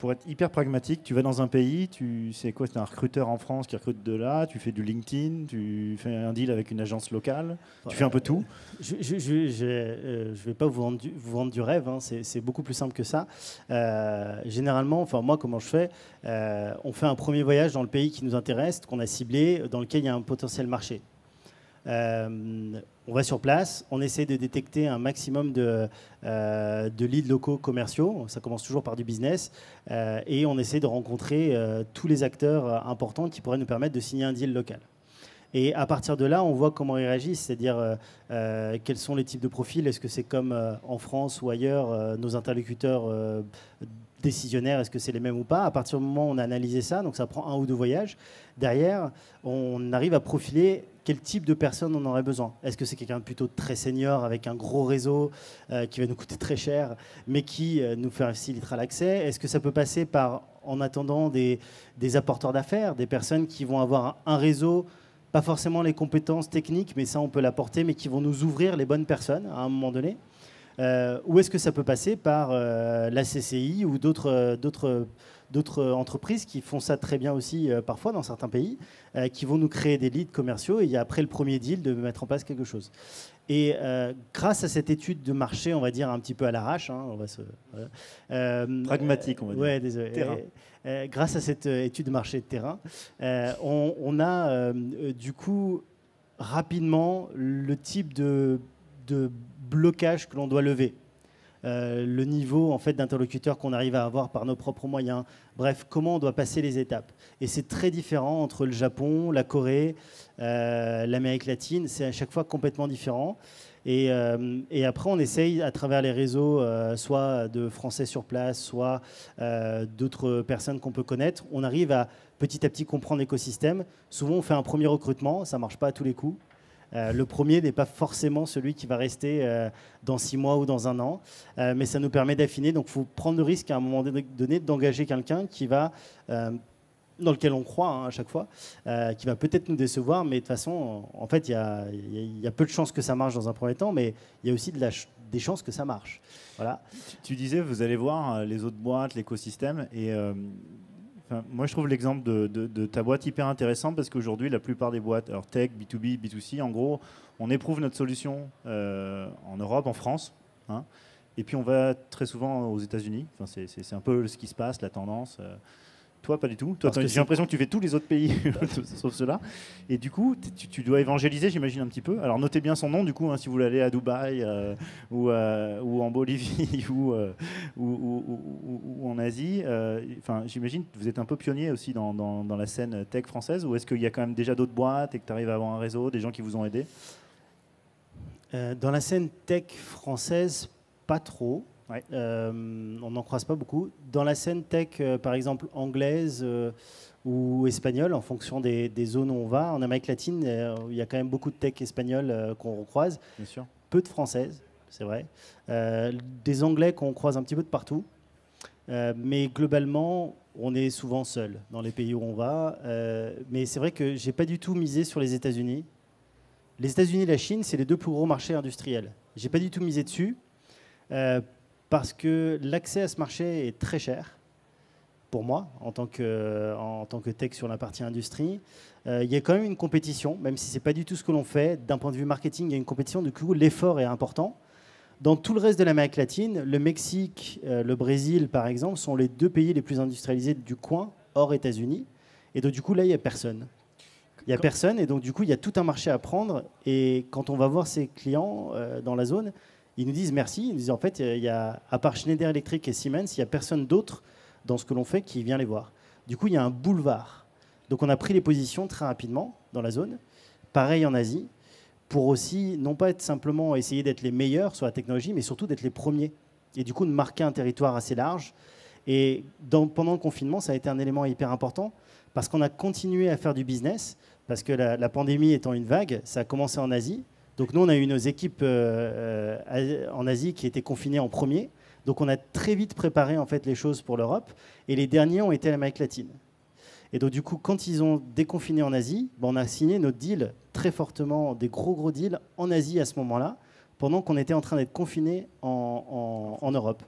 pour être hyper pragmatique, tu vas dans un pays, tu sais quoi, c'est un recruteur en France qui recrute de là, tu fais du LinkedIn, tu fais un deal avec une agence locale, tu fais un peu tout. Je ne euh, vais pas vous vendre du, rêve, hein, c'est beaucoup plus simple que ça. Euh, généralement, enfin moi comment je fais, euh, on fait un premier voyage dans le pays qui nous intéresse, qu'on a ciblé, dans lequel il y a un potentiel marché. Euh, on va sur place, on essaie de détecter un maximum de, euh, leads locaux commerciaux, ça commence toujours par du business, euh, et on essaie de rencontrer tous les acteurs importants qui pourraient nous permettre de signer un deal local. Et à partir de là, on voit comment ils réagissent, c'est-à-dire quels sont les types de profils. Est-ce que c'est comme en France ou ailleurs, nos interlocuteurs décisionnaires, est-ce que c'est les mêmes ou pas À partir du moment où on a analysé ça, donc ça prend un ou deux voyages, derrière, on arrive à profiler quel type de personne on aurait besoin. Est-ce que c'est quelqu'un plutôt très senior avec un gros réseau euh, qui va nous coûter très cher, mais qui euh, nous facilitera l'accès Est-ce que ça peut passer par, en attendant, des, apporteurs d'affaires, des personnes qui vont avoir un, réseau pas forcément les compétences techniques, mais ça on peut l'apporter, mais qui vont nous ouvrir les bonnes personnes à un moment donné. Euh, ou est-ce que ça peut passer par la CCI ou d'autres d'autres entreprises qui font ça très bien aussi euh, parfois dans certains pays, euh, qui vont nous créer des leads commerciaux et il y a après le premier deal de mettre en place quelque chose. Et euh, grâce à cette étude de marché, on va dire un petit peu à l'arrache, hein, on va se pragmatique, on va dire. Ouais, désolé. grâce à cette étude de marché de terrain, on, a du coup rapidement le type de blocage que l'on doit lever. Euh, le niveau en fait d'interlocuteur qu'on arrive à avoir par nos propres moyens. Bref, comment on doit passer les étapes. Et c'est très différent entre le Japon, la Corée, euh, l'Amérique latine. C'est à chaque fois complètement différent. Et, euh, après, on essaye à travers les réseaux, soit de Français sur place, soit d'autres personnes qu'on peut connaître, on arrive à petit à petit comprendre l'écosystème. Souvent, on fait un premier recrutement, ça ne marche pas à tous les coups. Euh, le premier n'est pas forcément celui qui va rester euh, dans six mois ou dans un an, euh, mais ça nous permet d'affiner. Donc, il faut prendre le risque à un moment donné d'engager quelqu'un qui va, dans lequel on croit hein, à chaque fois, qui va peut-être nous décevoir, mais de toute façon, en fait, il y a, peu de chances que ça marche dans un premier temps, mais il y a aussi des chances que ça marche. Voilà. Tu disais, vous allez voir les autres boîtes, l'écosystème, et moi, je trouve l'exemple de, ta boîte hyper intéressant parce qu'aujourd'hui, la plupart des boîtes, alors tech, B2B, B2C, en gros, on éprouve notre solution euh, en Europe, en France, hein. et puis on va très souvent aux États-Unis. Enfin, c'est un peu ce qui se passe, la tendance. Euh. Toi, pas du tout. j'ai l'impression que tu fais tous les autres pays, sauf cela. Et du coup, tu, dois évangéliser, j'imagine, un petit peu. Alors, notez bien son nom, du coup, hein, si vous voulez aller à Dubaï euh, euh, ou, en Bolivie euh, ou, ou, en Asie. Enfin, j'imagine que vous êtes un peu pionnier aussi dans, dans la scène tech française. Ou est-ce qu'il y a quand même déjà d'autres boîtes et que tu arrives à avoir un réseau, des gens qui vous ont aidé Dans la scène tech française, pas trop. Ouais, euh, on n'en croise pas beaucoup. Dans la scène tech, euh, par exemple, anglaise euh, ou espagnole, en fonction des, zones où on va, en Amérique latine, il y a quand même beaucoup de tech espagnole qu'on recroise. Bien sûr. Peu de françaises, c'est vrai. des anglais qu'on croise un petit peu de partout. mais globalement, on est souvent seul dans les pays où on va. mais c'est vrai que j'ai pas du tout misé sur les États-Unis. Les États-Unis et la Chine, c'est les deux plus gros marchés industriels. J'ai pas du tout misé dessus parce que l'accès à ce marché est très cher pour moi, en tant que, tech sur la partie industrie. Euh, il y a quand même une compétition, même si ce n'est pas du tout ce que l'on fait. D'un point de vue marketing, il y a une compétition, du coup, l'effort est important. Dans tout le reste de l'Amérique latine, le Mexique, euh, le Brésil, par exemple, sont les deux pays les plus industrialisés du coin, hors États-Unis. Et donc, du coup, là, il n'y a personne. Il n'y a personne, et donc, du coup, il y a tout un marché à prendre. Et quand on va voir ses clients euh, dans la zone, ils nous disent merci. Ils nous disent en fait, il y a, à part Schneider Electric et Siemens, il n'y a personne d'autre dans ce que l'on fait qui vient les voir. Du coup, il y a un boulevard. Donc on a pris les positions très rapidement dans la zone. Pareil en Asie, pour aussi non pas être simplement essayer d'être les meilleurs sur la technologie, mais surtout d'être les premiers. Et du coup, de marquer un territoire assez large. Et pendant le confinement, ça a été un élément hyper important parce qu'on a continué à faire du business, parce que la pandémie étant une vague, ça a commencé en Asie, donc nous, on a eu nos équipes euh, euh, en Asie qui étaient confinées en premier. Donc on a très vite préparé en fait les choses pour l'Europe. Et les derniers ont été l'Amérique latine. Et donc du coup, quand ils ont déconfiné en Asie, ben, on a signé nos deals très fortement, des gros gros deals en Asie à ce moment-là, pendant qu'on était en train d'être confinés en, en Europe.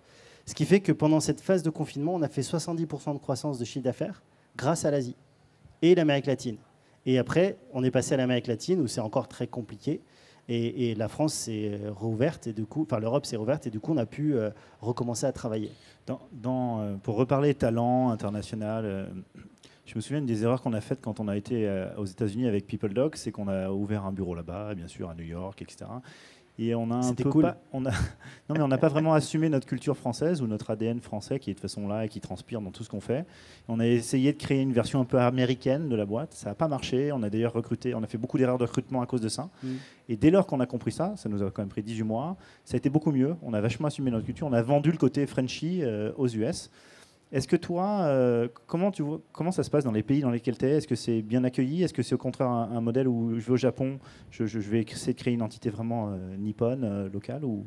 Ce qui fait que pendant cette phase de confinement, on a fait 70% de croissance de chiffre d'affaires grâce à l'Asie et l'Amérique latine. Et après, on est passé à l'Amérique latine où c'est encore très compliqué. Et, la France s'est euh, rouverte et du coup, enfin l'Europe s'est rouverte et du coup on a pu euh, recommencer à travailler. Dans, euh, pour reparler talent international, je me souviens des erreurs qu'on a faites quand on a été aux États-Unis avec PeopleDoc, c'est qu'on a ouvert un bureau là-bas, bien sûr à New York, etc. Et on a un peu on non on n'a pas vraiment assumé notre culture française ou notre ADN français qui est de façon là et qui transpire dans tout ce qu'on fait. On a essayé de créer une version un peu américaine de la boîte. Ça n'a pas marché. On a d'ailleurs recruté, on a fait beaucoup d'erreurs de recrutement à cause de ça. Mm. Et dès lors qu'on a compris ça, ça nous a quand même pris 18 mois. Ça a été beaucoup mieux. On a vachement assumé notre culture. On a vendu le côté Frenchy euh, aux US. Est-ce que toi, euh, comment, ça se passe dans les pays dans lesquels tu es Est-ce que c'est bien accueilli Est-ce que c'est au contraire un, modèle où je vais au Japon, je, vais essayer de créer une entité vraiment euh, nippone, euh, locale ou...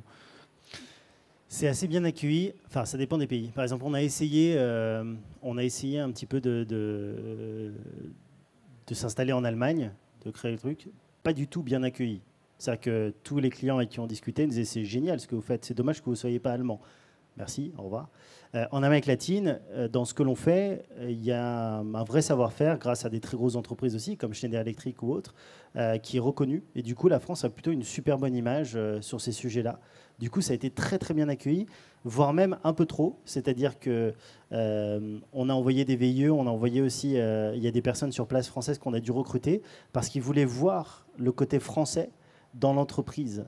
C'est assez bien accueilli, enfin ça dépend des pays. Par exemple, on a essayé, on a essayé un petit peu de, s'installer en Allemagne, de créer le truc, pas du tout bien accueilli. C'est-à-dire que tous les clients avec qui on discutait nous disaient c'est génial ce que vous faites, c'est dommage que vous ne soyez pas allemand. Merci, au revoir. Euh, en Amérique latine, euh, dans ce que l'on fait, euh, il y a un vrai savoir-faire grâce à des très grosses entreprises aussi, comme Schneider Electric ou autres, qui est reconnu. Et du coup, la France a plutôt une super bonne image sur ces sujets-là. Du coup, ça a été très très bien accueilli, voire même un peu trop. C'est-à-dire que on a envoyé des VIE, on a envoyé aussi, il y a des personnes sur place françaises qu'on a dû recruter parce qu'ils voulaient voir le côté français dans l'entreprise.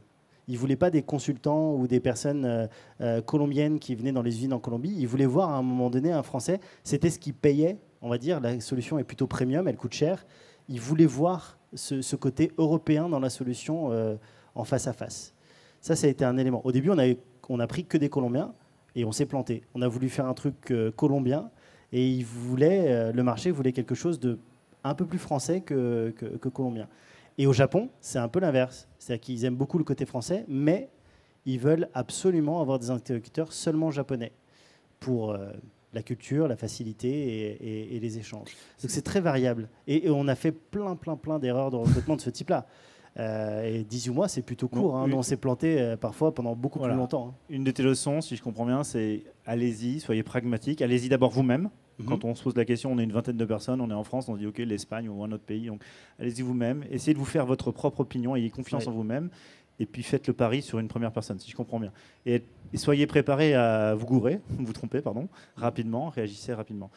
Ils voulaient pas des consultants ou des personnes euh, euh, colombiennes qui venaient dans les usines en Colombie. Il voulait voir à un moment donné un Français. C'était ce qui payait, on va dire. La solution est plutôt premium, elle coûte cher. Il voulait voir ce, côté européen dans la solution euh, en face à face. Ça, ça a été un élément. Au début, on a, on pris que des Colombiens et on s'est planté. On a voulu faire un truc colombien et il voulait le marché voulait quelque chose de un peu plus français que colombien. Et au Japon, c'est un peu l'inverse. C'est-à-dire qu'ils aiment beaucoup le côté français, mais ils veulent absolument avoir des interlocuteurs seulement japonais pour euh, la culture, la facilité et, les échanges. Donc c'est très variable. Et, on a fait plein, plein, plein d'erreurs de recrutement de ce type-là. Euh, et 18 mois, c'est plutôt court. Non, hein. On s'est planté euh, parfois pendant beaucoup plus longtemps. Hein. Une de tes leçons, si je comprends bien, c'est allez-y, soyez pragmatique, allez-y d'abord vous-même. Mhm. Quand on se pose la question, on est une vingtaine de personnes, on est en France, on se dit ok, l'Espagne ou un autre pays. Donc allez-y vous-même, essayez de vous faire votre propre opinion, ayez confiance en vous-même et puis faites le pari sur une première personne, si je comprends bien. Et, soyez préparés à vous gourer, vous tromper, pardon, rapidement, réagissez rapidement.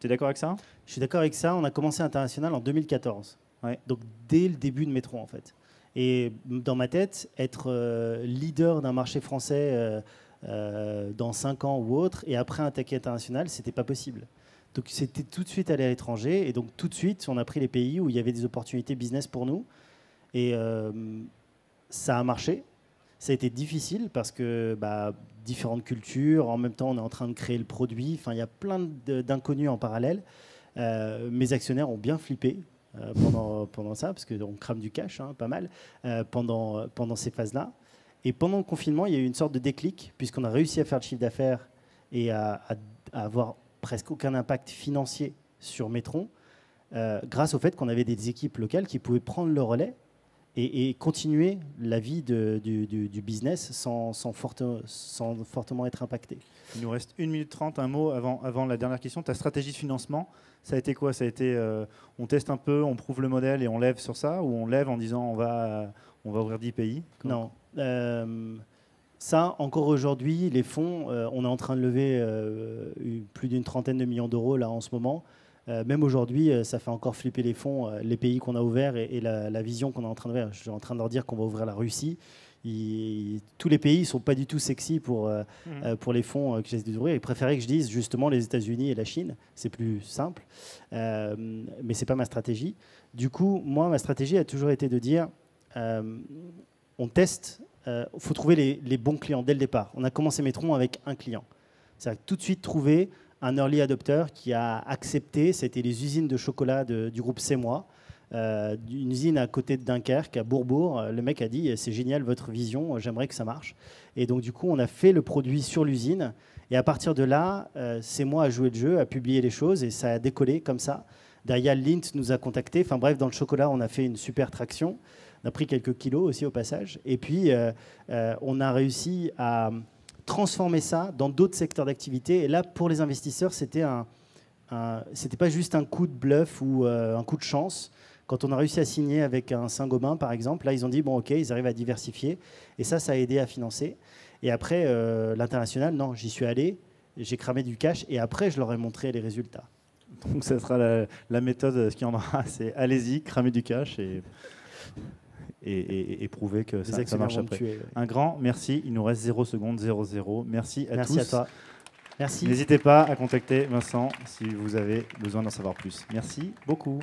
Tu es d'accord avec ça Je suis d'accord avec ça. On a commencé international en 2014. Donc dès le début de métro en fait. Et dans ma tête, être euh, leader d'un marché français euh, euh, dans 5 ans ou autre, et après un taquet international, c'était pas possible. Donc c'était tout de suite aller à l'étranger, et donc tout de suite, on a pris les pays où il y avait des opportunités business pour nous, et euh, ça a marché. Ça a été difficile parce que bah, différentes cultures, en même temps on est en train de créer le produit, enfin il y a plein d'inconnus en parallèle. Euh, mes actionnaires ont bien flippé pendant, pendant ça, parce qu'on crame du cash, hein, pas mal, pendant, pendant ces phases-là. Et pendant le confinement, il y a eu une sorte de déclic, puisqu'on a réussi à faire le chiffre d'affaires et à, avoir presque aucun impact financier sur Metron, euh, grâce au fait qu'on avait des équipes locales qui pouvaient prendre le relais et, continuer la vie du, business sans, sans, fortement être impacté. Il nous reste 1 minute 30, un mot avant, avant la dernière question. Ta stratégie de financement, ça a été quoi Ça a été euh, on teste un peu, on prouve le modèle et on lève sur ça Ou on lève en disant on va, on va ouvrir 10 pays Non, euh, ça, encore aujourd'hui, les fonds, euh, on est en train de lever euh, plus d'une trentaine de millions d'euros là en ce moment. même aujourd'hui, ça fait encore flipper les fonds, les pays qu'on a ouverts et, la, vision qu'on est en train de Je suis en train de leur dire qu'on va ouvrir la Russie. tous les pays ne sont pas du tout sexy pour, mmh. pour les fonds que j'essaie d'ouvrir. Ils préféraient que je dise justement les États-Unis et la Chine. C'est plus simple. mais ce n'est pas ma stratégie. Du coup, moi, ma stratégie a toujours été de dire on teste, il euh, faut trouver les, bons clients dès le départ. On a commencé Metron avec un client. Ça a tout de suite trouvé un early adopter qui a accepté, c'était les usines de chocolat du groupe C'est moi, euh, une usine à côté de Dunkerque, à Bourbourg. Euh, le mec a dit c'est génial votre vision, j'aimerais que ça marche. Et donc du coup on a fait le produit sur l'usine. Et à partir de là, euh, C'est moi le jeu, a publié les choses et ça a décollé comme ça. Derrière, Lint nous a contactés. Enfin bref, dans le chocolat, on a fait une super traction. On a pris quelques kilos aussi au passage. Et puis, euh, euh, on a réussi à transformer ça dans d'autres secteurs d'activité. Et là, pour les investisseurs, c'était un, c'était pas juste un coup de bluff ou euh, un coup de chance quand on a réussi à signer avec un Saint-Gobain, par exemple, là, ils ont dit, bon, OK, ils arrivent à diversifier. Et ça, ça a aidé à financer. Et après, l'international, non, j'y suis allé, j'ai cramé du cash, et après, je leur ai montré les résultats. Donc, ça sera la, la méthode, ce qu'il y en aura, c'est allez-y, cramez du cash. Et et, prouver que ça, ça marche après. Un grand merci. Il nous reste 0 secondes, 0, 0. Merci à tous. Merci à toi. Merci. N'hésitez pas à contacter Vincent si vous avez besoin d'en savoir plus. Merci beaucoup.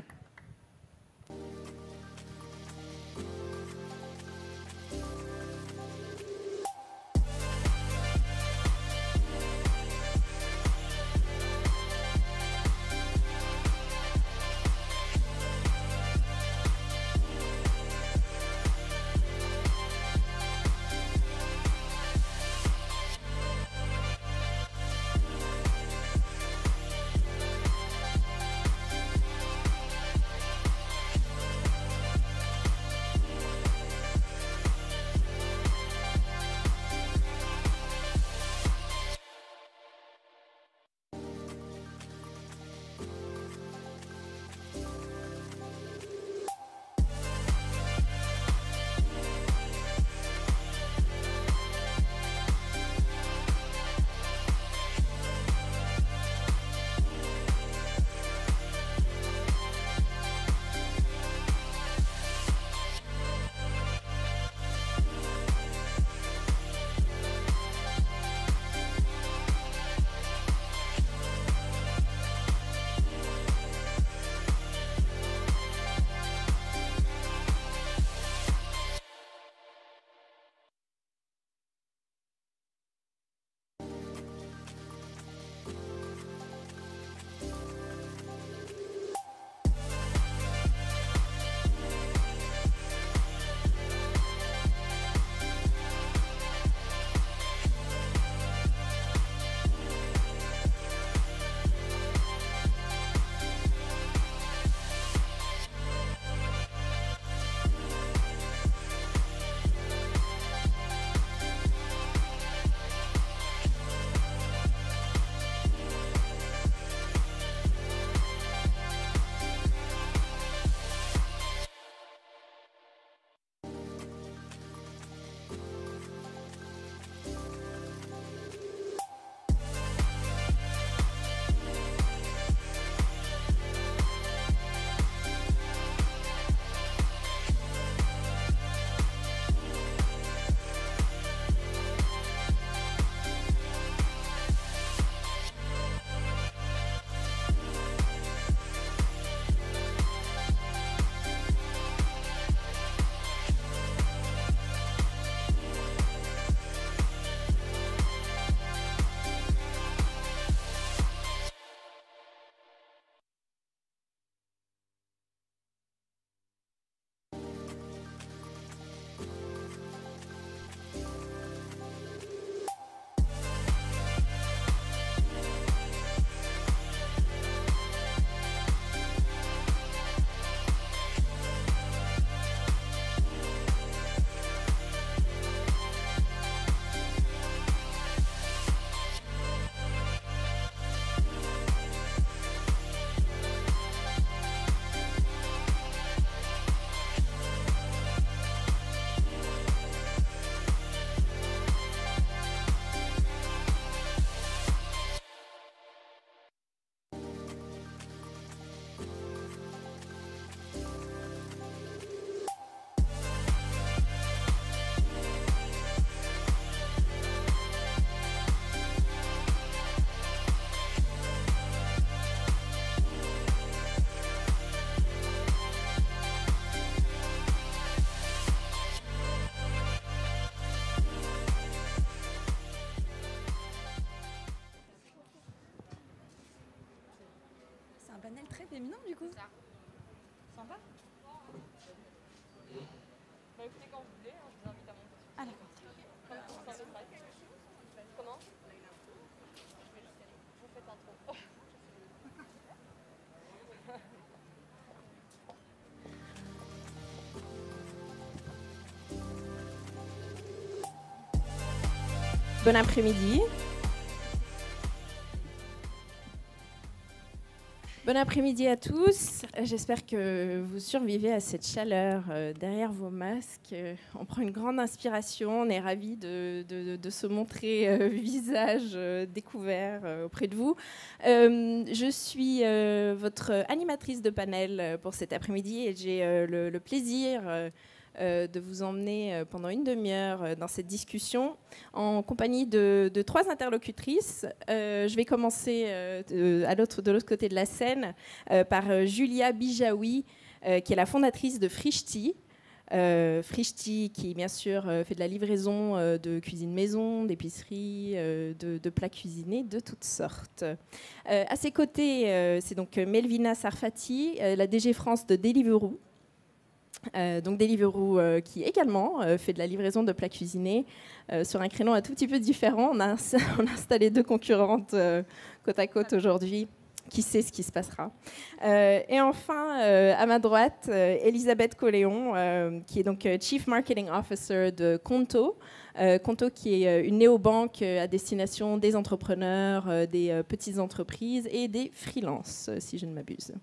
Bon après-midi. Bon après-midi à tous. J'espère que vous survivez à cette chaleur euh, derrière vos masques. Euh, on prend une grande inspiration. On est ravis de, se montrer euh, visage découvert auprès de vous. je suis votre animatrice de panel pour cet après-midi et j'ai le, plaisir euh, de vous emmener euh, pendant une demi-heure euh, dans cette discussion en compagnie de, trois interlocutrices. je vais commencer de, l'autre, côté de la scène par Julia Bijawi, qui est la fondatrice de Frishti, euh, Frishti, qui bien sûr fait de la livraison de cuisine maison, d'épicerie, de, de, plats cuisinés de toutes sortes. à ses côtés, c'est donc Melvina Sarfati, la DG France de Deliveroo, euh, donc Deliveroo euh, qui également euh, fait de la livraison de plats cuisinés sur un créneau un tout petit peu différent. On a, installé deux concurrentes côte à côte aujourd'hui. Qui sait ce qui se passera. et enfin, à ma droite, Elisabeth Colléon, qui est donc Chief Marketing Officer de Conto. Conto qui est une néobanque à destination des entrepreneurs, des petites entreprises et des freelances, si je ne m'abuse.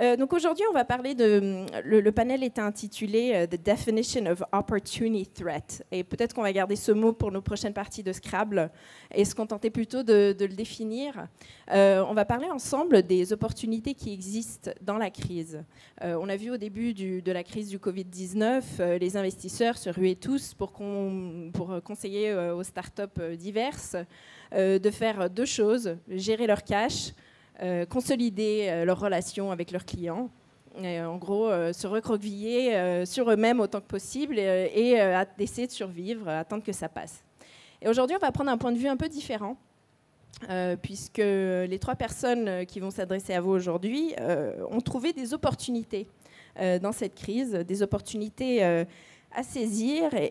Euh, donc aujourd'hui, on va parler de. Mm, le, panel est intitulé euh, The Definition of Opportunity Threat. Et peut-être qu'on va garder ce mot pour nos prochaines parties de Scrabble et se contenter plutôt de, le définir. Euh, on va parler ensemble des opportunités qui existent dans la crise. on a vu au début de la crise du Covid-19, les investisseurs se ruaient tous pour conseiller aux startups diverses de faire deux choses gérer leur cash euh, consolider euh, leurs relations avec leurs clients. Euh, en gros, se recroqueviller sur eux-mêmes autant que possible et, d'essayer de survivre, attendre que ça passe. Et aujourd'hui, on va prendre un point de vue un peu différent, puisque les trois personnes qui vont s'adresser à vous aujourd'hui ont trouvé des opportunités dans cette crise, des opportunités à saisir euh,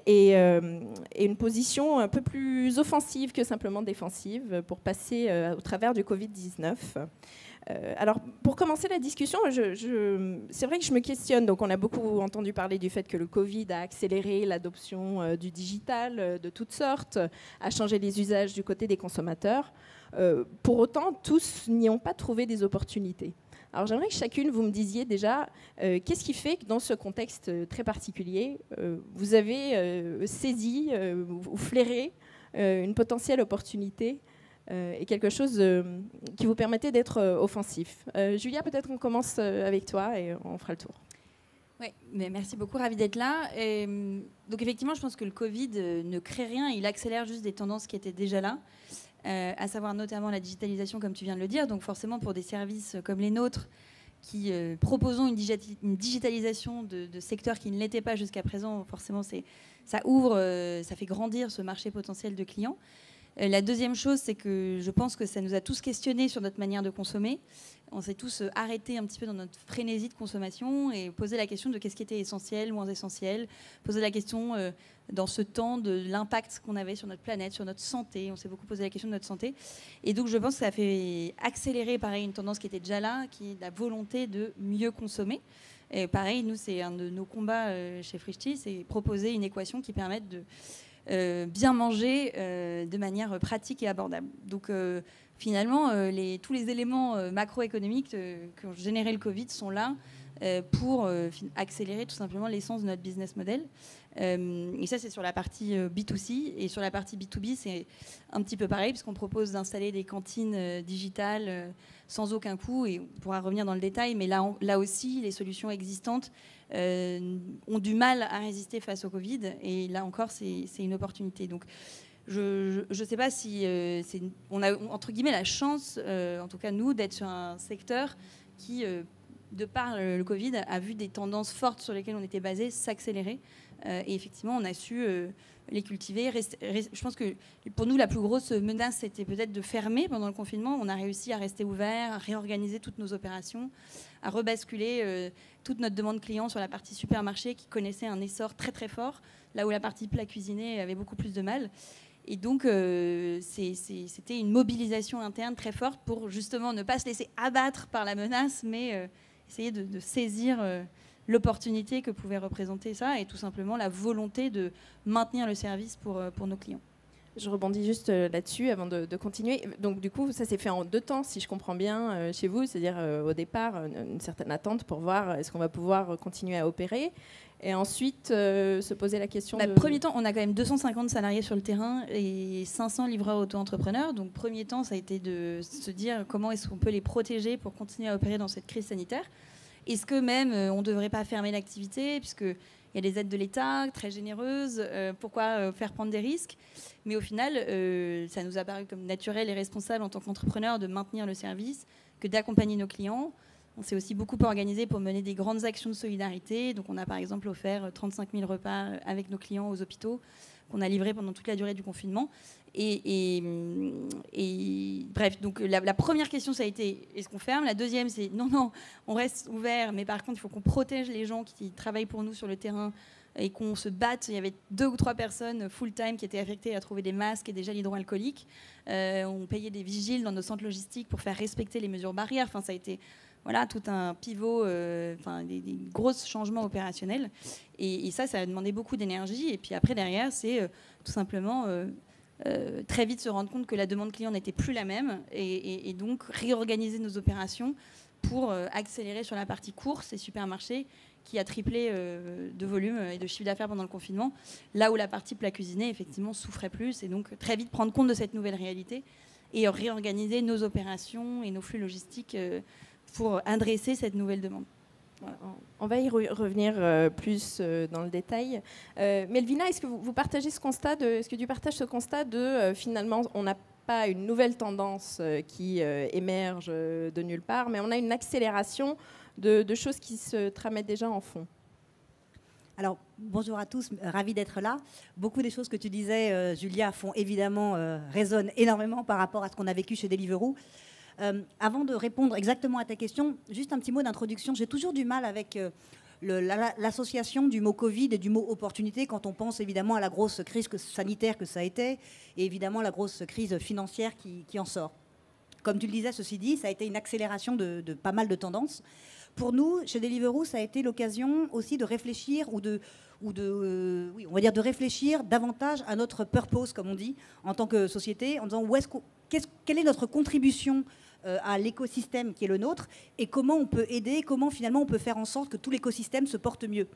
et, une position un peu plus offensive que simplement défensive pour passer euh, au travers du Covid-19. Euh, alors, pour commencer la discussion, c'est vrai que je me questionne. Donc, on a beaucoup entendu parler du fait que le Covid a accéléré l'adoption du digital de toutes sortes, a changé les usages du côté des consommateurs. pour autant, tous n'y ont pas trouvé des opportunités. Alors j'aimerais que chacune vous me disiez déjà euh, qu'est-ce qui fait que dans ce contexte euh, très particulier, euh, vous avez saisi ou flairé une potentielle opportunité et quelque chose qui vous permettait d'être offensif. Julia, peut-être qu'on commence avec toi et on fera le tour. Oui, mais merci beaucoup, ravi d'être là. Et, hum, donc effectivement, je pense que le Covid ne crée rien, il accélère juste des tendances qui étaient déjà là. Euh, à savoir notamment la digitalisation, comme tu viens de le dire. Donc forcément, pour des services comme les nôtres, qui euh, proposons une, digitalisation de, secteurs qui ne l'étaient pas jusqu'à présent, forcément, ça ouvre, euh, ça fait grandir ce marché potentiel de clients. Euh, la deuxième chose, c'est que je pense que ça nous a tous questionnés sur notre manière de consommer. On s'est tous euh, arrêtés un petit peu dans notre frénésie de consommation et posé la question de qu'est-ce qui était essentiel, moins essentiel. Poser la question euh, dans ce temps de l'impact qu'on avait sur notre planète, sur notre santé. On s'est beaucoup posé la question de notre santé. Et donc, je pense que ça a fait accélérer, pareil, une tendance qui était déjà là, qui est la volonté de mieux consommer. Et pareil, nous, c'est un de nos combats chez Frischti, c'est proposer une équation qui permette de euh, bien manger euh, de manière pratique et abordable. Donc euh, finalement, tous les éléments macroéconomiques qui ont généré le Covid sont là pour accélérer tout simplement l'essence de notre business model. Euh, et ça, c'est sur la partie euh, B2C. Et sur la partie B2B, c'est un petit peu pareil, puisqu'on propose d'installer des cantines euh, digitales sans aucun coût. Et on pourra revenir dans le détail, mais là, là aussi, les solutions existantes ont du mal à résister face au Covid. Et là encore, c'est une opportunité. Donc, je ne sais pas si on a entre guillemets la chance, en tout cas nous, d'être sur un secteur qui, de par le, le Covid, a vu des tendances fortes sur lesquelles on était basé s'accélérer. Euh, et effectivement, on a su euh, les cultiver. je pense que pour nous, la plus grosse menace, c'était peut-être de fermer pendant le confinement. On a réussi à rester ouvert, à réorganiser toutes nos opérations, à rebasculer euh, toute notre demande client sur la partie supermarché qui connaissait un essor très très fort, là où la partie plat cuisiné avait beaucoup plus de mal. Et donc, c'était une mobilisation interne très forte pour justement ne pas se laisser abattre par la menace, mais essayer de, de saisir l'opportunité que pouvait représenter ça et tout simplement la volonté de maintenir le service pour, euh, pour nos clients. Je rebondis juste euh, là-dessus avant de, continuer. Donc du coup, ça s'est fait en deux temps, si je comprends bien, euh, chez vous, c'est-à-dire au départ une, certaine attente pour voir est-ce qu'on va pouvoir continuer à opérer, et ensuite se poser la question. Bah, premier temps, on a quand même 250 salariés sur le terrain et 500 livreurs auto-entrepreneurs. Donc premier temps, ça a été de se dire comment est-ce qu'on peut les protéger pour continuer à opérer dans cette crise sanitaire. Est-ce que même euh, on ne devrait pas fermer l'activité puisque il y a des aides de l'État très généreuses, euh, pourquoi euh, faire prendre des risques Mais au final, ça nous a paru comme naturel et responsable en tant qu'entrepreneur de maintenir le service, que d'accompagner nos clients. On s'est aussi beaucoup organisé pour mener des grandes actions de solidarité. Donc on a par exemple offert 35 000 repas avec nos clients aux hôpitaux qu'on a livré pendant toute la durée du confinement. Et, bref, donc la, première question, ça a été est-ce qu'on ferme La deuxième, c'est non, non, on reste ouvert, mais par contre, il faut qu'on protège les gens qui travaillent pour nous sur le terrain et qu'on se batte. Il y avait deux ou trois personnes full-time qui étaient affectées à trouver des masques et des gels hydroalcooliques. Euh, on payait des vigiles dans nos centres logistiques pour faire respecter les mesures barrières. Enfin, ça a été voilà, tout un pivot, euh, enfin des, gros changements opérationnels. Et, ça, ça a demandé beaucoup d'énergie. Et puis après, derrière, c'est euh, tout simplement euh, très vite se rendre compte que la demande client n'était plus la même et, donc réorganiser nos opérations pour accélérer sur la partie course et supermarché qui a triplé de volume et de chiffre d'affaires pendant le confinement, là où la partie plat cuisiné effectivement souffrait plus et donc très vite prendre compte de cette nouvelle réalité et réorganiser nos opérations et nos flux logistiques pour adresser cette nouvelle demande. On va y revenir euh, plus euh, dans le détail. Euh, Melvina, est-ce que vous, partagez ce constat est-ce que tu partages ce constat de finalement on n'a pas une nouvelle tendance qui émerge de nulle part, mais on a une accélération de, choses qui se tramaient déjà en fond. Alors, bonjour à tous, ravi d'être là. Beaucoup des choses que tu disais, Julia, font évidemment, résonnent énormément par rapport à ce qu'on a vécu chez Deliveroo. Euh, avant de répondre exactement à ta question, juste un petit mot d'introduction. J'ai toujours du mal avec euh, l'association du mot Covid et du mot opportunité quand on pense évidemment à la grosse crise sanitaire que ça a été et évidemment la grosse crise financière qui, en sort. Comme tu le disais, ceci dit, ça a été une accélération de, pas mal de tendances. Pour nous, chez Deliveroo, ça a été l'occasion aussi de réfléchir ou de, ou de, euh, oui, on va dire de réfléchir davantage à notre purpose, comme on dit, en tant que société, en disant où est -ce quelle est notre contribution euh, à l'écosystème qui est le nôtre et comment on peut aider, comment finalement on peut faire en sorte que tout l'écosystème se porte mieux.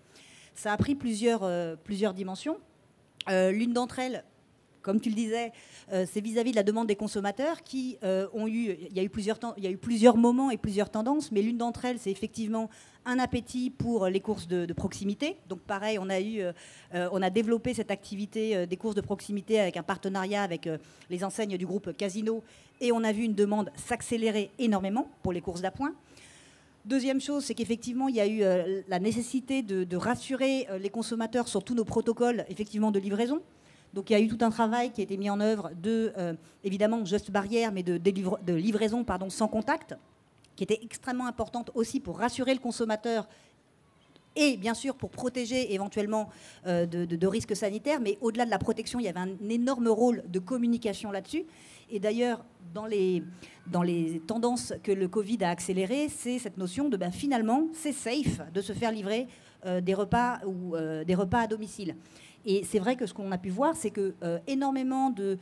Ça a pris plusieurs, euh, plusieurs dimensions. Euh, l'une d'entre elles, comme tu le disais, c'est vis-à-vis de la demande des consommateurs qui ont eu, il y eu plusieurs, il y a eu plusieurs moments et plusieurs tendances, mais l'une d'entre elles, c'est effectivement un appétit pour les courses de, proximité. Donc pareil, on a, eu, euh, euh, on a développé cette activité euh, des courses de proximité avec un partenariat avec les enseignes du groupe Casino et on a vu une demande s'accélérer énormément pour les courses d'appoint. Deuxième chose, c'est qu'effectivement, il y a eu la nécessité de, rassurer les consommateurs sur tous nos protocoles effectivement de livraison. Donc il y a eu tout un travail qui a été mis en œuvre de, évidemment, juste barrière, mais de, livraison sans contact qui était extrêmement importante aussi pour rassurer le consommateur et bien sûr pour protéger éventuellement euh, de, risques sanitaires, mais au-delà de la protection, il y avait un énorme rôle de communication là-dessus. Et d'ailleurs, dans les, dans les tendances que le Covid a accélérées, c'est cette notion de ben, finalement, c'est safe de se faire livrer euh, des, repas ou, euh, des repas à domicile. Et c'est vrai que ce qu'on a pu voir, c'est que énormément de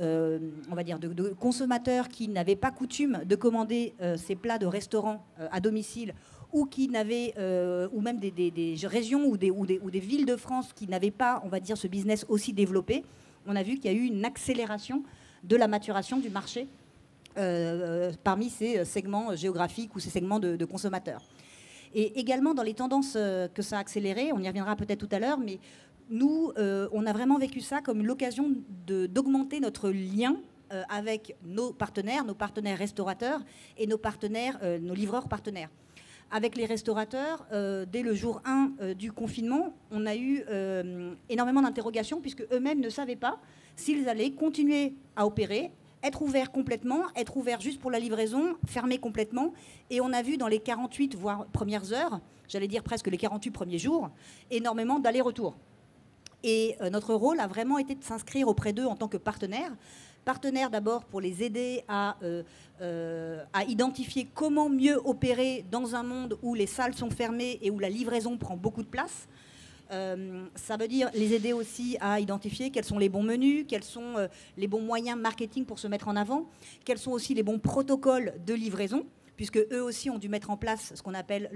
euh, on va dire, de, consommateurs qui n'avaient pas coutume de commander euh, ces plats de restaurants euh, à domicile ou qui n'avaient, ou même des, régions ou des, villes de France qui n'avaient pas, on va dire, ce business aussi développé, on a vu qu'il y a eu une accélération de la maturation du marché parmi ces segments géographiques ou ces segments de, consommateurs. Et également dans les tendances que ça a accéléré, on y reviendra peut-être tout à l'heure, mais nous, euh, on a vraiment vécu ça comme l'occasion d'augmenter notre lien euh, avec nos partenaires, nos partenaires restaurateurs et nos partenaires, euh, nos livreurs partenaires. Avec les restaurateurs, dès le jour 1 du confinement, on a eu énormément d'interrogations puisque eux-mêmes ne savaient pas s'ils allaient continuer à opérer, être ouverts complètement, être ouverts juste pour la livraison, fermés complètement. Et on a vu dans les 48 voire premières heures, j'allais dire presque les 48 premiers jours, énormément d'allers-retours. Et euh, notre rôle a vraiment été de s'inscrire auprès d'eux en tant que partenaire. Partenaire d'abord pour les aider euh, euh, à, identifier comment mieux opérer dans un monde où les salles sont fermées et où la livraison prend beaucoup de place. ça veut dire les aider aussi à identifier quels sont les bons menus, quels sont les bons moyens marketing pour se mettre en avant, quels sont aussi les bons protocoles de livraison, puisque eux aussi ont dû mettre en place ce qu'on appelle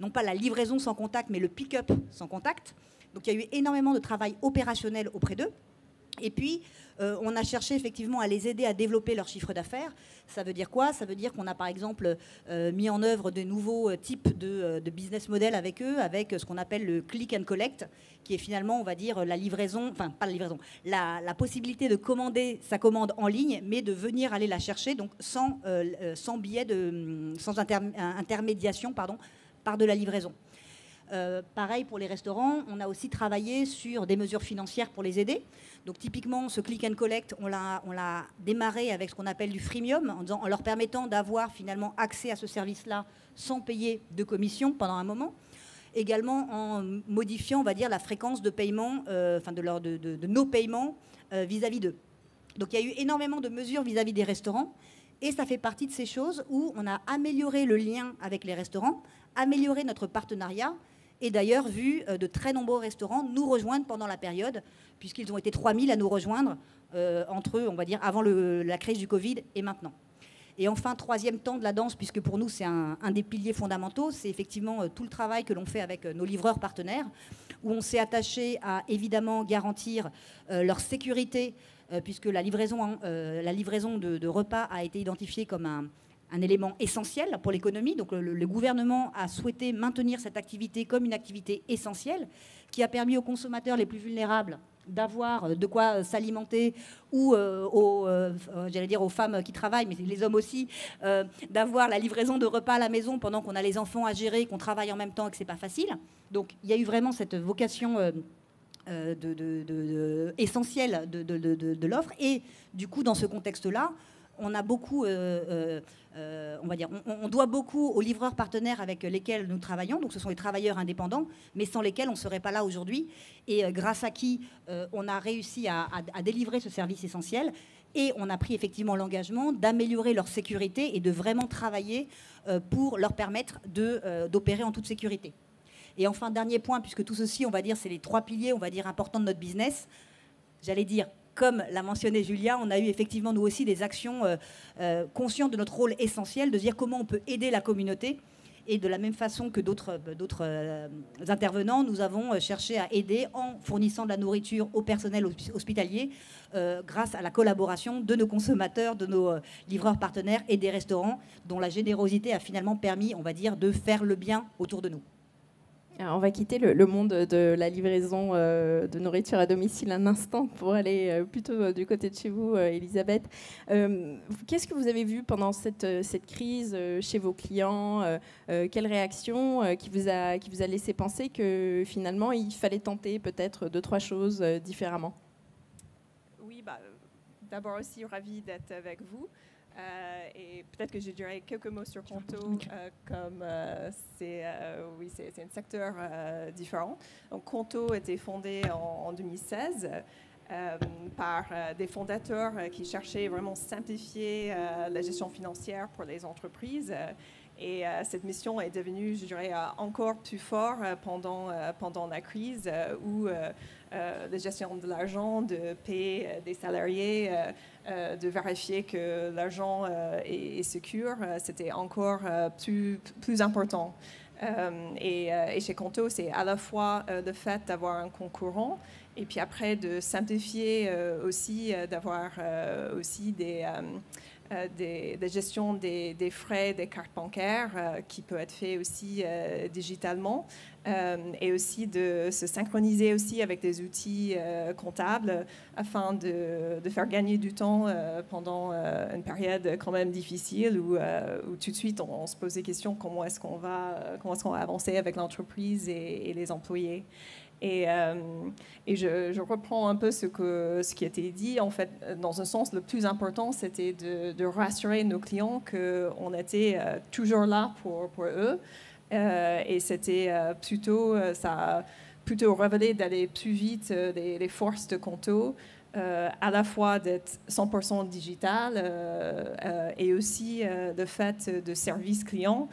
non pas la livraison sans contact, mais le pick-up sans contact. Donc il y a eu énormément de travail opérationnel auprès d'eux. Et puis, euh, on a cherché effectivement à les aider à développer leur chiffre d'affaires. Ça veut dire quoi Ça veut dire qu'on a par exemple euh, mis en œuvre de nouveaux euh, types de, business model avec eux, avec ce qu'on appelle le click and collect, qui est finalement, on va dire, la livraison, enfin pas la livraison, la, possibilité de commander sa commande en ligne, mais de venir aller la chercher, donc sans, billet de, hum, sans intermédiation, pardon, par de la livraison. Euh, pareil pour les restaurants, on a aussi travaillé sur des mesures financières pour les aider. Donc typiquement, ce click and collect, on l'a démarré avec ce qu'on appelle du freemium, en, leur permettant d'avoir finalement accès à ce service-là sans payer de commission pendant un moment également en modifiant, on va dire, la fréquence de paiement, euh, enfin de, de, nos paiements euh, vis-à-vis d'eux. Donc il y a eu énormément de mesures vis-à-vis -vis des restaurants, et ça fait partie de ces choses où on a amélioré le lien avec les restaurants, amélioré notre partenariat, et d'ailleurs vu euh, de très nombreux restaurants nous rejoindre pendant la période, puisqu'ils ont été 3000 à nous rejoindre euh, entre eux, on va dire, avant la crise du Covid et maintenant. Et enfin, troisième temps de la danse, puisque pour nous c'est un, des piliers fondamentaux, c'est effectivement euh, tout le travail que l'on fait avec nos livreurs partenaires, où on s'est attaché à évidemment garantir leur sécurité, puisque la livraison, de, de repas a été identifiée comme un, un élément essentiel pour l'économie. Donc le, gouvernement a souhaité maintenir cette activité comme une activité essentielle qui a permis aux consommateurs les plus vulnérables d'avoir euh, de quoi euh, s'alimenter ou euh, aux, j'allais dire aux femmes qui travaillent, mais les hommes aussi, d'avoir la livraison de repas à la maison pendant qu'on a les enfants à gérer, qu'on travaille en même temps et que c'est pas facile. Donc il y a eu vraiment cette vocation de, essentielle de l'offre et du coup dans ce contexte-là, on a beaucoup, euh, euh, euh, on va dire, on, doit beaucoup aux livreurs partenaires avec lesquels nous travaillons. Donc, ce sont les travailleurs indépendants, mais sans lesquels on ne serait pas là aujourd'hui. Et grâce à qui on a réussi à, délivrer ce service essentiel. Et on a pris effectivement l'engagement d'améliorer leur sécurité et de vraiment travailler pour leur permettre d'opérer en toute sécurité. Et enfin, dernier point, puisque tout ceci, on va dire, c'est les trois piliers, on va dire, importants de notre business. J'allais dire comme l'a mentionné Julia, on a eu effectivement nous aussi des actions euh, euh, conscientes de notre rôle essentiel, de dire comment on peut aider la communauté. Et de la même façon que d'autres euh, intervenants, nous avons cherché à aider en fournissant de la nourriture au personnel hospitalier grâce à la collaboration de nos consommateurs, de nos livreurs partenaires et des restaurants dont la générosité a finalement permis, on va dire, de faire le bien autour de nous. Euh, on va quitter le, monde de la livraison euh, de nourriture à domicile un instant pour aller euh, plutôt du côté de chez vous, Elisabeth. Qu'est-ce que vous avez vu pendant cette, crise chez vos clients Quelle réaction qui, vous a, laissé penser que finalement il fallait tenter peut-être deux, trois choses différemment Oui, bah, d'abord aussi ravi d'être avec vous. Euh, et peut-être que je dirais quelques mots sur Conto, euh, comme euh, c'est oui, c'est un secteur différent. Conto a été fondé en, en 2016 par des fondateurs qui cherchaient vraiment simplifier la gestion financière pour les entreprises. Et cette mission est devenue, je dirais, encore plus forte pendant, pendant la crise où la gestion de l'argent, de payer des salariés euh, de vérifier que l'argent euh, est, sûr, secure, euh, c'était encore plus, plus important. Et, et, chez Conto, c'est à la fois le fait d'avoir un concurrent et puis après de simplifier aussi, d'avoir aussi des euh, des, de gestion des, frais des cartes bancaires euh, qui peut être fait aussi euh, digitalement et aussi de se synchroniser aussi avec des outils comptables afin de, faire gagner du temps pendant une période quand même difficile où, tout de suite on, se pose des questions comment est-ce qu'on va, comment est-ce qu'on va avancer avec l'entreprise et les employés. Et, euh, je, reprends un peu ce, qui a été dit. En fait, dans un sens, le plus important, c'était de, rassurer nos clients qu'on était euh, toujours là pour, eux. Euh, et c'était plutôt, ça plutôt révélé d'aller plus vite les, forces de Conto. à la fois d'être 100% digital et aussi le fait de service client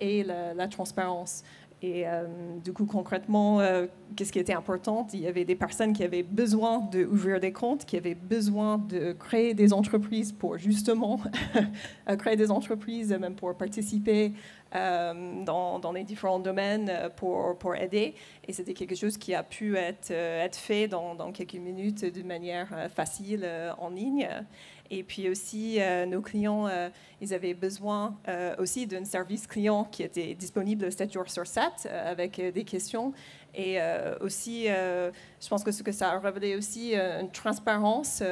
et la transparence. Et euh, du coup, concrètement, euh, qu'est-ce qui était important Il y avait des personnes qui avaient besoin d'ouvrir des comptes, qui avaient besoin de créer des entreprises pour justement créer des entreprises, même pour participer euh, dans, les différents domaines pour, aider. Et c'était quelque chose qui a pu être, être fait dans, dans quelques minutes d'une manière facile en ligne. Et puis aussi, euh, nos clients, euh, ils avaient besoin euh, aussi d'un service client qui était disponible 7 jours sur 7 avec des questions. Et aussi, je pense que ce que ça a révélé aussi, une transparence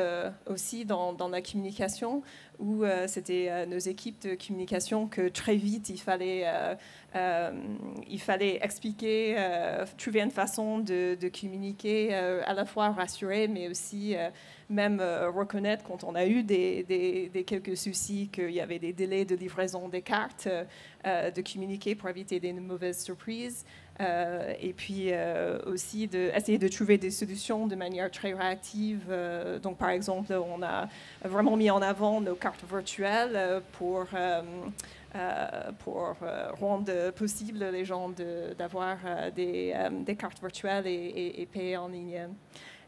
aussi dans, dans, la communication où euh, c'était euh, nos équipes de communication que très vite il fallait, euh, il fallait expliquer, trouver une façon de, communiquer, à la fois rassurer, mais aussi même reconnaître quand on a eu des, des quelques soucis, qu'il y avait des délais de livraison des cartes, de communiquer pour éviter des mauvaises surprises. Euh, et puis euh, aussi d'essayer de, trouver des solutions de manière très réactive. Euh, donc, par exemple, on a vraiment mis en avant nos cartes virtuelles pour, rendre possible les gens d'avoir des, des, cartes virtuelles et, et, payer en ligne.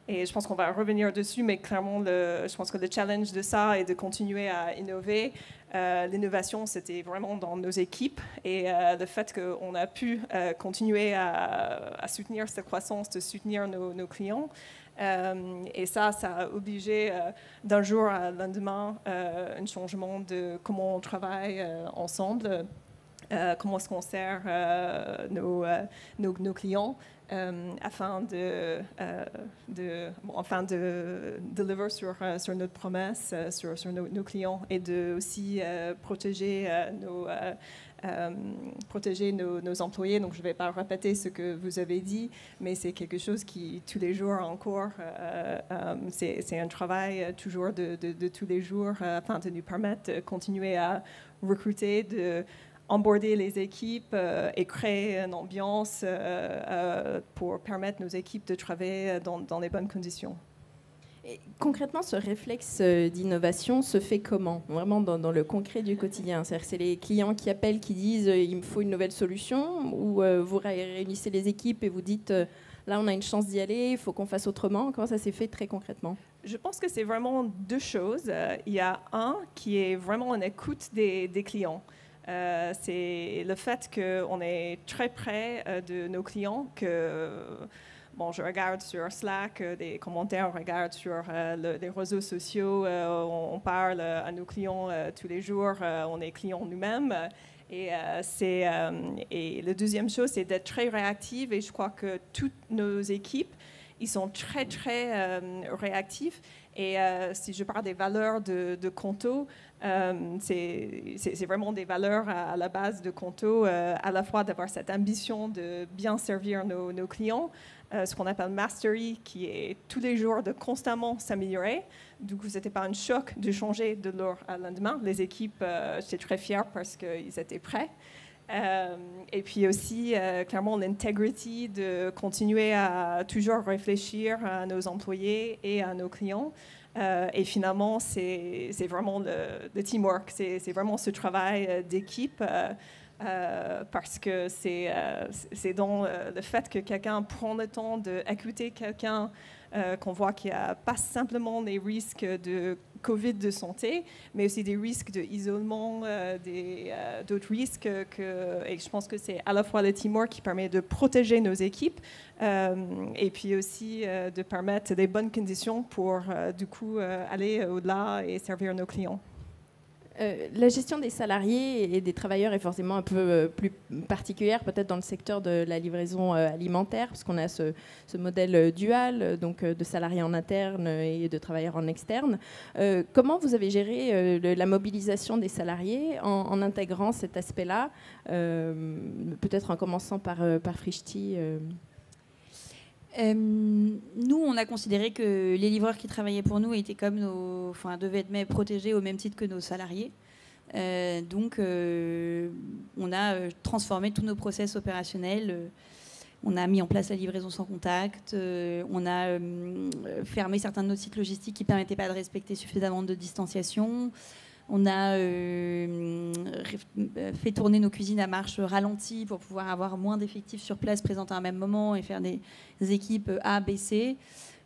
Et je pense qu'on va revenir dessus, mais clairement, je pense que le challenge de ça est de continuer à innover euh, l'innovation, c'était vraiment dans nos équipes et euh, le fait qu'on a pu euh, continuer à, soutenir cette croissance, de soutenir nos, clients, et ça, ça a obligé d'un jour à lendemain un changement de comment on travaille ensemble, comment est-ce sert nos, nos, clients. Euh, afin de, enfin euh, de deliver sur, euh, notre promesse, sur, nos, clients et de aussi protéger nos protéger nos, employés. Donc, je ne vais pas répéter ce que vous avez dit, mais c'est quelque chose qui, tous les jours encore, c'est un travail toujours de, de tous les jours afin de nous permettre de continuer à recruter, de emborder les équipes euh, et créer une ambiance euh, euh, pour permettre nos équipes de travailler dans, dans les bonnes conditions. concrètement, ce réflexe d'innovation se fait comment Vraiment dans, le concret du quotidien C'est c'est les clients qui appellent, qui disent il me faut une nouvelle solution Ou vous réunissez les équipes et vous dites là on a une chance d'y aller, il faut qu'on fasse autrement Comment ça s'est fait très concrètement je pense que c'est vraiment deux choses. Il y a un qui est vraiment en écoute des, des clients. Euh, c'est le fait qu'on est très près euh, de nos clients, que bon, je regarde sur Slack euh, des commentaires, on regarde sur les réseaux sociaux, on, parle à nos clients tous les jours, on est clients nous-mêmes. Et, et la deuxième chose, c'est d'être très réactive. Et je crois que toutes nos équipes ils sont très, très euh, réactifs. Et euh, si je parle des valeurs de, de Conto, euh, c'est vraiment des valeurs à, la base de Conto, à la fois d'avoir cette ambition de bien servir nos, clients, ce qu'on appelle mastery, qui est tous les jours de constamment s'améliorer. Donc ce n'était pas un choc de changer de l'heure à lendemain. Les équipes j'étais très fier parce qu'ils étaient prêts. Euh, et puis aussi, euh, clairement, l'intégrité de continuer à toujours réfléchir à nos employés et à nos clients. Euh, et finalement, c'est vraiment le, le teamwork, c'est vraiment ce travail d'équipe. parce que c'est dans le fait que quelqu'un prend le temps d'écouter quelqu'un, euh, qu'on voit qu'il n'y a pas simplement des risques de Covid de santé, mais aussi des risques d'isolement, euh, euh, d'autres risques. et je pense que c'est à la fois le Timor qui permet de protéger nos équipes et puis aussi de permettre des bonnes conditions pour, du coup, aller au-delà et servir nos clients. Euh, la gestion des salariés et des travailleurs est forcément un peu euh, plus particulière, peut-être dans le secteur de la livraison euh, alimentaire, parce qu'on a ce, modèle dual, donc de salariés en interne et de travailleurs en externe. comment vous avez géré la mobilisation des salariés en, intégrant cet aspect-là, peut-être en commençant par, par Frischti nous, on a considéré que les livreurs qui travaillaient pour nous étaient comme nos, enfin, devaient être protégés au même titre que nos salariés. Euh, donc, euh, on a euh, transformé tous nos process opérationnels. on a mis en place la livraison sans contact. on a fermé certains de nos sites logistiques qui ne permettaient pas de respecter suffisamment de distanciation. On a euh, euh, fait tourner nos cuisines à marche ralentie pour pouvoir avoir moins d'effectifs sur place présents à un même moment et faire des équipes A, B, C.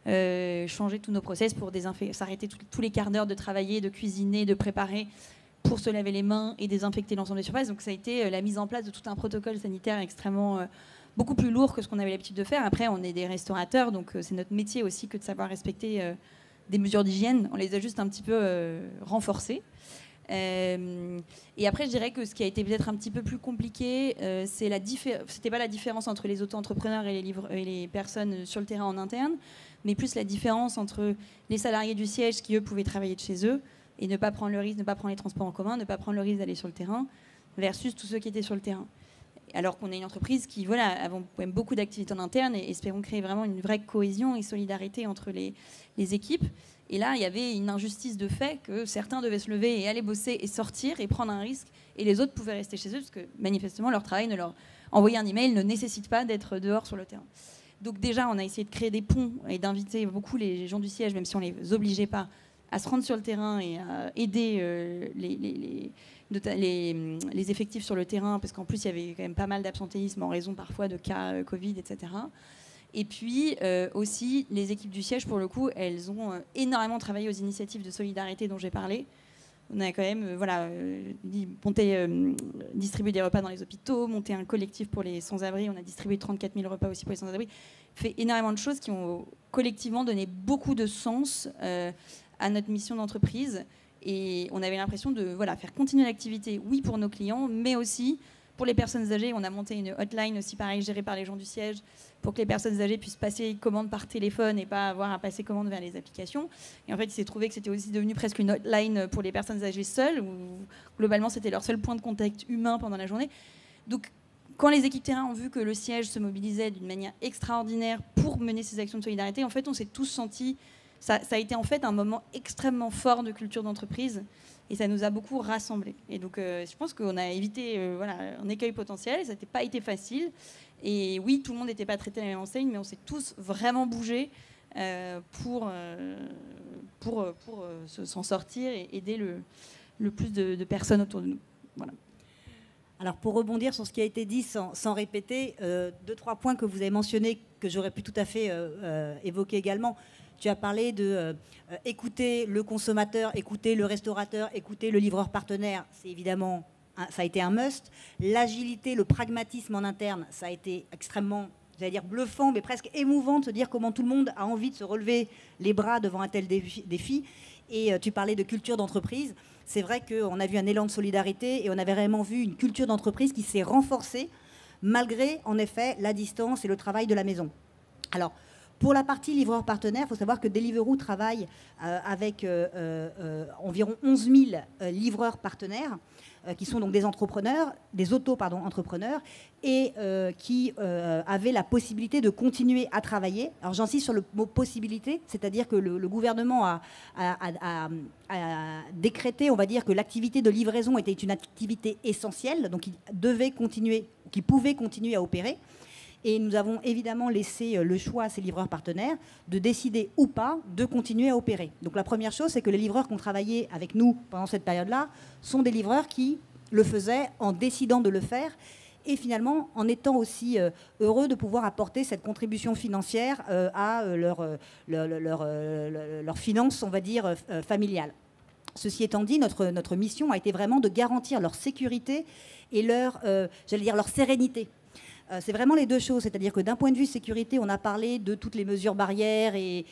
Euh, changer tous nos process pour s'arrêter tous les quarts d'heure de travailler, de cuisiner, de préparer pour se laver les mains et désinfecter l'ensemble des surfaces. Donc ça a été la mise en place de tout un protocole sanitaire extrêmement beaucoup plus lourd que ce qu'on avait l'habitude de faire. Après, on est des restaurateurs, donc c'est notre métier aussi que de savoir respecter des mesures d'hygiène, on les a juste un petit peu euh, renforcées. Euh, et après, je dirais que ce qui a été peut-être un petit peu plus compliqué, euh, c'est la c'était pas la différence entre les auto-entrepreneurs et les, et les personnes sur le terrain en interne, mais plus la différence entre les salariés du siège qui, eux, pouvaient travailler de chez eux et ne pas prendre le risque, ne pas prendre les transports en commun, ne pas prendre le risque d'aller sur le terrain, versus tous ceux qui étaient sur le terrain alors qu'on est une entreprise qui, voilà, avons beaucoup d'activités en interne et espérons créer vraiment une vraie cohésion et solidarité entre les, équipes. Et là, il y avait une injustice de fait que certains devaient se lever et aller bosser et sortir et prendre un risque, et les autres pouvaient rester chez eux parce que manifestement leur travail ne leur envoyer un email ne nécessite pas d'être dehors sur le terrain. Donc déjà, on a essayé de créer des ponts et d'inviter beaucoup les gens du siège, même si on les obligeait pas, à se rendre sur le terrain et à aider euh, les les, effectifs sur le terrain, parce qu'en plus, il y avait quand même pas mal d'absentéisme en raison parfois de cas euh, Covid, etc. Et puis euh, aussi, les équipes du siège, pour le coup, elles ont euh, énormément travaillé aux initiatives de solidarité dont j'ai parlé. On a quand même voilà, monté, distribué des repas dans les hôpitaux, monté un collectif pour les sans-abri, on a distribué 34 000 repas aussi pour les sans-abri. Fait énormément de choses qui ont collectivement donné beaucoup de sens à notre mission d'entreprise. Et on avait l'impression de voilà, faire continuer l'activité, oui, pour nos clients, mais aussi pour les personnes âgées. On a monté une hotline aussi, pareil, gérée par les gens du siège, pour que les personnes âgées puissent passer commande par téléphone et pas avoir à passer commande vers les applications. Et en fait, il s'est trouvé que c'était aussi devenu presque une hotline pour les personnes âgées seules, où globalement, c'était leur seul point de contact humain pendant la journée. Donc, quand les équipes terrain ont vu que le siège se mobilisait d'une manière extraordinaire pour mener ces actions de solidarité, en fait, on s'est tous sentis ça, a été en fait un moment extrêmement fort de culture d'entreprise et ça nous a beaucoup rassemblés. Et donc, euh, je pense qu'on a évité euh, voilà, un écueil potentiel, et ça n'a pas été facile. Et oui, tout le monde n'était pas traité à la même enseigne, mais on s'est tous vraiment bougé euh, pour, pour, pour s'en sortir et aider le, le plus de, personnes autour de nous. Voilà. Alors pour rebondir sur ce qui a été dit sans, sans répéter, deux, trois points que vous avez mentionnés que j'aurais pu tout à fait évoquer également. Tu as parlé de euh, écouter le consommateur, écouter le restaurateur, écouter le livreur partenaire. C'est évidemment, ça a été un must. L'agilité, le pragmatisme en interne, ça a été extrêmement, j'allais dire bluffant, mais presque émouvant de se dire comment tout le monde a envie de se relever les bras devant un tel défi. Et euh, tu parlais de culture d'entreprise. C'est vrai qu'on a vu un élan de solidarité et on avait vraiment vu une culture d'entreprise qui s'est renforcée malgré, en effet, la distance et le travail de la maison. Alors, pour la partie livreur partenaires, il faut savoir que Deliveroo travaille euh, avec euh, euh, environ 11 000 livreurs partenaires qui sont donc des entrepreneurs, des auto entrepreneurs et qui avaient la possibilité de continuer à travailler. Alors j'insiste sur le mot possibilité, c'est-à-dire que le, gouvernement a, décrété, on va dire, que l'activité de livraison était une activité essentielle, donc il devait continuer, qui pouvait continuer à opérer. Et nous avons évidemment laissé euh, le choix à ces livreurs partenaires de décider ou pas de continuer à opérer. Donc la première chose, c'est que les livreurs qui ont travaillé avec nous pendant cette période-là sont des livreurs qui le faisaient en décidant de le faire et finalement en étant aussi euh, heureux de pouvoir apporter cette contribution financière euh, à leur, leur, finances, on va dire, familiale. Ceci étant dit, notre, mission a été vraiment de garantir leur sécurité et leur, j'allais dire, leur sérénité euh, c'est vraiment les deux choses, c'est-à-dire que d'un point de vue sécurité, on a parlé de toutes les mesures barrières et,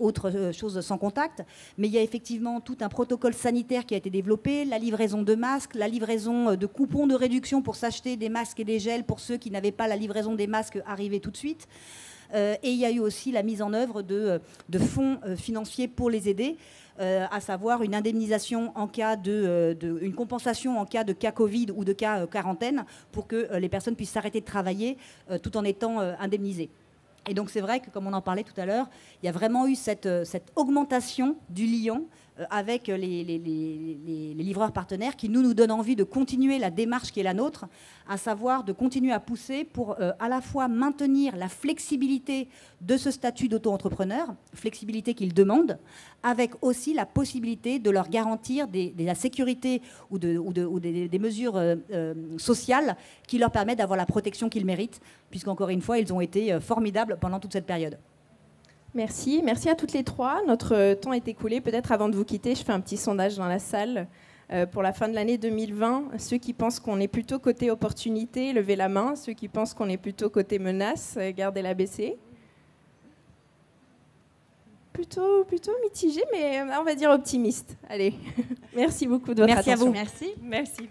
autres euh, choses sans contact, mais il y a effectivement tout un protocole sanitaire qui a été développé, la livraison de masques, la livraison euh, de coupons de réduction pour s'acheter des masques et des gels pour ceux qui n'avaient pas la livraison des masques arrivée tout de suite. Euh, et il y a eu aussi la mise en œuvre de, euh, fonds euh, financiers pour les aider. à savoir une indemnisation en cas de, une compensation en cas de cas Covid ou de cas quarantaine pour que les personnes puissent s'arrêter de travailler tout en étant indemnisées. Et donc c'est vrai que comme on en parlait tout à l'heure, il y a vraiment eu cette, cette augmentation du lion euh, avec les, les, livreurs partenaires qui nous, nous donnent envie de continuer la démarche qui est la nôtre, à savoir de continuer à pousser pour euh, à la fois maintenir la flexibilité de ce statut d'auto-entrepreneur, flexibilité qu'ils demandent, avec aussi la possibilité de leur garantir la sécurité ou, des, mesures euh, sociales qui leur permettent d'avoir la protection qu'ils méritent, puisqu'encore une fois, ils ont été formidables pendant toute cette période. Merci, merci à toutes les trois. Notre euh, temps est écoulé. Peut-être avant de vous quitter, je fais un petit sondage dans la salle. Euh, pour la fin de l'année 2020, ceux qui pensent qu'on est plutôt côté opportunité, levez la main. Ceux qui pensent qu'on est plutôt côté menace, euh, gardez la baissée. Plutôt, plutôt mitigé, mais on va dire optimiste. Allez, merci beaucoup de votre merci attention. Merci à vous. Merci.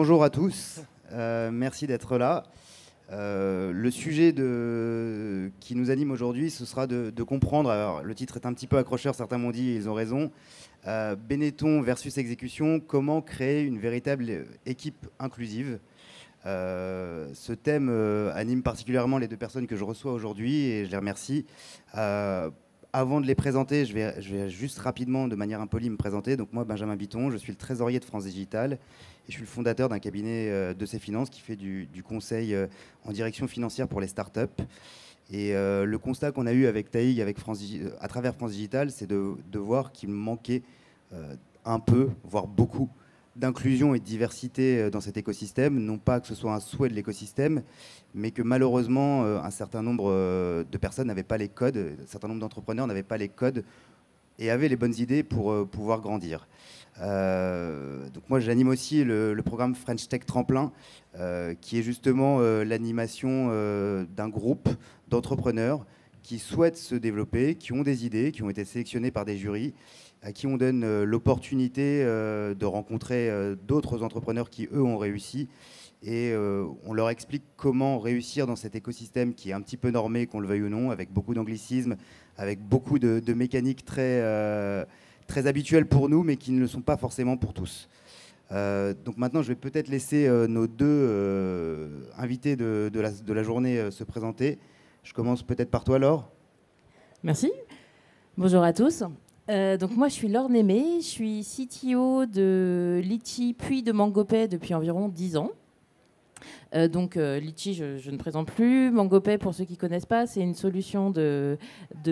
bonjour à tous. Euh, merci d'être là. Euh, le sujet qui nous anime aujourd'hui, ce sera de, comprendre. Alors, le titre est un petit peu accrocheur, certains m'ont dit, ils ont raison. Euh, Benetton versus exécution comment créer une véritable équipe inclusive euh, ce thème anime particulièrement les deux personnes que je reçois aujourd'hui et je les remercie avant de les présenter, je vais, juste rapidement, de manière impolie, me présenter. Donc moi, Benjamin Biton, je suis le trésorier de France Digital et je suis le fondateur d'un cabinet euh, de ses finances qui fait du, conseil euh, en direction financière pour les startups. Et euh, le constat qu'on a eu avec Taïg, à travers France Digital, c'est de, voir qu'il manquait un peu, voire beaucoup, d'inclusion et de diversité euh, dans cet écosystème, non pas que ce soit un souhait de l'écosystème, mais que malheureusement, euh, un certain nombre euh, de personnes n'avaient pas les codes, un certain nombre d'entrepreneurs n'avaient pas les codes et avaient les bonnes idées pour pouvoir grandir. donc moi, j'anime aussi le, programme French Tech Tremplin, qui est justement l'animation d'un groupe d'entrepreneurs qui souhaitent se développer, qui ont des idées, qui ont été sélectionnés par des jurys à qui on donne euh, l'opportunité euh, de rencontrer euh, d'autres entrepreneurs qui, eux, ont réussi. Et on leur explique comment réussir dans cet écosystème qui est un petit peu normé, qu'on le veuille ou non, avec beaucoup d'anglicisme, avec beaucoup de, mécaniques très, très habituelles pour nous, mais qui ne le sont pas forcément pour tous. donc maintenant, je vais peut-être laisser nos deux invités de, de, la, de, la, journée se présenter. Je commence peut-être par toi, Laure. Merci. Bonjour à tous. Euh, donc moi, je suis Laure Némé, je suis CTO de Litchi puis de Mangopay depuis environ 10 ans. Euh, donc euh, Litchi, je, ne présente plus. MangoPay, pour ceux qui ne connaissent pas, c'est une solution de,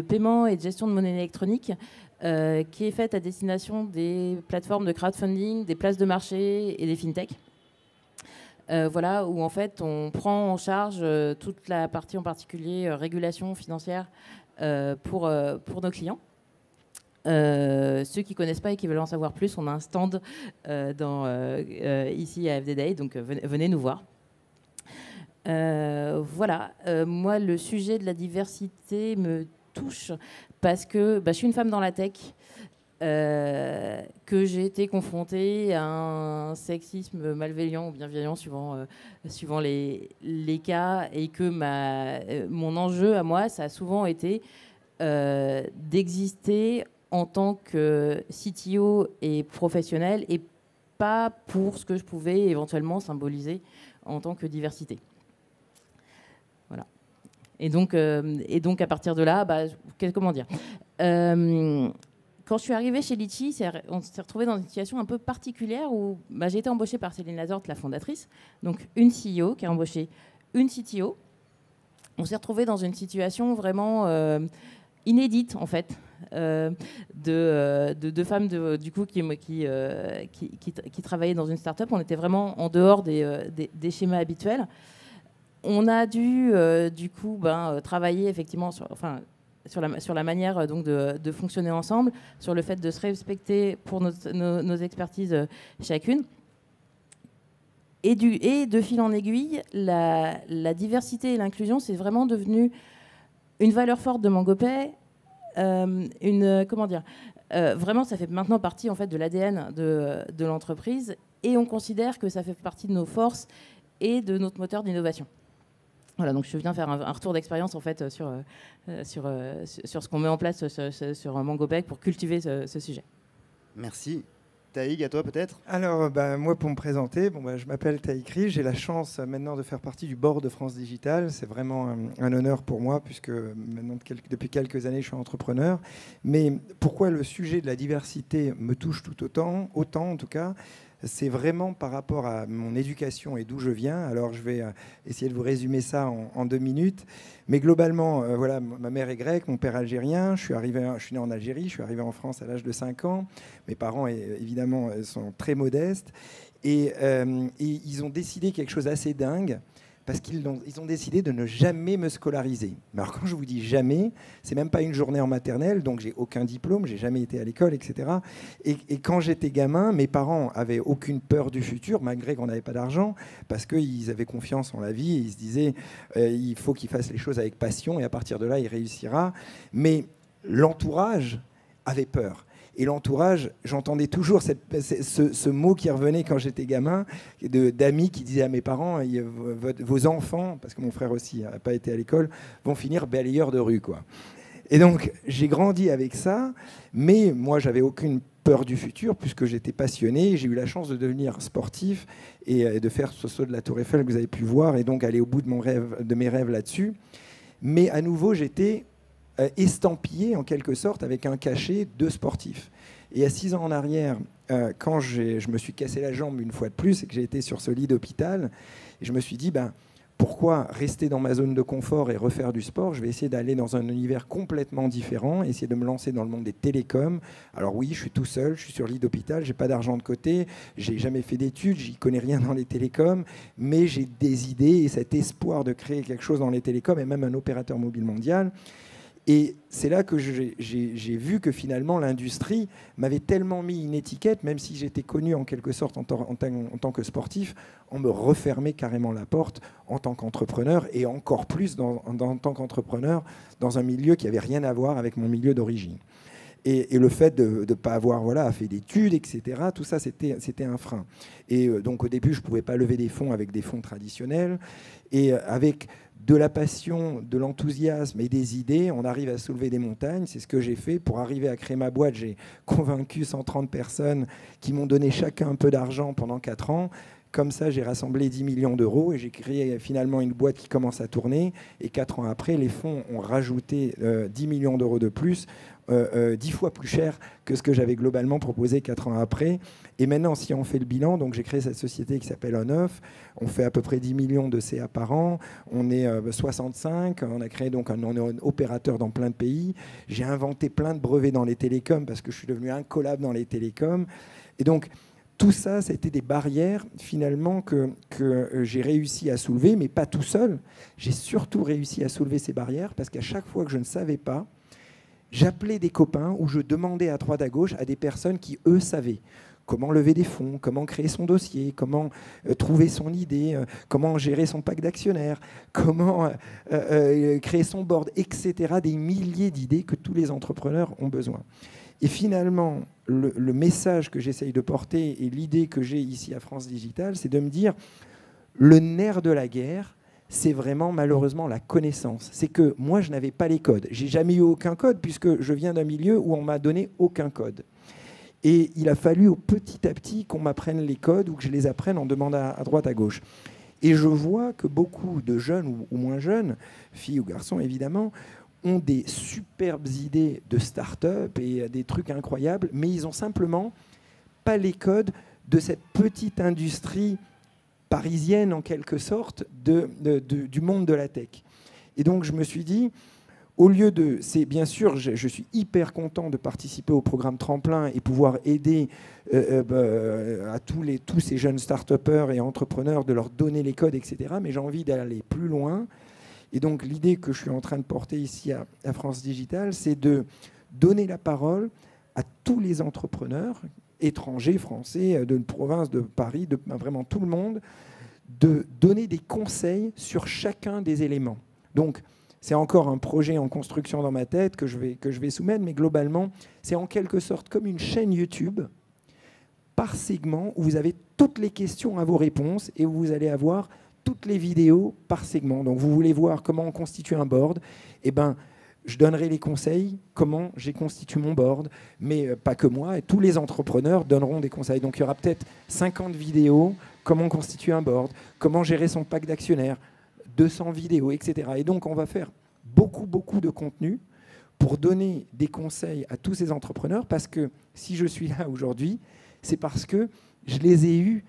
paiement et de gestion de monnaie électronique qui est faite à destination des plateformes de crowdfunding, des places de marché et des fintechs. voilà, où en fait on prend en charge toute la partie en particulier régulation financière pour, pour nos clients. Euh, ceux qui connaissent pas et qui veulent en savoir plus, on a un stand euh, dans, euh, ici à FD donc venez nous voir. voilà, moi le sujet de la diversité me touche parce que bah, je suis une femme dans la tech, que j'ai été confrontée à un sexisme malveillant ou bienveillant suivant, suivant les, cas et que mon enjeu à moi, ça a souvent été d'exister en tant que CTO et professionnel et pas pour ce que je pouvais éventuellement symboliser en tant que diversité. Voilà. Et donc, euh, et donc à partir de là, bah, comment dire euh, quand je suis arrivée chez Litchi, on s'est retrouvé dans une situation un peu particulière où bah, j'ai été embauchée par Céline Lazort, la fondatrice, donc une CEO qui a embauché une CTO. On s'est retrouvé dans une situation vraiment euh, inédite en fait. Euh, euh, de, deux femmes du coup qui, euh, qui, travaillaient dans une start-up. On était vraiment en dehors des, schémas habituels. On a dû du coup ben, travailler effectivement sur, enfin, sur, la, sur la manière donc de, fonctionner ensemble, sur le fait de se respecter pour nos, expertises chacune. Et, du, et, de fil en aiguille, la, la diversité et l'inclusion, c'est vraiment devenu une valeur forte de Mangopay euh, une, euh, comment dire, euh, vraiment, ça fait maintenant partie en fait de l'ADN de, de l'entreprise et on considère que ça fait partie de nos forces et de notre moteur d'innovation. Voilà, donc je viens faire un, retour d'expérience en fait sur, sur, sur, ce qu'on met en place sur, sur, pour cultiver ce, ce sujet. Merci. Taïg, à toi peut-être Alors, bah, moi, pour me présenter, bon, bah, je m'appelle Taïk Ri. J'ai la chance euh, maintenant de faire partie du board de France Digital. C'est vraiment euh, un, honneur pour moi, puisque euh, maintenant, depuis quelques années, je suis entrepreneur. Mais pourquoi le sujet de la diversité me touche tout autant, autant en tout cas c'est vraiment par rapport à mon éducation et d'où je viens. Alors je vais euh, essayer de vous résumer ça en, deux minutes. Mais globalement, euh, voilà, ma mère est grecque, mon père algérien. Je suis, arrivé, je suis né en Algérie, je suis arrivé en France à l'âge de 5 ans. Mes parents, évidemment, euh, sont très modestes. Et, ils ont décidé quelque chose d'assez dingue parce qu'ils ont, décidé de ne jamais me scolariser. alors quand je vous dis jamais, c'est même pas une journée en maternelle, donc j'ai aucun diplôme, j'ai jamais été à l'école, etc. Et, quand j'étais gamin, mes parents avaient aucune peur du futur, malgré qu'on n'avait pas d'argent, parce qu'ils avaient confiance en la vie ils se disaient, euh, il faut qu'il fasse les choses avec passion et à partir de là, il réussira. Mais l'entourage avait peur. Et l'entourage, j'entendais toujours cette, ce, mot qui revenait quand j'étais gamin, d'amis qui disaient à mes parents, vos enfants, parce que mon frère aussi n'a pas été à l'école, vont finir balayeurs de rue. Quoi. Et donc, j'ai grandi avec ça, mais moi, j'avais aucune peur du futur, puisque j'étais passionné. J'ai eu la chance de devenir sportif et euh, de faire ce saut de la Tour Eiffel que vous avez pu voir, et donc aller au bout de, mon rêve, de mes rêves là-dessus. Mais à nouveau, j'étais euh, estampillé en quelque sorte avec un cachet de sportif. Et à six ans en arrière, euh, quand je me suis cassé la jambe une fois de plus et que j'ai été sur ce lit d'hôpital, je me suis dit, ben, pourquoi rester dans ma zone de confort et refaire du sport Je vais essayer d'aller dans un univers complètement différent, essayer de me lancer dans le monde des télécoms. Alors oui, je suis tout seul, je suis sur lit d'hôpital, j'ai pas d'argent de côté, j'ai jamais fait d'études, j'y connais rien dans les télécoms, mais j'ai des idées et cet espoir de créer quelque chose dans les télécoms et même un opérateur mobile mondial. Et c'est là que j'ai vu que finalement l'industrie m'avait tellement mis une étiquette, même si j'étais connu en quelque sorte en, tant que sportif, on me refermait carrément la porte en tant qu'entrepreneur et encore plus en tant qu'entrepreneur dans un milieu qui n'avait rien à voir avec mon milieu d'origine. Et, le fait de ne pas avoir voilà, fait d'études, etc., tout ça, c'était un frein. Et euh, donc au début, je ne pouvais pas lever des fonds avec des fonds traditionnels. Et euh, avec de la passion, de l'enthousiasme et des idées, on arrive à soulever des montagnes. C'est ce que j'ai fait. Pour arriver à créer ma boîte, j'ai convaincu 130 personnes qui m'ont donné chacun un peu d'argent pendant 4 ans. Comme ça, j'ai rassemblé 10 millions d'euros et j'ai créé finalement une boîte qui commence à tourner. Et quatre ans après, les fonds ont rajouté 10 euh, millions d'euros de plus, euh, 10 euh, fois plus cher que ce que j'avais globalement proposé quatre ans après. Et maintenant, si on fait le bilan, donc j'ai créé cette société qui s'appelle on on fait à peu près 10 millions de CA par an, on est 65, euh, on a créé donc un, opérateur dans plein de pays. J'ai inventé plein de brevets dans les télécoms parce que je suis devenu un incollable dans les télécoms. Et donc, tout ça, ça des barrières finalement que, euh, j'ai réussi à soulever, mais pas tout seul. J'ai surtout réussi à soulever ces barrières parce qu'à chaque fois que je ne savais pas, j'appelais des copains ou je demandais à droite à gauche à des personnes qui, eux, savaient comment lever des fonds, comment créer son dossier, comment euh, trouver son idée, euh, comment gérer son pack d'actionnaires, comment créer son board, etc. Des milliers d'idées que tous les entrepreneurs ont besoin. Et finalement, le, message que j'essaye de porter et l'idée que j'ai ici à France Digitale, c'est de me dire, le nerf de la guerre, c'est vraiment malheureusement la connaissance. C'est que moi, je n'avais pas les codes. J'ai jamais eu aucun code puisque je viens d'un milieu où on m'a donné aucun code. Et il a fallu petit à petit qu'on m'apprenne les codes ou que je les apprenne en demandant à, droite, à gauche. Et je vois que beaucoup de jeunes ou moins jeunes, filles ou garçons évidemment, ont des superbes idées de start-up et des trucs incroyables, mais ils ont simplement pas les codes de cette petite industrie parisienne, en quelque sorte, du monde de la tech. Et donc, je me suis dit, au lieu de. C'est bien sûr, je, suis hyper content de participer au programme Tremplin et pouvoir aider euh, euh, bah, euh, à tous, tous ces jeunes start-upers et entrepreneurs de leur donner les codes, etc. Mais j'ai envie d'aller plus loin et donc l'idée que je suis en train de porter ici à, France Digitale, c'est de donner la parole à tous les entrepreneurs étrangers, français, euh, de province, de Paris, ben, vraiment tout le monde, de donner des conseils sur chacun des éléments. Donc, c'est encore un projet en construction dans ma tête que je vais, que je vais soumettre, mais globalement, c'est en quelque sorte comme une chaîne YouTube par segment où vous avez toutes les questions à vos réponses et où vous allez avoir toutes les vidéos par segment. Donc vous voulez voir comment on constitue un board, et eh ben, je donnerai les conseils, comment j'ai constitué mon board, mais euh, pas que moi, et tous les entrepreneurs donneront des conseils. Donc il y aura peut-être 50 vidéos, comment constituer un board, comment gérer son pack d'actionnaires, 200 vidéos, etc. Et donc on va faire beaucoup, beaucoup de contenu pour donner des conseils à tous ces entrepreneurs, parce que si je suis là aujourd'hui, c'est parce que je les ai eus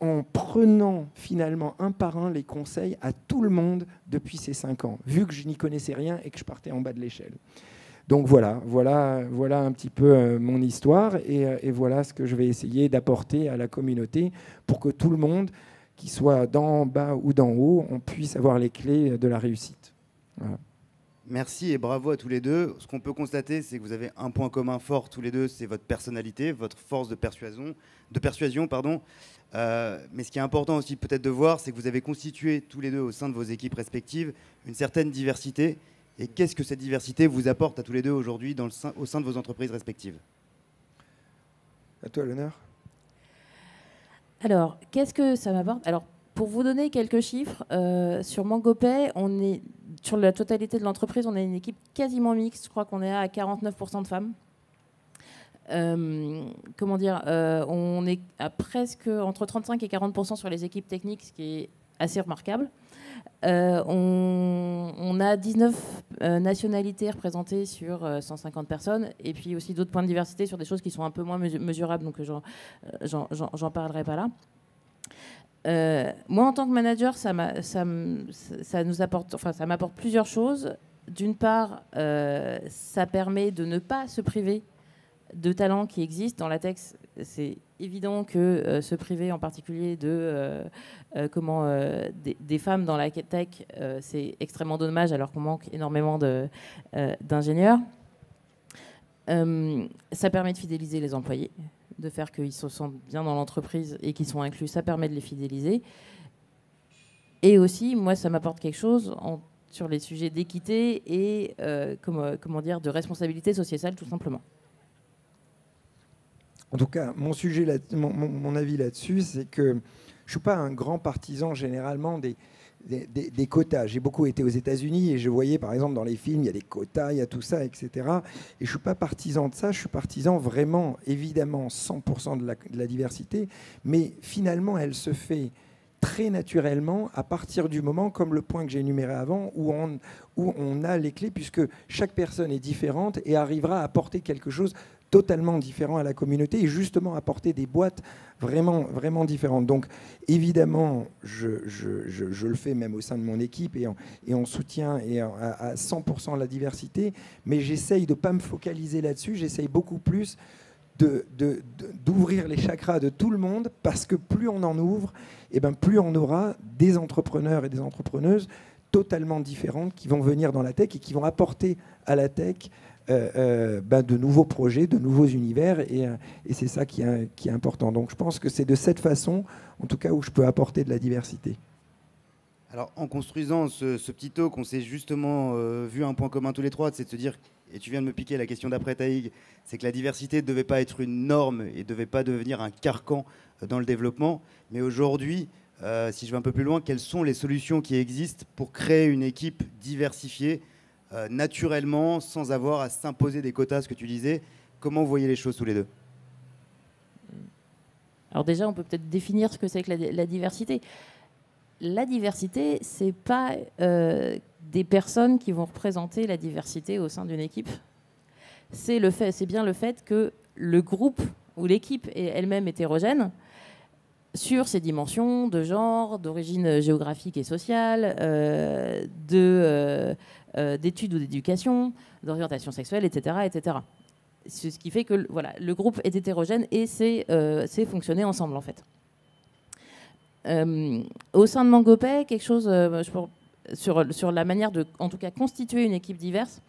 en prenant finalement un par un les conseils à tout le monde depuis ces cinq ans, vu que je n'y connaissais rien et que je partais en bas de l'échelle. Donc voilà, voilà, voilà un petit peu euh, mon histoire euh, et, voilà ce que je vais essayer d'apporter à la communauté pour que tout le monde, qu'il soit d'en bas ou d'en haut, on puisse avoir les clés de la réussite. Merci et bravo à tous les deux. Ce qu'on peut constater, c'est que vous avez un point commun fort tous les deux, c'est votre personnalité, votre force de persuasion, de persuasion pardon, euh, mais ce qui est important aussi peut-être de voir, c'est que vous avez constitué tous les deux au sein de vos équipes respectives une certaine diversité. Et qu'est-ce que cette diversité vous apporte à tous les deux aujourd'hui au sein de vos entreprises respectives À toi, l'honneur. Alors, qu'est-ce que ça m'apporte Alors, pour vous donner quelques chiffres, euh, sur MangoPay, on est, sur la totalité de l'entreprise, on a une équipe quasiment mixte. Je crois qu'on est à 49% de femmes. Euh, comment dire, euh, on est à presque entre 35 et 40 sur les équipes techniques, ce qui est assez remarquable. Euh, on, a 19 nationalités représentées sur 150 personnes, et puis aussi d'autres points de diversité sur des choses qui sont un peu moins mesurables, donc j'en parlerai pas là. moi, en tant que manager, ça, nous apporte, enfin, ça m'apporte plusieurs choses. D'une part, ça permet de ne pas se priver de talents qui existent. Dans la tech, c'est évident que euh, se priver en particulier de euh, euh, comment des, femmes dans la tech, c'est extrêmement dommage alors qu'on manque énormément d'ingénieurs. ça permet de fidéliser les employés, de faire qu'ils se sentent bien dans l'entreprise et qu'ils sont inclus. Ça permet de les fidéliser. Et aussi, moi, ça m'apporte quelque chose sur les sujets d'équité et comment, comment dire de responsabilité sociétale, tout simplement. En tout cas, mon, sujet mon, avis là-dessus, c'est que je ne suis pas un grand partisan généralement des, quotas. J'ai beaucoup été aux États-Unis et je voyais par exemple dans les films, il y a des quotas, il y a tout ça, etc. Et je ne suis pas partisan de ça, je suis partisan vraiment, évidemment, 100% de la, diversité, mais finalement, elle se fait très naturellement à partir du moment, comme le point que j'ai énuméré avant, où on, où on a les clés, puisque chaque personne est différente et arrivera à apporter quelque chose totalement différent à la communauté et justement apporter des boîtes vraiment, vraiment différentes. Donc évidemment, je, le fais même au sein de mon équipe et on, soutient et à, 100% la diversité, mais j'essaye de ne pas me focaliser là-dessus, j'essaye beaucoup plus d'ouvrir de, les chakras de tout le monde parce que plus on en ouvre, et eh ben plus on aura des entrepreneurs et des entrepreneuses totalement différentes qui vont venir dans la tech et qui vont apporter à la tech euh, euh, ben de nouveaux projets, de nouveaux univers, et, euh, c'est ça qui est, important. Donc je pense que c'est de cette façon, en tout cas, où je peux apporter de la diversité. Alors en construisant ce, petit talk, qu'on s'est justement vu un point commun tous les trois, c'est de se dire et tu viens de me piquer la question d'après Taïg, c'est que la diversité ne devait pas être une norme et ne devait pas devenir un carcan dans le développement. Mais aujourd'hui, si je vais un peu plus loin, quelles sont les solutions qui existent pour créer une équipe diversifiée euh, naturellement, sans avoir à s'imposer des quotas, ce que tu disais. Comment vous voyez les choses tous les deux Alors déjà, on peut peut-être définir ce que c'est que la, diversité. La diversité, c'est pas euh, des personnes qui vont représenter la diversité au sein d'une équipe. C'est le fait, c'est bien le fait que le groupe ou l'équipe est elle-même hétérogène sur ces dimensions de genre, d'origine géographique et sociale, euh, euh, euh, d'études ou d'éducation, d'orientation sexuelle, etc., etc. C'est ce qui fait que le groupe est hétérogène et c'est fonctionner ensemble en fait. au sein de Mangopay, quelque chose sur, sur, la manière de, en tout cas, constituer une équipe diverse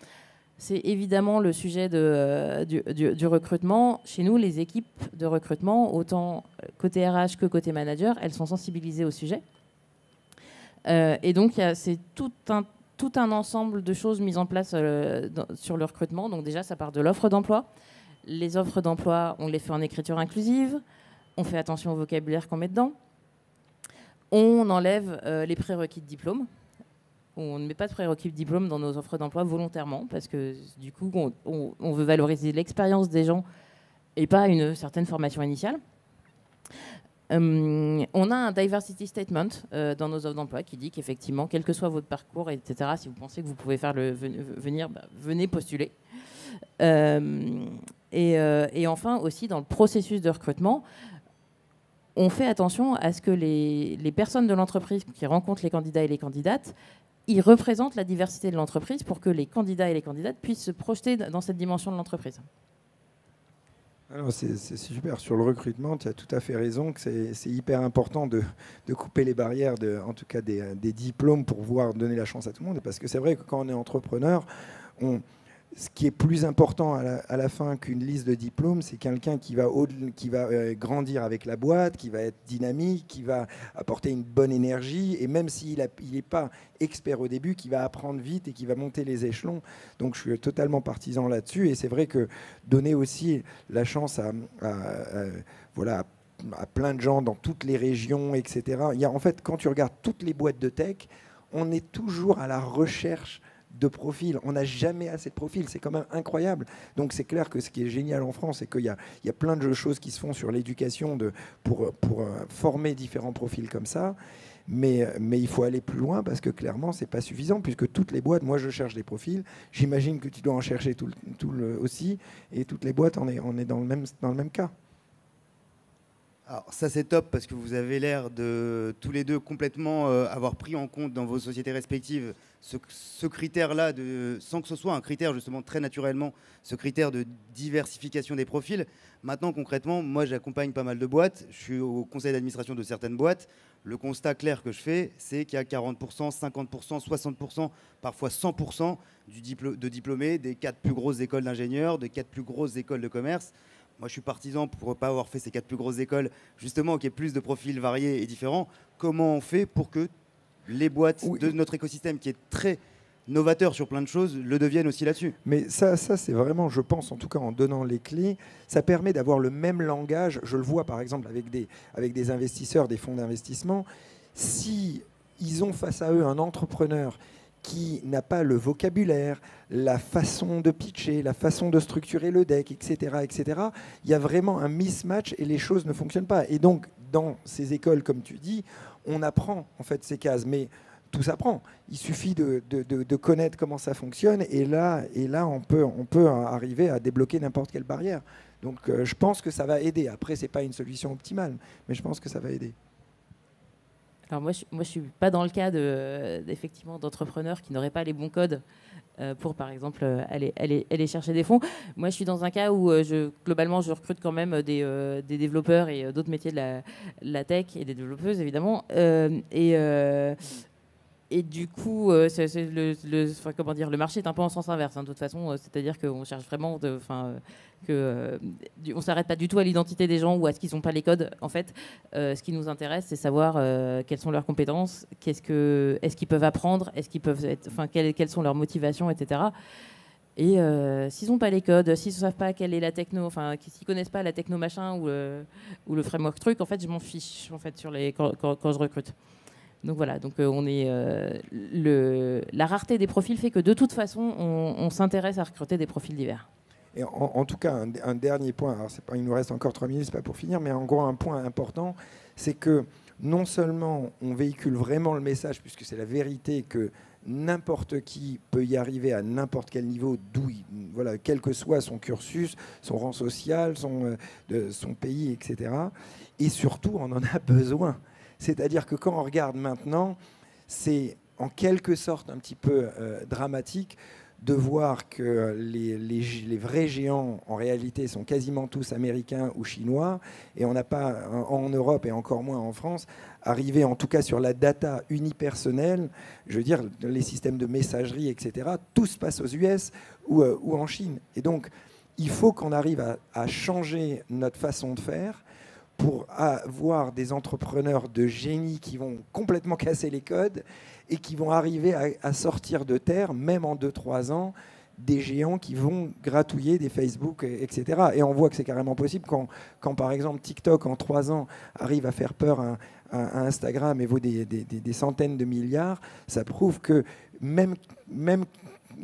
c'est évidemment le sujet euh, du, recrutement. Chez nous, les équipes de recrutement, autant côté RH que côté manager, elles sont sensibilisées au sujet. Euh, et donc, c'est tout un, ensemble de choses mises en place euh, sur le recrutement. Donc déjà, ça part de l'offre d'emploi. Les offres d'emploi, on les fait en écriture inclusive. On fait attention au vocabulaire qu'on met dedans. On enlève les prérequis de diplôme on ne met pas de prérequis de diplôme dans nos offres d'emploi volontairement, parce que du coup, on, veut valoriser l'expérience des gens et pas une certaine formation initiale. Euh, on a un diversity statement euh, dans nos offres d'emploi qui dit qu'effectivement, quel que soit votre parcours, etc., si vous pensez que vous pouvez faire le venir, bah, venez postuler. Euh, et, enfin, aussi dans le processus de recrutement, on fait attention à ce que les, les personnes de l'entreprise qui rencontrent les candidats et les candidates il représente la diversité de l'entreprise pour que les candidats et les candidates puissent se projeter dans cette dimension de l'entreprise. C'est super. Sur le recrutement, tu as tout à fait raison que c'est hyper important de, couper les barrières, en tout cas des, des diplômes, pour pouvoir donner la chance à tout le monde. Parce que c'est vrai que quand on est entrepreneur, on, ce qui est plus important à la, fin qu'une liste de diplômes, c'est quelqu'un qui va, euh, grandir avec la boîte, qui va être dynamique, qui va apporter une bonne énergie, et même s'il n'est pas expert au début, qui va apprendre vite et qui va monter les échelons. Donc je suis totalement partisan là-dessus, et c'est vrai que donner aussi la chance à, à plein de gens dans toutes les régions, etc. Il y en fait, quand tu regardes toutes les boîtes de tech, on est toujours à la recherche de profils. On n'a jamais assez de profils. C'est quand même incroyable. Donc c'est clair que ce qui est génial en France, c'est qu'il y a, il y plein de choses qui se font sur l'éducation pour, pour euh, former différents profils comme ça. Mais, mais, il faut aller plus loin parce que clairement, c'est pas suffisant puisque toutes les boîtes, moi je cherche des profils, j'imagine que tu dois en chercher tout, tout aussi, et toutes les boîtes, on est, on est dans, le même, dans le même cas. Alors ça c'est top parce que vous avez l'air de tous les deux complètement euh, avoir pris en compte dans vos sociétés respectives ce, critère-là, sans que ce soit un critère justement très naturellement, ce critère de diversification des profils. Maintenant concrètement, moi j'accompagne pas mal de boîtes, je suis au conseil d'administration de certaines boîtes. Le constat clair que je fais, c'est qu'il y a 40%, 50%, 60%, parfois 100% du de diplômés des quatre plus grosses écoles d'ingénieurs, des quatre plus grosses écoles de commerce. Moi, je suis partisan pour ne pas avoir fait ces quatre plus grosses écoles, justement, qui est plus de profils variés et différents. Comment on fait pour que les boîtes de notre écosystème, qui est très novateur sur plein de choses, le deviennent aussi là-dessus. Mais ça, ça c'est vraiment, je pense, en tout cas en donnant les clés, ça permet d'avoir le même langage. Je le vois par exemple avec des, avec des investisseurs, des fonds d'investissement. Si ils ont face à eux un entrepreneur qui n'a pas le vocabulaire, la façon de pitcher, la façon de structurer le deck, etc., etc., il y a vraiment un mismatch et les choses ne fonctionnent pas. Et donc, dans ces écoles, comme tu dis, on apprend en fait ces cases, mais tout s'apprend. Il suffit de, connaître comment ça fonctionne et là, et là on, peut, on peut arriver à débloquer n'importe quelle barrière. Donc, euh, je pense que ça va aider. Après, ce n'est pas une solution optimale, mais je pense que ça va aider. Alors moi, je, moi, je suis pas dans le cas de, euh, effectivement d'entrepreneurs qui n'auraient pas les bons codes euh, pour, par exemple, euh, aller, aller, chercher des fonds. Moi, je suis dans un cas où, je, globalement, je recrute quand même des, des développeurs et d'autres métiers de la, tech et des développeuses, évidemment. et et du coup, euh, le, comment dire, le marché est un peu en sens inverse, hein, de toute façon. Euh, c'est-à-dire qu'on cherche vraiment, de, enfin, euh, que on s'arrête pas du tout à l'identité des gens ou à ce qu'ils n'ont pas les codes. En fait, ce qui nous intéresse, c'est savoir quelles sont leurs compétences, qu'est-ce que, est-ce qu'ils peuvent apprendre, est-ce qu'ils peuvent, être, enfin, quelles, sont leurs motivations, etc. Et s'ils n'ont pas les codes, s'ils ne savent pas quelle est la techno, enfin, s'ils connaissent pas la techno machin ou, ou le framework truc, en fait, je m'en fiche, en fait, sur les quand je recrute. Donc voilà, donc euh, on est euh, la rareté des profils fait que de toute façon on, s'intéresse à recruter des profils divers. en, tout cas, un, dernier point, il nous reste encore trois minutes, c'est pas pour finir, mais en gros, un point important, c'est que non seulement on véhicule vraiment le message, puisque c'est la vérité que n'importe qui peut y arriver à n'importe quel niveau, d'où voilà, quel que soit son cursus, son rang social, euh, de, son pays, etc. Et surtout, on en a besoin. C'est-à-dire que quand on regarde maintenant, c'est en quelque sorte un petit peu euh, dramatique de voir que les, vrais géants, en réalité, sont quasiment tous américains ou chinois, et on n'a pas, en Europe et encore moins en France, arrivé, en tout cas sur la data unipersonnelle, je veux dire, les systèmes de messagerie, etc., tout se passe aux US euh, ou, en Chine. Et donc, il faut qu'on arrive à changer notre façon de faire pour avoir des entrepreneurs de génie qui vont complètement casser les codes et qui vont arriver à, sortir de terre, même en 2-3 ans, des géants qui vont gratouiller des Facebook, etc. Et on voit que c'est carrément possible quand, par exemple, TikTok, en 3 ans, arrive à faire peur à, Instagram et vaut des, centaines de milliards. Ça prouve que même, même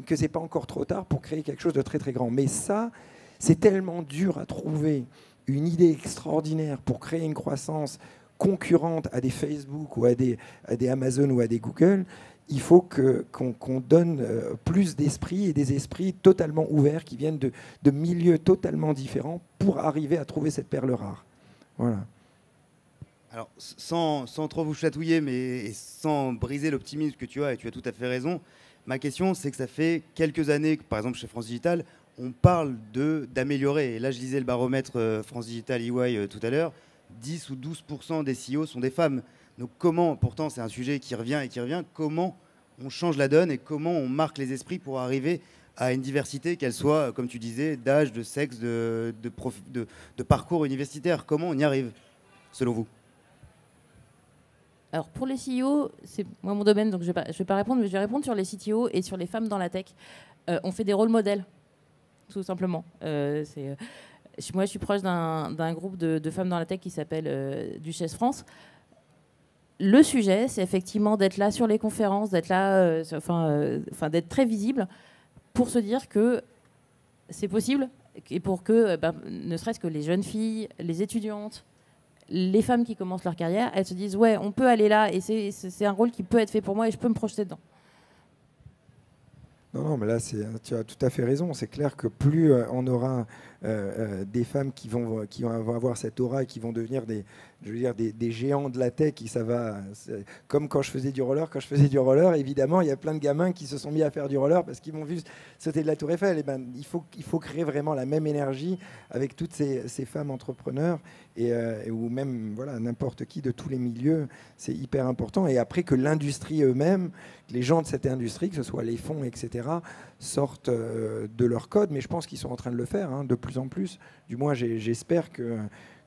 que c'est pas encore trop tard pour créer quelque chose de très très grand. Mais ça, c'est tellement dur à trouver une idée extraordinaire pour créer une croissance concurrente à des Facebook ou à des, Amazon ou à des Google, il faut qu'on, donne euh, plus d'esprits et des esprits totalement ouverts qui viennent de, milieux totalement différents pour arriver à trouver cette perle rare. Voilà. Alors, sans, sans trop vous chatouiller, mais sans briser l'optimisme que tu as, et tu as tout à fait raison, ma question, c'est que ça fait quelques années, par exemple chez France Digital, on parle d'améliorer. Et là, je lisais le baromètre euh, France Digital EY euh, tout à l'heure 10 ou 12 des CEO sont des femmes. Donc, comment, pourtant, c'est un sujet qui revient et qui revient, comment on change la donne et comment on marque les esprits pour arriver à une diversité, qu'elle soit, euh, comme tu disais, d'âge, de sexe, de, parcours universitaire Comment on y arrive, selon vous alors pour les CEO, c'est moi mon domaine, donc je ne vais, pas répondre, mais je vais répondre sur les CTO et sur les femmes dans la tech. on fait des rôles modèles tout simplement. Euh, c'est euh, moi, je suis proche d'un groupe de, femmes dans la tech qui s'appelle euh, Duchesse France. Le sujet, c'est effectivement d'être là sur les conférences, d'être là, enfin, d'être très visible pour se dire que c'est possible et pour que, bah, ne serait-ce que les jeunes filles, les étudiantes, les femmes qui commencent leur carrière, elles se disent ouais, on peut aller là et c'est un rôle qui peut être fait pour moi et je peux me projeter dedans. Non, non, mais là, tu as tout à fait raison. C'est clair que plus euh, on aura euh, euh, des femmes qui vont, qui vont avoir cette aura et qui vont devenir des, je veux dire, des, géants de la tech. Qui, ça va, comme quand je faisais du roller, quand je faisais du roller, évidemment, il y a plein de gamins qui se sont mis à faire du roller parce qu'ils m'ont vu sauter de la Tour Eiffel. Et eh ben, il, faut, il faut créer vraiment la même énergie avec toutes ces, femmes entrepreneurs euh, et, ou même voilà, n'importe qui de tous les milieux. C'est hyper important. Et après, que l'industrie eux-mêmes, les gens de cette industrie, que ce soit les fonds, etc., sortent euh, de leur code, mais je pense qu'ils sont en train de le faire hein, de plus en plus. Du moins, j'espère que,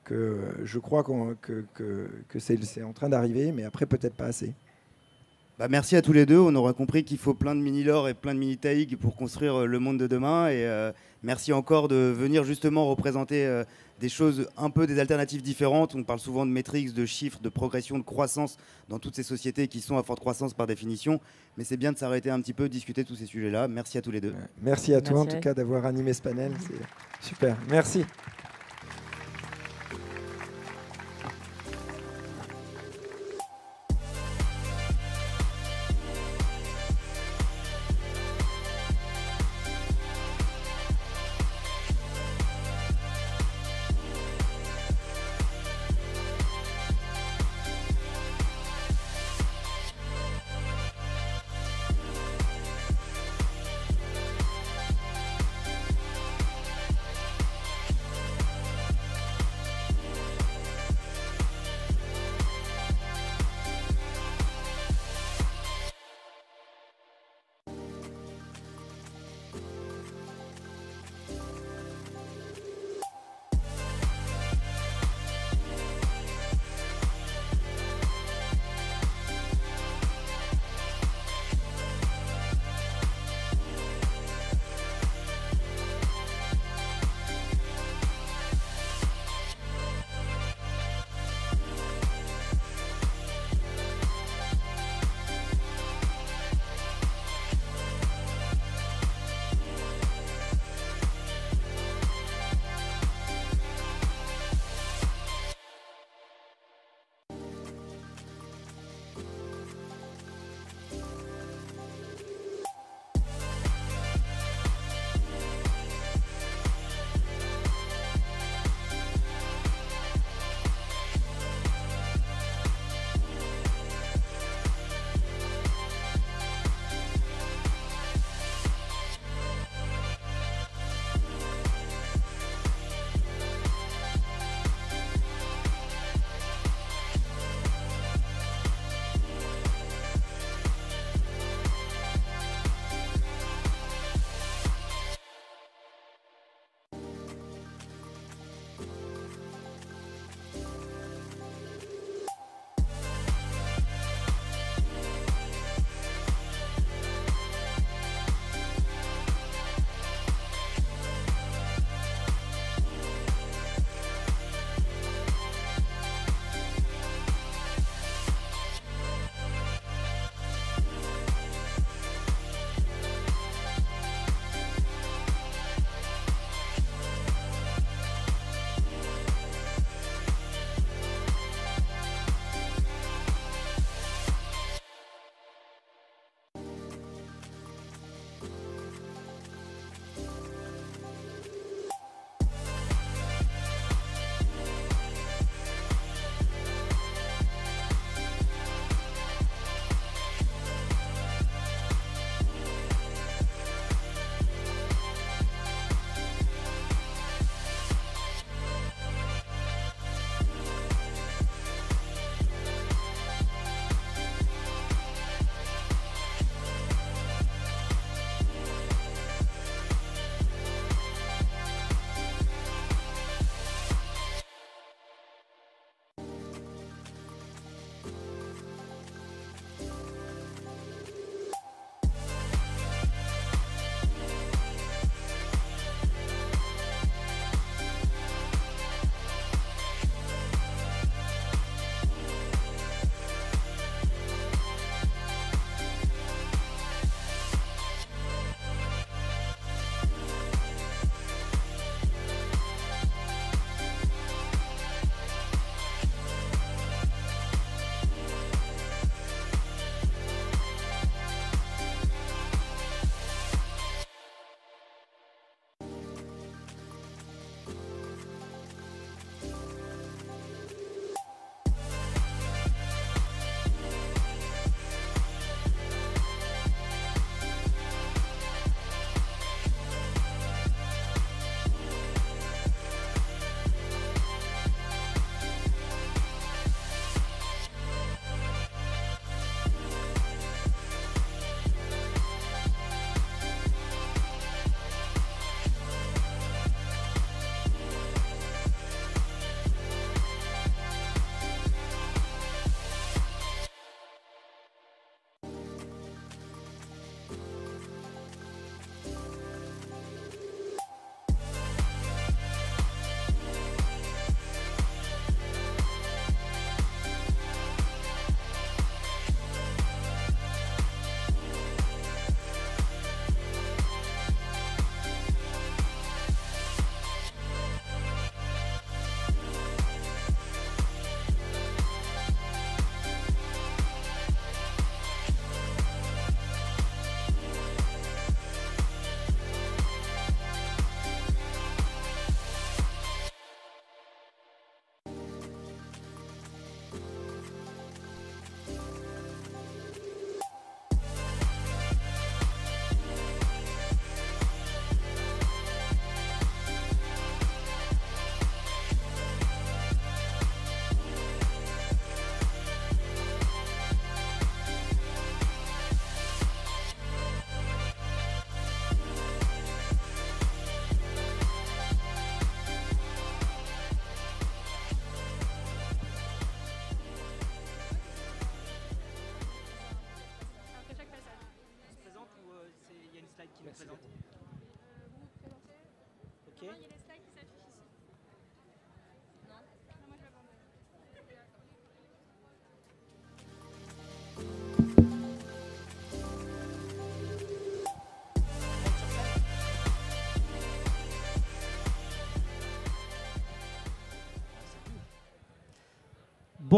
que je crois qu que, que, c'est en train d'arriver, mais après, peut-être pas assez. Bah merci à tous les deux. On aura compris qu'il faut plein de mini-lore et plein de mini taïgs pour construire euh, le monde de demain. Et euh, merci encore de venir justement représenter des choses un peu des alternatives différentes. On parle souvent de métriques, de chiffres, de progression, de croissance dans toutes ces sociétés qui sont à forte croissance par définition. Mais c'est bien de s'arrêter un petit peu, discuter tous ces sujets-là. Merci à tous les deux. Merci à toi en tout cas d'avoir animé ce panel. C'est super. Merci.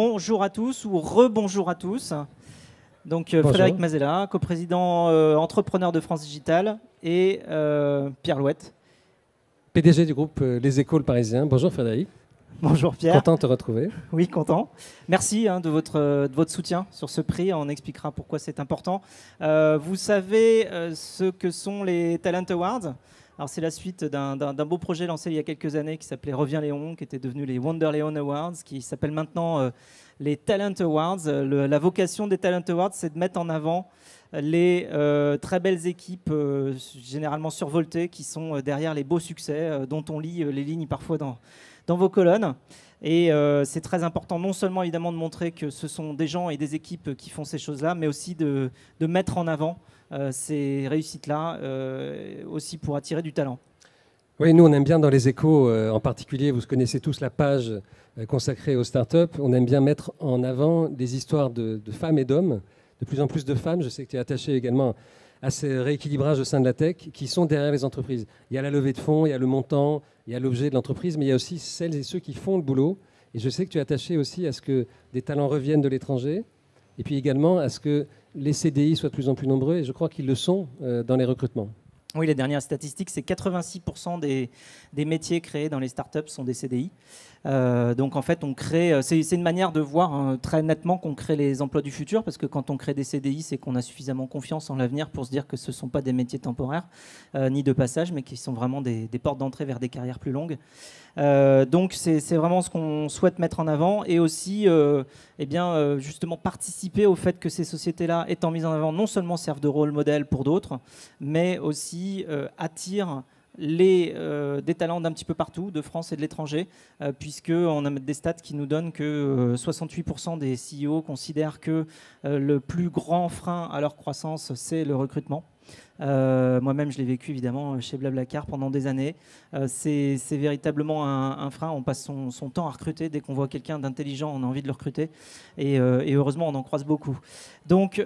bonjour à tous ou rebonjour à tous. Donc euh, Frédéric Mazella, coprésident euh, entrepreneur de France Digital et euh, Pierre Louette. PDG du groupe Les Écoles Parisiens. Bonjour Frédéric. Bonjour Pierre. Content de te retrouver. Oui, content. Merci hein, de, votre, votre soutien sur ce prix. On expliquera pourquoi c'est important. vous savez ce que sont les Talent Awards c'est la suite d'un beau projet lancé il y a quelques années qui s'appelait Revient Léon, qui était devenu les Wonder Léon Awards, qui s'appelle maintenant euh, les Talent Awards. la vocation des Talent Awards, c'est de mettre en avant les euh, très belles équipes, euh, généralement survoltées, qui sont derrière les beaux succès, dont on lit les lignes parfois dans, vos colonnes. Et c'est très important, non seulement évidemment de montrer que ce sont des gens et des équipes qui font ces choses-là, mais aussi de mettre en avant euh, ces réussites-là euh, aussi pour attirer du talent oui, nous, on aime bien dans les échos, euh, en particulier, vous connaissez tous la page consacrée aux startups, on aime bien mettre en avant des histoires de, de femmes et d'hommes, de plus en plus de femmes, je sais que tu es attaché également à ces rééquilibrages au sein de la tech, qui sont derrière les entreprises. Il y a la levée de fonds, il y a le montant, il y a l'objet de l'entreprise, mais il y a aussi celles et ceux qui font le boulot. Et je sais que tu es attaché aussi à ce que des talents reviennent de l'étranger, et puis également à ce que les CDI soient de plus en plus nombreux, et je crois qu'ils le sont euh, dans les recrutements. Oui, les dernières statistiques, c'est 86% des, métiers créés dans les startups sont des CDI. Euh, donc en fait, on crée. Euh, c'est une manière de voir hein, très nettement qu'on crée les emplois du futur, parce que quand on crée des CDI, c'est qu'on a suffisamment confiance en l'avenir pour se dire que ce ne sont pas des métiers temporaires euh, ni de passage, mais qui sont vraiment des, portes d'entrée vers des carrières plus longues. donc c'est vraiment ce qu'on souhaite mettre en avant et aussi, eh bien, justement participer au fait que ces sociétés-là, étant mises en avant, non seulement servent de rôle modèle pour d'autres, mais aussi attirent les, euh, des talents d'un petit peu partout, de France et de l'étranger, euh, puisque puisqu'on a des stats qui nous donnent que 68% euh, des CEO considèrent que le plus grand frein à leur croissance, c'est le recrutement. Euh, moi-même, je l'ai vécu évidemment chez Blablacar pendant des années. Euh, c'est véritablement un, frein. On passe son, temps à recruter. Dès qu'on voit quelqu'un d'intelligent, on a envie de le recruter. Et, euh, heureusement, on en croise beaucoup. Donc,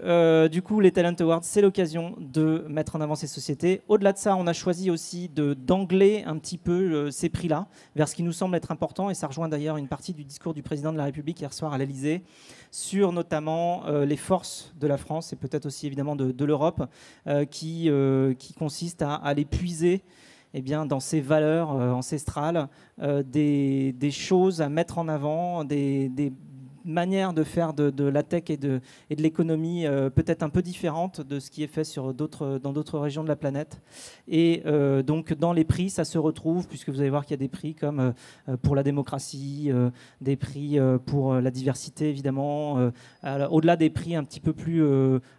du coup, les Talent Awards, c'est l'occasion de mettre en avant ces sociétés. Au-delà de ça, on a choisi aussi d'angler un petit peu ces prix-là vers ce qui nous semble être important. Et ça rejoint d'ailleurs une partie du discours du président de la République hier soir à l'Elysée sur notamment les forces de la France et peut-être aussi évidemment de, de l'Europe qui euh, qui, consiste à, aller puiser eh bien, dans ces valeurs euh, ancestrales, euh, des, choses à mettre en avant, des manière de faire de, la tech et de, et de l'économie euh, peut-être un peu différente de ce qui est fait sur dans d'autres régions de la planète. Et euh, donc dans les prix, ça se retrouve, puisque vous allez voir qu'il y a des prix comme euh, pour la démocratie, des prix pour la diversité, évidemment, au-delà des prix un petit peu plus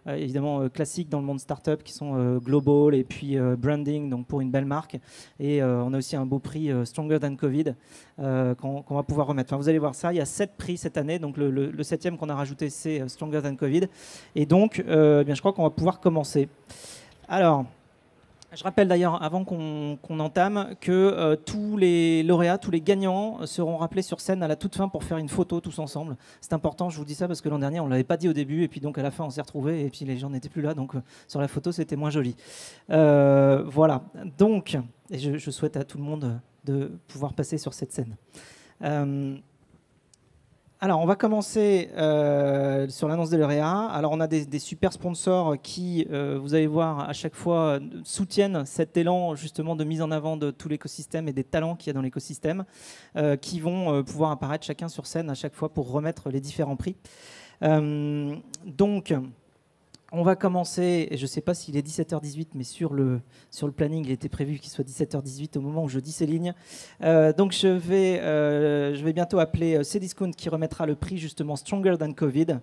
évidemment classiques dans le monde startup, qui sont global et puis branding, donc pour une belle marque. Et on a aussi un beau prix Stronger Than Covid qu'on va pouvoir remettre. vous allez voir ça, il y a sept prix cette année. Donc le, septième qu'on a rajouté, c'est euh, Stronger Than Covid. Et donc, euh, eh bien, je crois qu'on va pouvoir commencer. Alors, je rappelle d'ailleurs, avant qu'on entame, que euh, tous les lauréats, tous les gagnants seront rappelés sur scène à la toute fin pour faire une photo tous ensemble. C'est important, je vous dis ça parce que l'an dernier, on ne l'avait pas dit au début, et puis donc à la fin, on s'est retrouvés, et puis les gens n'étaient plus là, donc sur la photo, c'était moins joli. voilà, donc, et je, je, souhaite à tout le monde de pouvoir passer sur cette scène alors, on va commencer euh, sur l'annonce de lauréats. Alors, on a des, super sponsors qui, euh, vous allez voir, à chaque fois soutiennent cet élan justement de mise en avant de tout l'écosystème et des talents qu'il y a dans l'écosystème, euh, qui vont pouvoir apparaître chacun sur scène à chaque fois pour remettre les différents prix. donc, on va commencer, et je ne sais pas s'il est 17h18, mais sur le, sur le planning, il était prévu qu'il soit 17h18 au moment où je dis ces lignes. Euh, donc je vais, euh, je vais bientôt appeler euh, Cdiscount qui remettra le prix justement Stronger Than Covid.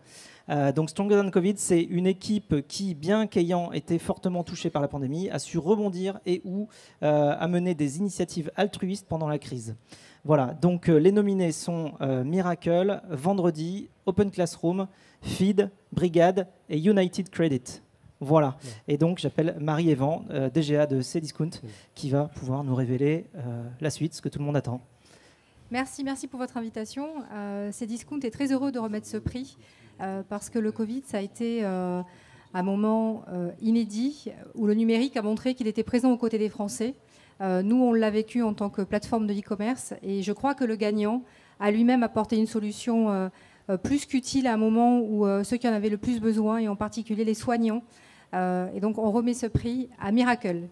donc Stronger Than Covid, c'est une équipe qui, bien qu'ayant été fortement touchée par la pandémie, a su rebondir et ou mené des initiatives altruistes pendant la crise. Voilà, donc euh, les nominés sont euh, Miracle, Vendredi, Open Classroom, Feed, Brigade et United Credit. Voilà. Et donc j'appelle Marie Evan, euh, DGA de Cdiscount, qui va pouvoir nous révéler la suite, ce que tout le monde attend. Merci, merci pour votre invitation. Cdiscount est très heureux de remettre ce prix parce que le Covid, ça a été un moment inédit où le numérique a montré qu'il était présent aux côtés des Français euh, nous, on l'a vécu en tant que plateforme de e-commerce et je crois que le gagnant a lui-même apporté une solution euh, euh, plus qu'utile à un moment où ceux qui en avaient le plus besoin, et en particulier les soignants, et donc on remet ce prix à Miracle.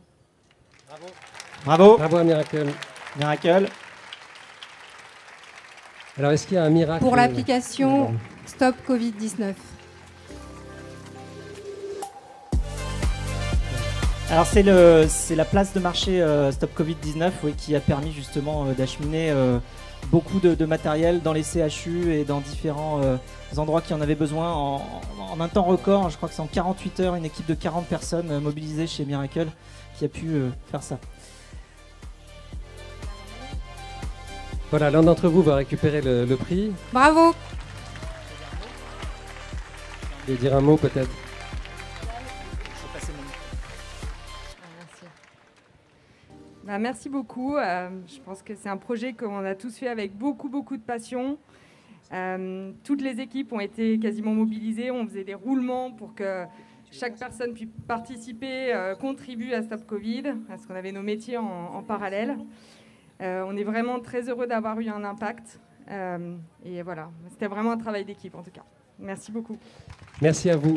Bravo. Bravo. Bravo à Miracle. Miracle. Alors est-ce qu'il y a un miracle Pour l'application Stop Covid-19. Alors c'est le c'est la place de marché euh, Stop Covid 19 qui a permis justement euh, d'acheminer euh, beaucoup de, matériel dans les CHU et dans différents endroits qui en avaient besoin en, un temps record. Je crois que c'est en 48 heures une équipe de 40 personnes mobilisées chez Miracle qui a pu faire ça. Voilà, l'un d'entre vous va récupérer le, prix. Bravo. vais dire un mot peut-être. Bah, merci beaucoup. Euh, je pense que c'est un projet qu'on a tous fait avec beaucoup, beaucoup de passion. Euh, toutes les équipes ont été quasiment mobilisées. On faisait des roulements pour que chaque personne puisse participer, euh, contribuer à Stop Covid, parce qu'on avait nos métiers en parallèle. on est vraiment très heureux d'avoir eu un impact. et voilà, c'était vraiment un travail d'équipe en tout cas. Merci beaucoup. Merci à vous.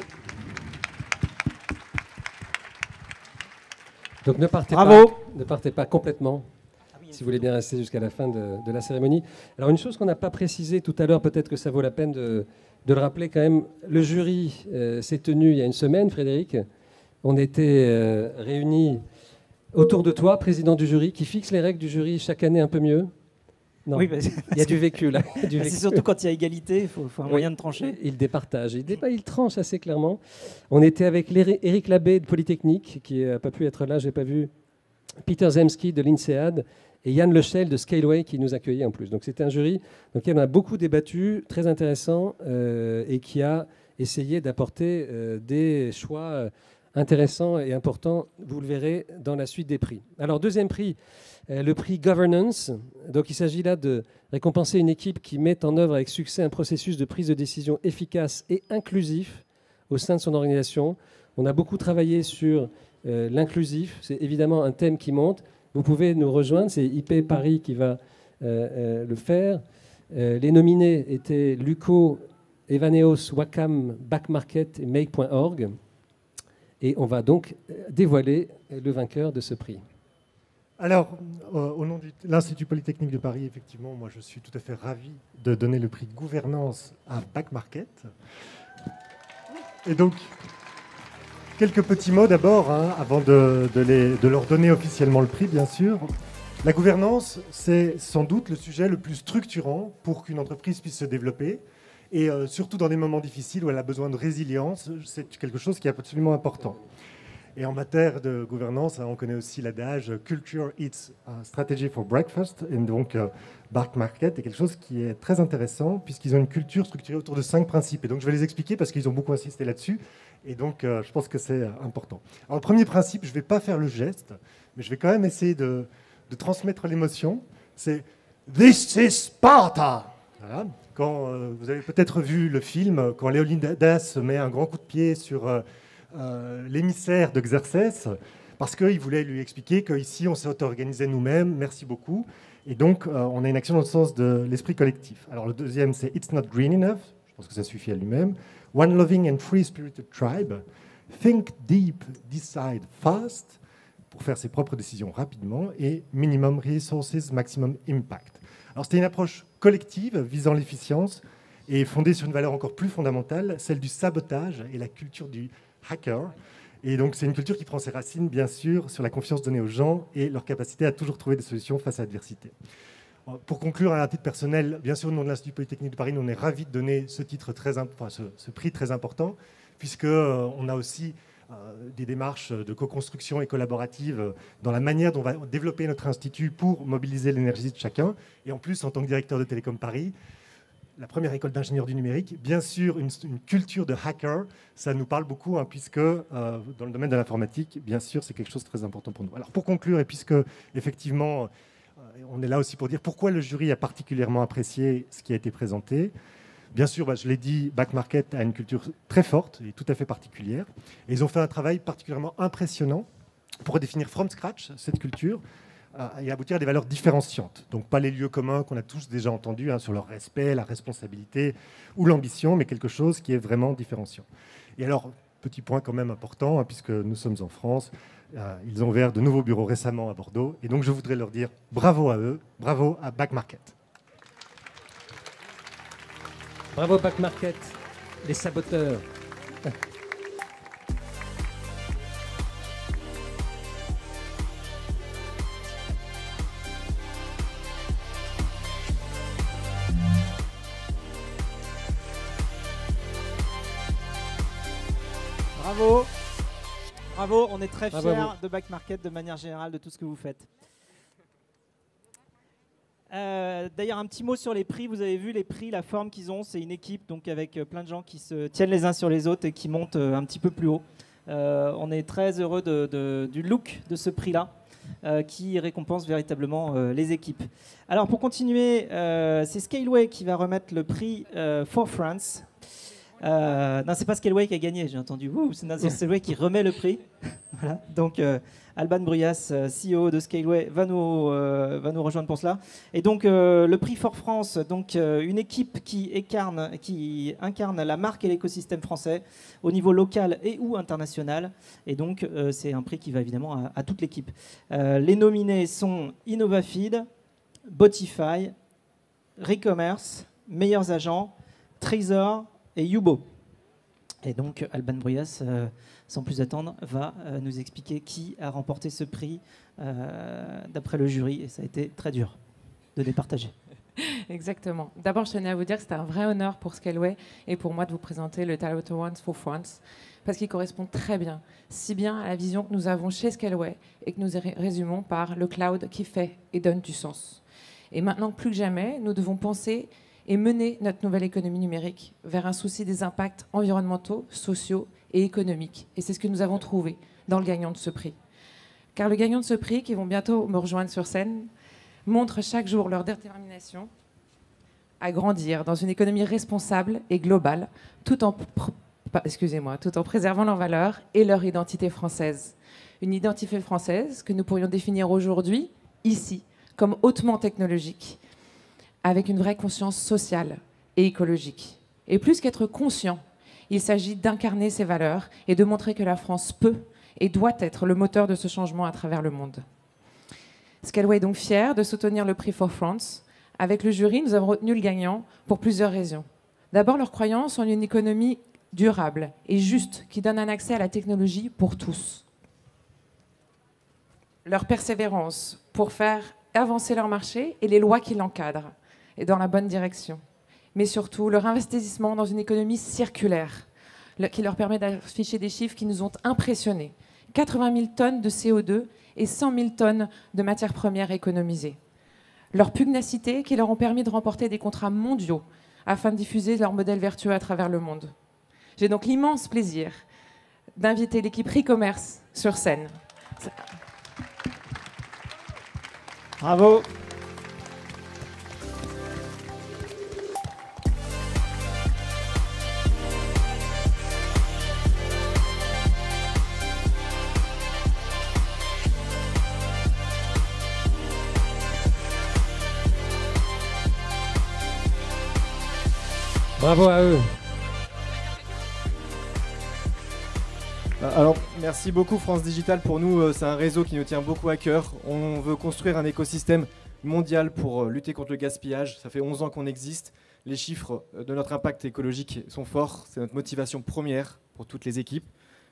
Donc ne partez, Pas, ne partez pas complètement, ah si vous voulez bien rester jusqu'à la fin de, la cérémonie. Alors une chose qu'on n'a pas précisée tout à l'heure, peut-être que ça vaut la peine de, le rappeler quand même, le jury euh, s'est tenu il y a une semaine, Frédéric. On était euh, réunis autour de toi, président du jury, qui fixe les règles du jury chaque année un peu mieux il y a du vécu là. C'est surtout quand il y a égalité, il faut, un moyen de trancher. Il départage, il, il tranche assez clairement. On était avec Eric Labbé de Polytechnique, qui n'a pas pu être là, j'ai pas vu. Peter Zemski de l'INSEAD et Yann Lechel de Scaleway qui nous accueillait en plus. Donc c'était un jury dans lequel on a beaucoup débattu, très intéressant, euh, et qui a essayé d'apporter euh, des choix euh, intéressant et important, vous le verrez dans la suite des prix. Alors deuxième prix, euh, le prix Governance. Donc il s'agit là de récompenser une équipe qui met en œuvre avec succès un processus de prise de décision efficace et inclusif au sein de son organisation. On a beaucoup travaillé sur euh, l'inclusif, c'est évidemment un thème qui monte. Vous pouvez nous rejoindre, c'est IP Paris qui va euh, le faire. les nominés étaient Luco, Evaneos, Wacam, Backmarket et Make.org. Et on va donc euh, dévoiler euh, le vainqueur de ce prix. Alors, euh, au nom de l'Institut Polytechnique de Paris, effectivement, moi je suis tout à fait ravi de donner le prix de gouvernance à Back Market. Et donc, quelques petits mots d'abord, hein, avant de, de, de leur donner officiellement le prix, bien sûr. La gouvernance, c'est sans doute le sujet le plus structurant pour qu'une entreprise puisse se développer, et euh, surtout dans des moments difficiles où elle a besoin de résilience, c'est quelque chose qui est absolument important. Et en matière de gouvernance, hein, on connaît aussi l'adage Culture Eats a Strategy for Breakfast. Et donc, euh, Bark Market est quelque chose qui est très intéressant puisqu'ils ont une culture structurée autour de cinq principes. Et donc, je vais les expliquer parce qu'ils ont beaucoup insisté là-dessus. Et donc, euh, je pense que c'est important. Alors, le premier principe, je ne vais pas faire le geste, mais je vais quand même essayer de, de transmettre l'émotion. C'est This is Sparta. Quand euh, vous avez peut-être vu le film, quand se met un grand coup de pied sur euh, euh, l'émissaire de Xerxes parce qu'il voulait lui expliquer qu'ici on s'est auto-organisé nous-mêmes, merci beaucoup. Et donc on a une action dans le sens de l'esprit collectif. Alors le deuxième c'est It's not green enough, je pense que ça suffit à lui-même. One loving and free spirited tribe, think deep, decide fast, pour faire ses propres décisions rapidement, et minimum resources, maximum impact. Alors c'était une approche collective visant l'efficience et fondée sur une valeur encore plus fondamentale, celle du sabotage et la culture du hacker. Et donc c'est une culture qui prend ses racines, bien sûr, sur la confiance donnée aux gens et leur capacité à toujours trouver des solutions face à l'adversité. Pour conclure, à titre personnel, bien sûr, au nom de l'Institut Polytechnique de Paris, nous, on est ravis de donner ce, titre très, ce, prix très important, puisqu'on euh, on a aussi euh, des démarches de co-construction et collaborative dans la manière dont on va développer notre institut pour mobiliser l'énergie de chacun. Et en plus, en tant que directeur de Télécom Paris, la première école d'ingénieurs du numérique, bien sûr, une, culture de hacker, ça nous parle beaucoup, hein, puisque euh, dans le domaine de l'informatique, bien sûr, c'est quelque chose de très important pour nous. Alors pour conclure, et puisque effectivement, euh, on est là aussi pour dire pourquoi le jury a particulièrement apprécié ce qui a été présenté, Bien sûr, bah, je l'ai dit, Back Market a une culture très forte et tout à fait particulière. Et ils ont fait un travail particulièrement impressionnant pour définir from scratch cette culture euh, et aboutir à des valeurs différenciantes. Donc pas les lieux communs qu'on a tous déjà entendus hein, sur leur respect, la responsabilité ou l'ambition, mais quelque chose qui est vraiment différenciant. Et alors, petit point quand même important, hein, puisque nous sommes en France, euh, ils ont ouvert de nouveaux bureaux récemment à Bordeaux, et donc je voudrais leur dire bravo à eux, bravo à Back Market. Bravo Back Market, les saboteurs. Bravo. Bravo, on est très fiers de Back Market de manière générale de tout ce que vous faites. Euh, d'ailleurs, un petit mot sur les prix. Vous avez vu les prix, la forme qu'ils ont. C'est une équipe donc avec euh, plein de gens qui se tiennent les uns sur les autres et qui montent euh, un petit peu plus haut. on est très heureux du look de ce prix-là. qui récompense véritablement les équipes. Alors pour continuer, c'est Scaleway qui va remettre le prix For France. Euh, non, c'est pas Scaleway qui a gagné, j'ai entendu. C'est Scaleway qui remet le prix. Donc, euh, Alban Bruyas, euh, CEO de Scaleway, va nous, rejoindre pour cela. Et donc, le prix For France, donc, une équipe qui, incarne la marque et l'écosystème français au niveau local et ou international. Et donc, c'est un prix qui va évidemment à, toute l'équipe. les nominés sont InnovaFeed, Botify, Recommerce, Meilleurs Agents, Trésor, et Yubo. Et donc Alban Bruyas, euh, sans plus attendre, va euh, nous expliquer qui a remporté ce prix euh, d'après le jury. Et ça a été très dur de départager. Exactement. D'abord, je tenais à vous dire que c'est un vrai honneur pour Scaleway et pour moi de vous présenter le Talent One for France parce qu'il correspond très bien, si bien à la vision que nous avons chez Scaleway et que nous résumons par le cloud qui fait et donne du sens. Et maintenant, plus que jamais, nous devons penser et mener notre nouvelle économie numérique vers un souci des impacts environnementaux, sociaux et économiques. Et c'est ce que nous avons trouvé dans le gagnant de ce prix. Car le gagnant de ce prix, qui vont bientôt me rejoindre sur scène, montre chaque jour leur détermination à grandir dans une économie responsable et globale, tout en, excusez-moi, tout en préservant leurs valeurs et leur identité française. Une identité française que nous pourrions définir aujourd'hui, ici, comme hautement technologique, avec une vraie conscience sociale et écologique. Et plus qu'être conscient, il s'agit d'incarner ces valeurs et de montrer que la France peut et doit être le moteur de ce changement à travers le monde. Scalway est donc fier de soutenir le prix For France. Avec le jury, nous avons retenu le gagnant pour plusieurs raisons. D'abord, leur croyance en une économie durable et juste qui donne un accès à la technologie pour tous. Leur persévérance pour faire avancer leur marché et les lois qui l'encadrent et dans la bonne direction. Mais surtout, leur investissement dans une économie circulaire, qui leur permet d'afficher des chiffres qui nous ont impressionnés. 80 000 tonnes de CO2 et 100 000 tonnes de matières premières économisées. Leur pugnacité qui leur ont permis de remporter des contrats mondiaux afin de diffuser leur modèle vertueux à travers le monde. J'ai donc l'immense plaisir d'inviter l'équipe e-commerce sur scène. Bravo. Bravo à eux. Euh, alors, merci beaucoup France Digital. Pour nous, euh, c'est un réseau qui nous tient beaucoup à cœur. On veut construire un écosystème mondial pour euh, lutter contre le gaspillage. Ça fait 11 ans qu'on existe. Les chiffres de notre impact écologique sont forts. C'est notre motivation première pour toutes les équipes,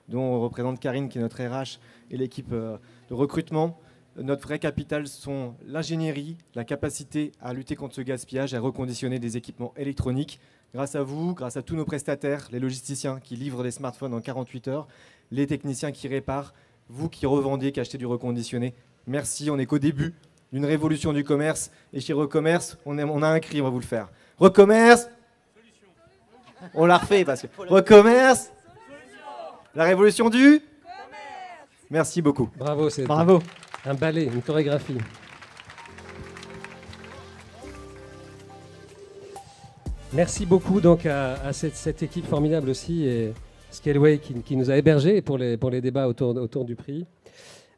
dont on représente Karine, qui est notre RH, et l'équipe de recrutement. Notre vrai capital sont l'ingénierie, la capacité à lutter contre ce gaspillage et à reconditionner des équipements électroniques grâce à vous, grâce à tous nos prestataires, les logisticiens qui livrent les smartphones en 48 heures, les techniciens qui réparent, vous qui qui achetez du reconditionné. Merci, on n'est qu'au début d'une révolution du commerce. Et chez Recommerce, on, a un cri, on va vous le faire. Recommerce On l'a refait parce que. Recommerce La révolution du Merci beaucoup. Bravo, c'est. Bravo. Un ballet, une chorégraphie. Merci beaucoup donc à, cette, équipe formidable aussi, et Scaleway qui, qui nous a hébergés pour les, pour les débats autour, autour du prix.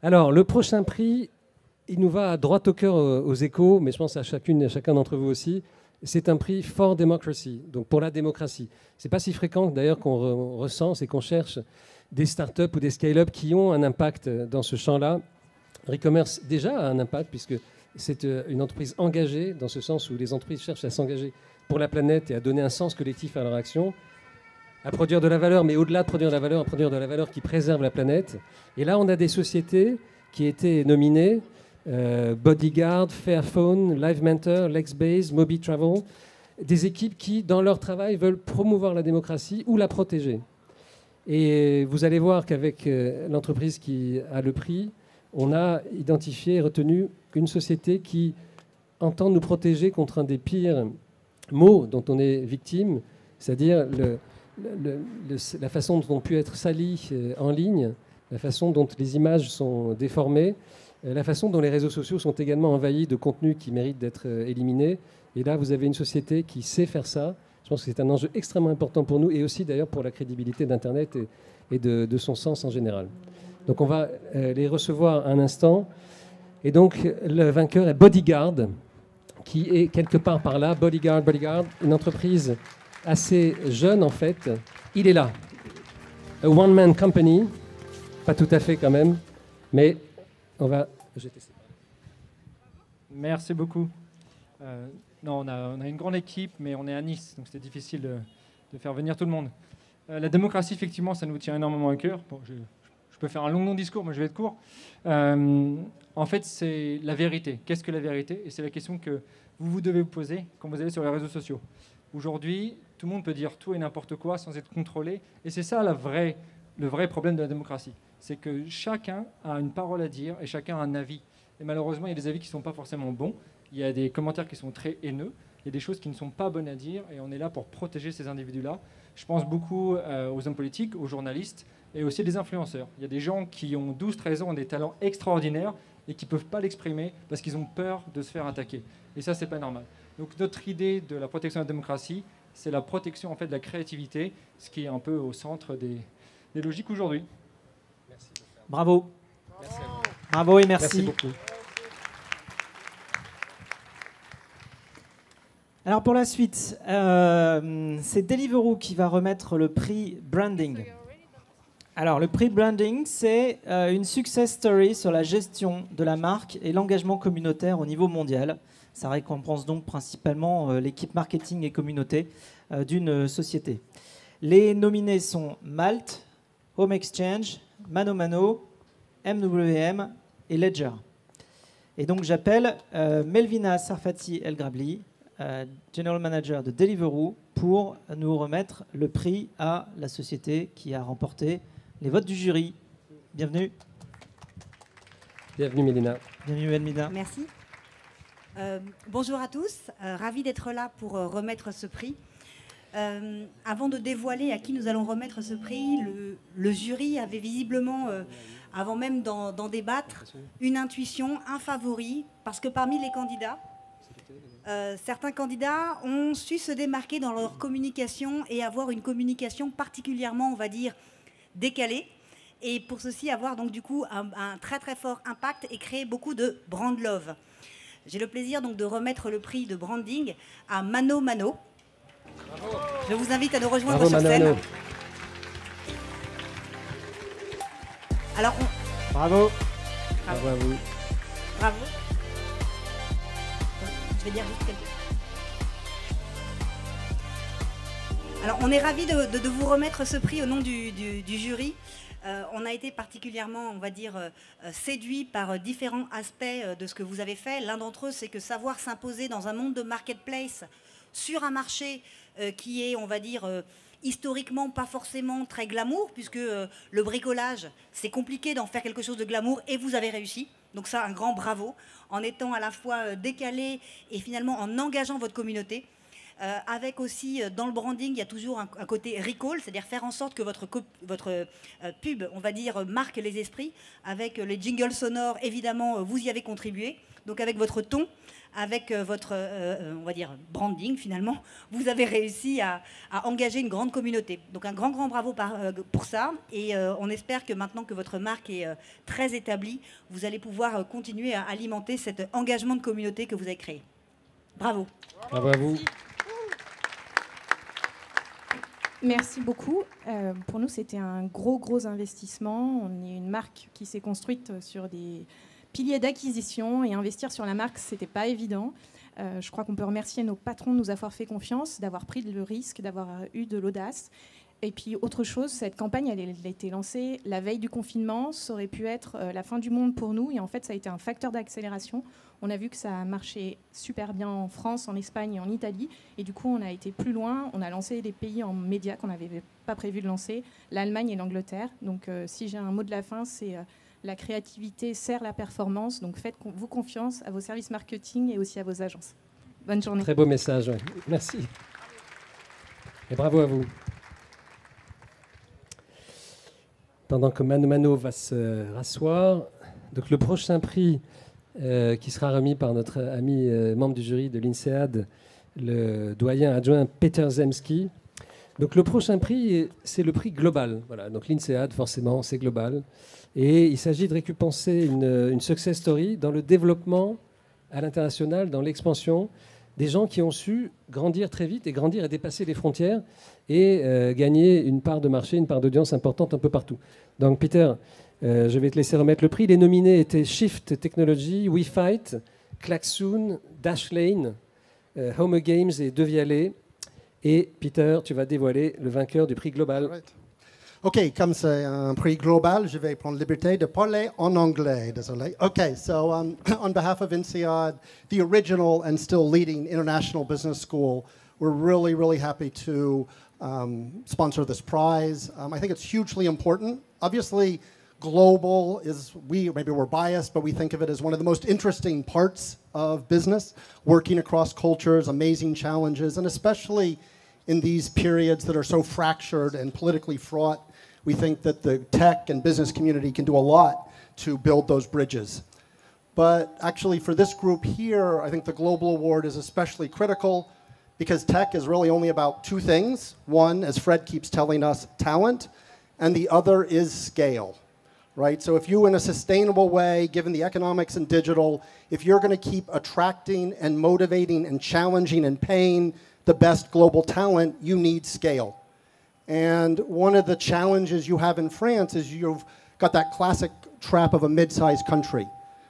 Alors, le prochain prix, il nous va droit au cœur euh, aux échos, mais je pense à chacune et chacun d'entre vous aussi. C'est un prix for democracy, donc pour la démocratie. C'est pas si fréquent d'ailleurs qu'on recense et qu'on cherche des startups ou des scale-up qui ont un impact euh, dans ce champ-là. Recommerce déjà a un impact puisque c'est euh, une entreprise engagée dans ce sens où les entreprises cherchent à s'engager pour la planète et à donner un sens collectif à leur action, à produire de la valeur, mais au-delà de produire de la valeur, à produire de la valeur qui préserve la planète. Et là, on a des sociétés qui étaient nominées euh, Bodyguard, Fairphone, Live Mentor, Lexbase, Moby Travel, des équipes qui, dans leur travail, veulent promouvoir la démocratie ou la protéger. Et vous allez voir qu'avec euh, l'entreprise qui a le prix, on a identifié et retenu une société qui entend nous protéger contre un des pires mot dont on est victime, c'est-à-dire la façon dont on peut être sali euh, en ligne, la façon dont les images sont déformées, euh, la façon dont les réseaux sociaux sont également envahis de contenus qui méritent d'être euh, éliminés. Et là, vous avez une société qui sait faire ça. Je pense que c'est un enjeu extrêmement important pour nous et aussi d'ailleurs pour la crédibilité d'Internet et, de, son sens en général. Donc on va les recevoir un instant. Et donc le vainqueur est Bodyguard qui est quelque part par là, Bodyguard, Bodyguard, une entreprise assez jeune en fait. Il est là. A one-man company, pas tout à fait quand même, mais on va... Merci beaucoup. Euh, non, on a, une grande équipe, mais on est à Nice, donc c'était difficile de, faire venir tout le monde. Euh, la démocratie, effectivement, ça nous tient énormément à cœur. je, peux faire un long, long discours, mais je vais être court. Euh, en fait, c'est la vérité. Qu'est-ce que la vérité Et c'est la question que vous vous devez vous poser quand vous allez sur les réseaux sociaux. Aujourd'hui, tout le monde peut dire tout et n'importe quoi sans être contrôlé. Et c'est ça la vraie, le vrai problème de la démocratie. C'est que chacun a une parole à dire et chacun a un avis. Et malheureusement, il y a des avis qui ne sont pas forcément bons. Il y a des commentaires qui sont très haineux. Il y a des choses qui ne sont pas bonnes à dire. Et on est là pour protéger ces individus-là. Je pense beaucoup euh, aux hommes politiques, aux journalistes et aussi des influenceurs. Il y a des gens qui ont 12-13 ans, ont des talents extraordinaires et qui ne peuvent pas l'exprimer parce qu'ils ont peur de se faire attaquer. Et ça, c'est pas normal. Donc notre idée de la protection de la démocratie, c'est la protection en fait de la créativité, ce qui est un peu au centre des, logiques aujourd'hui. Merci. Bravo. Bravo et merci. merci beaucoup. Alors pour la suite, euh, c'est Deliveroo qui va remettre le prix branding. Alors, le prix branding c'est euh, une success story sur la gestion de la marque et l'engagement communautaire au niveau mondial. Ça récompense donc principalement euh, l'équipe marketing et communauté euh, d'une société. Les nominés sont Malt, Home Exchange, Mano Mano, MWM et Ledger. Et donc, j'appelle Melvina Sarfati El Grabli, General Manager de Deliveroo, pour nous remettre le prix à la société qui a remporté les votes du jury. Bienvenue. Bienvenue Mélina. Bienvenue Mélina. Merci. Euh, bonjour à tous, euh, ravi d'être là pour euh, remettre ce prix. avant de dévoiler à qui nous allons remettre ce prix, le jury avait visiblement, avant même d'en débattre, une intuition, un favori, parce que parmi les candidats, certains candidats ont su se démarquer dans leur communication et avoir une communication particulièrement, on va dire, décalé et pour ceci avoir donc du coup un, très très fort impact et créer beaucoup de brand love. J'ai le plaisir donc de remettre le prix de branding à Mano Mano. Je vous invite à nous rejoindre sur scène. Alors Bravo. Bravo. Bravo Bravo. Je vais dire juste Alors, on est ravis de, vous remettre ce prix au nom du, jury. Euh, on a été particulièrement, on va dire, euh, séduit par euh, différents aspects de ce que vous avez fait. L'un d'entre eux, c'est que savoir s'imposer dans un monde de marketplace, sur un marché qui est, on va dire, historiquement pas forcément très glamour, puisque le bricolage, c'est compliqué d'en faire quelque chose de glamour, et vous avez réussi. Donc ça, un grand bravo, en étant à la fois décalé et finalement en engageant votre communauté. Euh, avec aussi, euh, dans le branding, il y a toujours un, côté recall, c'est-à-dire faire en sorte que votre, votre euh, pub, on va dire, marque les esprits. Avec les jingles sonores, évidemment, vous y avez contribué. Donc avec votre ton, avec votre, on va dire, branding finalement, vous avez réussi à, engager une grande communauté. Donc un grand, grand bravo pour ça. Et on espère que maintenant que votre marque est très établie, vous allez pouvoir continuer à alimenter cet engagement de communauté que vous avez créé. Bravo. Bravo à vous. Merci beaucoup. Euh, pour nous, c'était un gros, gros investissement. On est une marque qui s'est construite sur des piliers d'acquisition et investir sur la marque, ce n'était pas évident. Euh, je crois qu'on peut remercier nos patrons de nous avoir fait confiance, d'avoir pris le risque, d'avoir eu de l'audace et puis autre chose, cette campagne, elle, a été lancée la veille du confinement, ça aurait pu être euh, la fin du monde pour nous, et en fait ça a été un facteur d'accélération. On a vu que ça a marché super bien en France, en Espagne et en Italie, et du coup on a été plus loin, on a lancé des pays en médias qu'on n'avait pas prévu de lancer, l'Allemagne et l'Angleterre. Donc euh, si j'ai un mot de la fin, c'est euh, la créativité sert la performance, donc faites vous confiance à vos services marketing et aussi à vos agences. Bonne journée. Très beau message, merci. Et bravo à vous. pendant que Mano Mano va se rasseoir. Donc le prochain prix euh, qui sera remis par notre ami euh, membre du jury de l'INSEAD, le doyen adjoint Peter Zemski. Donc le prochain prix, c'est le prix global. Voilà, donc l'INSEAD, forcément, c'est global. Et il s'agit de récompenser une, une, success story dans le développement à l'international, dans l'expansion des gens qui ont su grandir très vite et grandir et dépasser les frontières et euh, gagner une part de marché, une part d'audience importante un peu partout. Donc Peter, euh, je vais te laisser remettre le prix. Les nominés étaient Shift Technology, WeFight, Klaxoon, Dashlane, euh, Homer Games et Devialet. Et Peter, tu vas dévoiler le vainqueur du prix global. OK, comme c'est un prix global, je vais prendre liberté de parler en anglais. Désolé. OK, so um, on behalf of INSEAD, the original and still leading international business school, we're really, really happy to um, sponsor this prize. Um, I think it's hugely important. Obviously, global is we maybe we're biased but we think of it as one of the most interesting parts of business working across cultures amazing challenges and especially in these periods that are so fractured and politically fraught we think that the tech and business community can do a lot to build those bridges. But actually, for this group here, I think the Global Award is especially critical because tech is really only about two things. One, as Fred keeps telling us, talent, and the other is scale, right? So if you, in a sustainable way, given the economics and digital, if you're going to keep attracting and motivating and challenging and paying the best global talent, you need scale. And one of the challenges you have in France is you've got that classic trap of a mid sized country.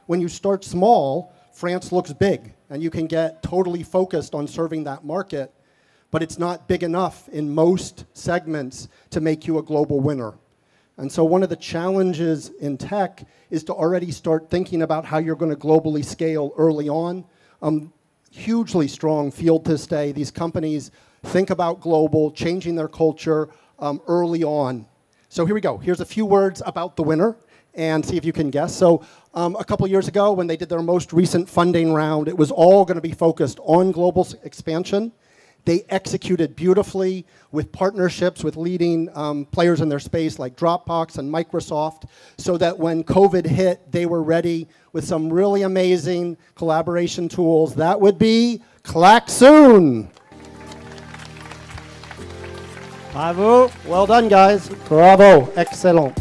When you start small, France looks big, and you can get totally focused on serving that market, but it's not big enough in most segments to make you a global winner. And so, one of the challenges in tech is to already start thinking about how you're going to globally scale early on. Um, hugely strong field to stay. These companies think about global, changing their culture um, early on. So here we go. Here's a few words about the winner and see if you can guess. So um, a couple years ago when they did their most recent funding round, it was all going to be focused on global expansion. They executed beautifully with partnerships with leading um, players in their space like Dropbox and Microsoft so that when COVID hit, they were ready with some really amazing collaboration tools. That would be Klaxoon. Bravo. Well done, guys. Bravo. Excellente.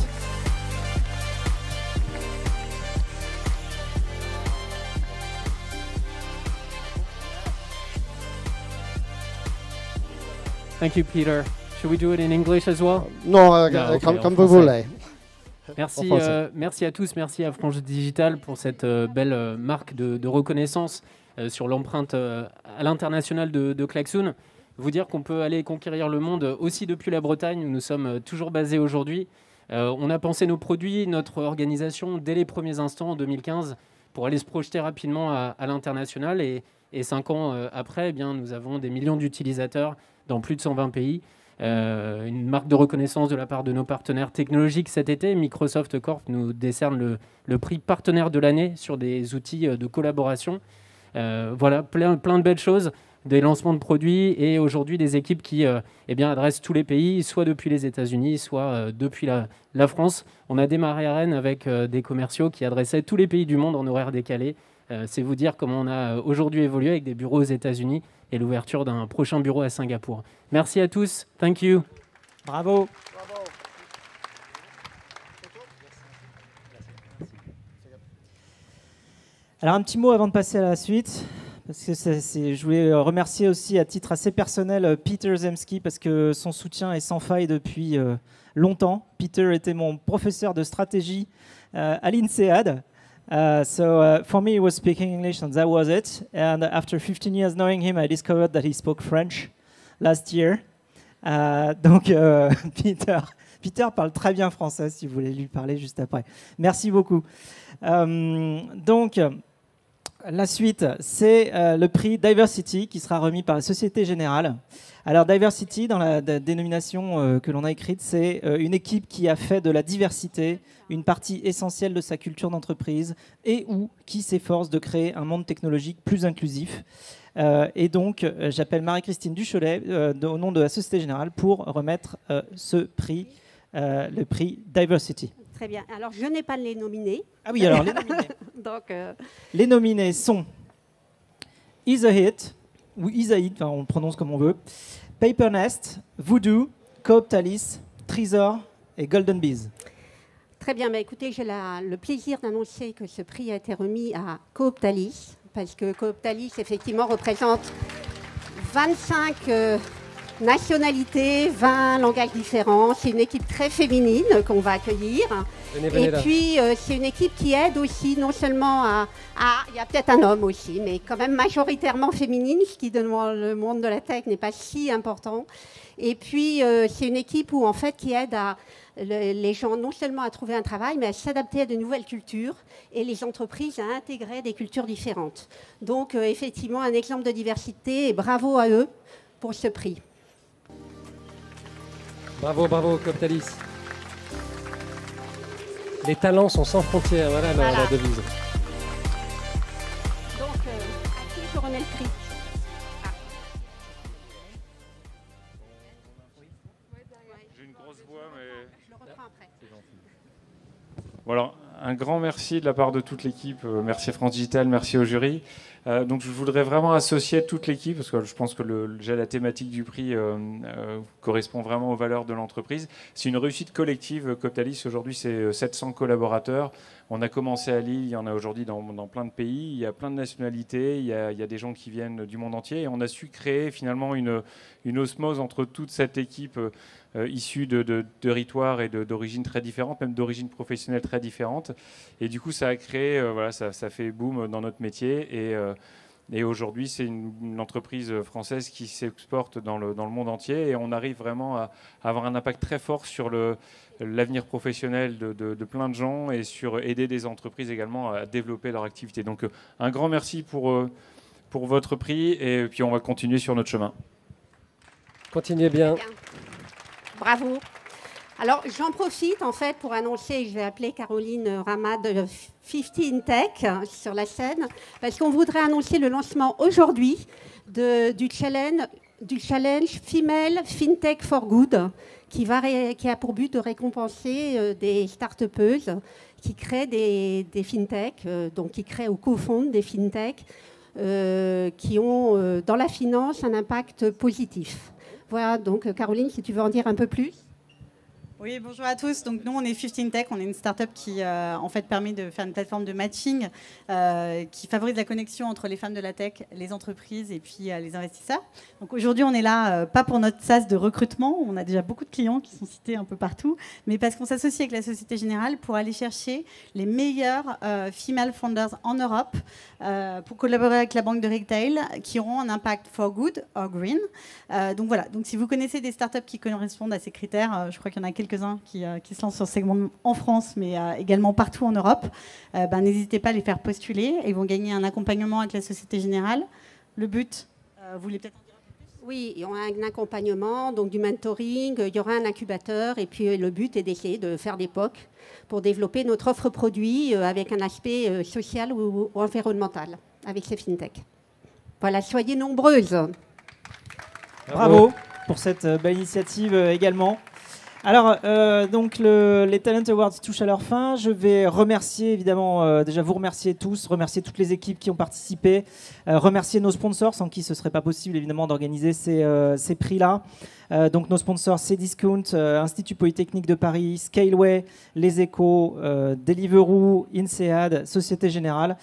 Thank you, Peter. Should we do it in English as well? Non, uh, uh, comme, vous voulez. Merci, euh, merci à tous, merci à France Digital pour cette euh, belle euh, marque de, reconnaissance sur l'empreinte à l'international de, de Klaxoon vous dire qu'on peut aller conquérir le monde aussi depuis la Bretagne, où nous sommes euh, toujours basés aujourd'hui. Euh, on a pensé nos produits, notre organisation dès les premiers instants en 2015 pour aller se projeter rapidement à, l'international. Et, cinq ans euh, après, eh bien, nous avons des millions d'utilisateurs dans plus de 120 pays. une marque de reconnaissance de la part de nos partenaires technologiques cet été. Microsoft Corp nous décerne le, le prix partenaire de l'année sur des outils de collaboration. voilà, plein, plein de belles choses des lancements de produits et aujourd'hui des équipes qui euh, eh bien, adressent tous les pays, soit depuis les États-Unis, soit euh, depuis la, France. On a démarré à Rennes avec euh, des commerciaux qui adressaient tous les pays du monde en horaire décalé. C'est vous dire comment on a aujourd'hui évolué avec des bureaux aux États-Unis et l'ouverture d'un prochain bureau à Singapour. Merci à tous. Thank you. Bravo. Bravo. Alors un petit mot avant de passer à la suite. Parce que je voulais euh, remercier aussi à titre assez personnel euh, Peter Zemski parce que son soutien est sans faille depuis euh, longtemps. Peter était mon professeur de stratégie à l'INSEAD. Uh, so uh, for me, he was speaking English, and that was it. And after 15 years knowing him, I discovered that he spoke French last year. Uh, donc Peter, Peter parle très bien français. Si vous voulez lui parler juste après. Merci beaucoup. Um, donc la suite, c'est euh, le prix Diversity qui sera remis par la Société Générale. Alors Diversity, dans la dénomination euh, que l'on a écrite, c'est euh, une équipe qui a fait de la diversité une partie essentielle de sa culture d'entreprise et ou qui s'efforce de créer un monde technologique plus inclusif. et donc, j'appelle Marie-Christine Ducholet au nom de la Société Générale pour remettre ce prix, le prix Diversity. Très bien. Alors, je n'ai pas les nominés. Ah oui, alors les nominés. Donc, euh, Les nominés sont hit ou Isaïd, on prononce comme on veut, Paper Nest, Voodoo, Cooptalis, Trésor et Golden Bees. Très bien, mais bah, écoutez, j'ai le plaisir d'annoncer que ce prix a été remis à Cooptalis, parce que Cooptalis, effectivement, représente 25 Nationalité, 20 langages différents. C'est une équipe très féminine qu'on va accueillir. et puis, euh, c'est une équipe qui aide aussi, non seulement à. Il y a peut-être un homme aussi, mais quand même majoritairement féminine, ce qui, dans le monde de la tech, n'est pas si important. Et puis, euh, c'est une équipe où, en fait, qui aide les gens non seulement à trouver un travail, mais à s'adapter à de nouvelles cultures et les entreprises à intégrer des cultures différentes. Donc, euh, effectivement, un exemple de diversité et bravo à eux pour ce prix. Bravo, bravo, Coptalis. Les talents sont sans frontières, voilà, La, devise. Donc, à euh, qui le ah. J'ai une grosse voix, mais. Je le reprends après. C'est gentil. Voilà, un grand merci de la part de toute l'équipe. Euh, merci à France Digital, merci au jury. Euh, donc je voudrais vraiment associer toute l'équipe, parce que je pense que la thématique du prix euh, euh, correspond vraiment aux valeurs de l'entreprise. C'est une réussite collective. Coptalis, aujourd'hui, c'est 700 collaborateurs. On a commencé à Lille, il y en a aujourd'hui dans, plein de pays, il y a plein de nationalités, il y a, des gens qui viennent du monde entier, et on a su créer finalement une, osmose entre toute cette équipe euh, issue de, territoires et d'origines très différentes, même d'origines professionnelles très différentes, et du coup ça a créé, euh, voilà, ça, fait boom dans notre métier, et... Euh, aujourd'hui, c'est une, entreprise française qui s'exporte dans le, monde entier et on arrive vraiment à, avoir un impact très fort sur le, l'avenir professionnel de, plein de gens et sur aider des entreprises également à développer leur activité. Donc euh, un grand merci pour, euh, pour votre prix et puis on va continuer sur notre chemin. Continuez bien. Bravo. Alors j'en profite en fait pour annoncer, je vais appeler Caroline Rama de 15 Tech sur la scène, parce qu'on voudrait annoncer le lancement aujourd'hui du challenge, du challenge Female FinTech for Good, qui, qui a pour but de récompenser euh, des startupeuses qui créent des, fintechs, euh, donc qui créent ou cofondent des fintechs euh, qui ont dans la finance un impact positif. Voilà, donc Caroline, si tu veux en dire un peu plus. Oui, bonjour à tous. Donc nous, on est 15 Tech, on est une startup qui euh, en fait permet de faire une plateforme de matching euh, qui favorise la connexion entre les femmes de la tech, les entreprises et puis euh, les investisseurs. Donc aujourd'hui, on est là pas pour notre sas de recrutement, on a déjà beaucoup de clients qui sont cités un peu partout, mais parce qu'on s'associe avec la Société Générale pour aller chercher les meilleurs female founders en Europe pour collaborer avec la banque de retail qui auront un impact for good or green. donc voilà. Donc si vous connaissez des startups qui correspondent à ces critères, je crois qu'il y en a quelques euh, qui, se lancent sur ce segment en France, mais euh, également partout en Europe, euh, ben, n'hésitez pas à les faire postuler. Ils vont gagner un accompagnement avec la Société Générale. Le but, vous voulez peut-être oui, il y aura un accompagnement, donc du mentoring, il y aura un incubateur et puis le but est d'essayer de faire des POC pour développer notre offre produit avec un aspect social ou environnemental avec ces fintech. Voilà, soyez nombreuses. Bravo pour cette belle initiative également. Alors, euh, donc les Talent Awards touchent à leur fin. Je vais remercier évidemment, euh, déjà vous remercier tous, remercier toutes les équipes qui ont participé, euh, remercier nos sponsors sans qui ce serait pas possible évidemment d'organiser ces, ces prix-là. donc nos sponsors, Cdiscount, Institut Polytechnique de Paris, Scaleway, Les Echos, Deliveroo, INSEAD, Société Générale,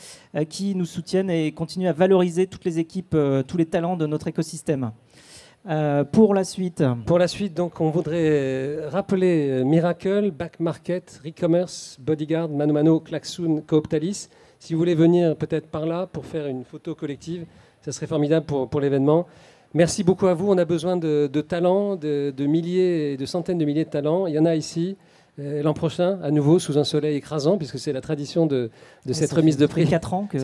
qui nous soutiennent et continuent à valoriser toutes les équipes, tous les talents de notre écosystème. Euh, pour la suite Pour la suite, donc, on voudrait rappeler euh, Miracle, Back Market, Recommerce, Bodyguard, Mano Mano, Klaxoon, Cooptalis. Si vous voulez venir peut-être par là pour faire une photo collective, ça serait formidable pour, l'événement. Merci beaucoup à vous. On a besoin de, talents, de, milliers et de centaines de milliers de talents. Il y en a ici. Euh, l'an prochain, à nouveau, sous un soleil écrasant, puisque c'est la tradition de, ah, cette remise de prix. 4 ans que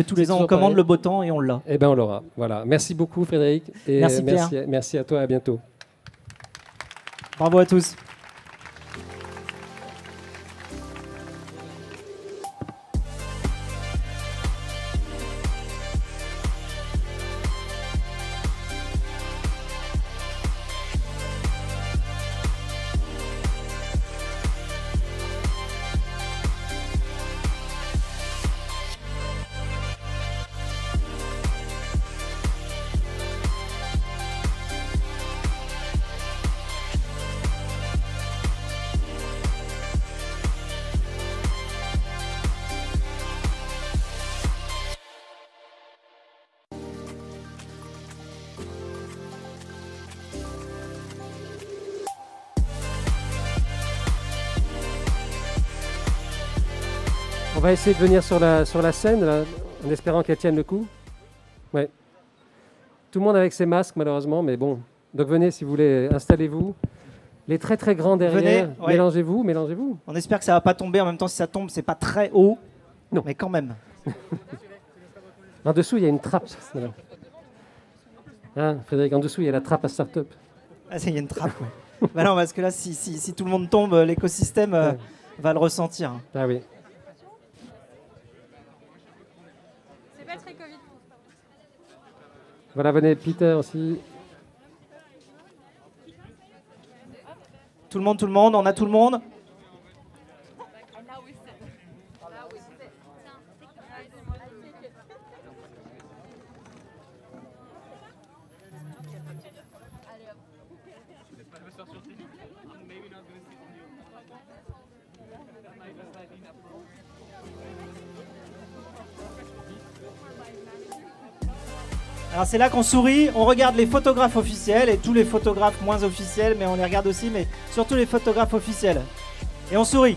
et tous les ans, on commande le beau temps et on l'a. Eh bien, on l'aura. Voilà. Merci beaucoup, Frédéric. Et merci, merci à toi. À bientôt. Bravo à tous. essayer de venir sur la, sur la scène, en espérant qu'elle tienne le coup. Ouais. Tout le monde avec ses masques, malheureusement, mais bon. Donc venez si vous voulez, installez-vous. Les très très grands derrière, mélangez-vous, mélangez-vous. On espère que ça va pas tomber. En même temps, si ça tombe, c'est pas très haut. Non. Mais quand même. en dessous, il y a une trappe. Ah, Frédéric, en dessous, il y a la trappe à start-up. Ah, il y a une trappe, oui. Bah non, parce que là, si, si, si, tout le monde tombe, l'écosystème euh, va le ressentir. Ah oui. Voilà, venez, Peter aussi. Tout le monde, tout le monde, on a tout le monde Alors c'est là qu'on sourit, on regarde les photographes officiels et tous les photographes moins officiels, mais on les regarde aussi, mais surtout les photographes officiels. Et on sourit.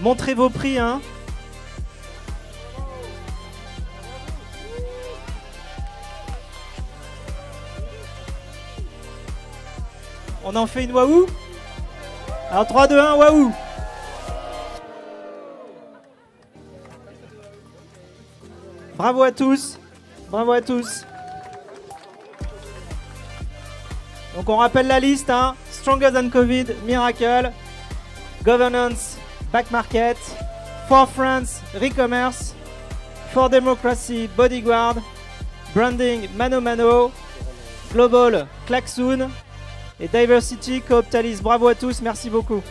Montrez vos prix, hein On en fait une waouh alors 3, 2, 1, waouh Bravo à tous Bravo à tous Donc on rappelle la liste, hein. Stronger Than Covid, Miracle, Governance, Back Market, For France, Recommerce, For Democracy, Bodyguard, Branding, Mano Mano, Global, Klaxoon, et Diversity Talis. Bravo à tous, merci beaucoup.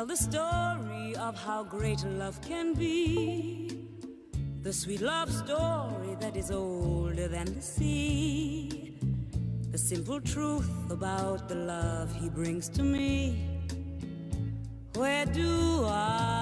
tell the story of how great love can be. The sweet love story that is older than the sea. The simple truth about the love he brings to me. Where do I?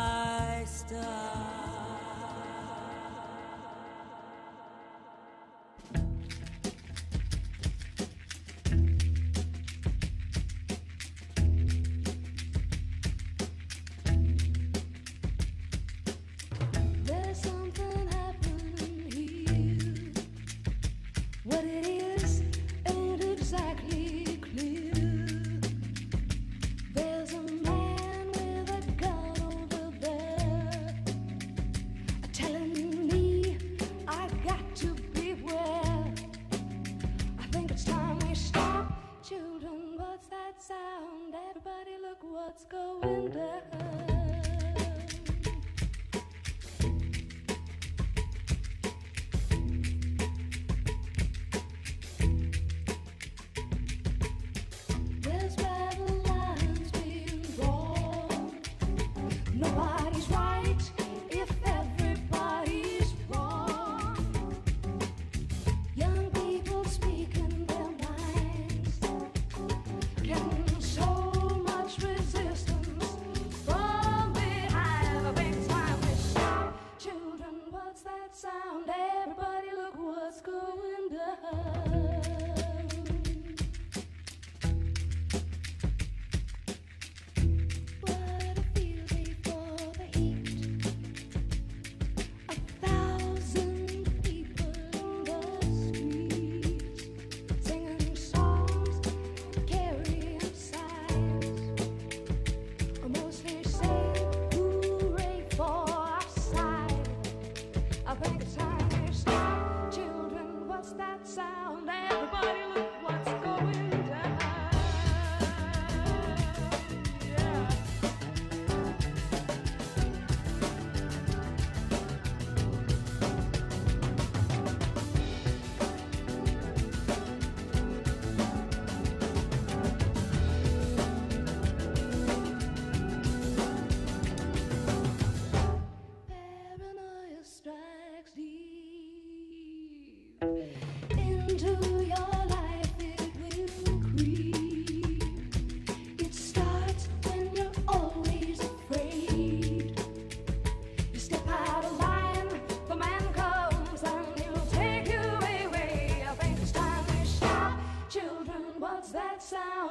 sound.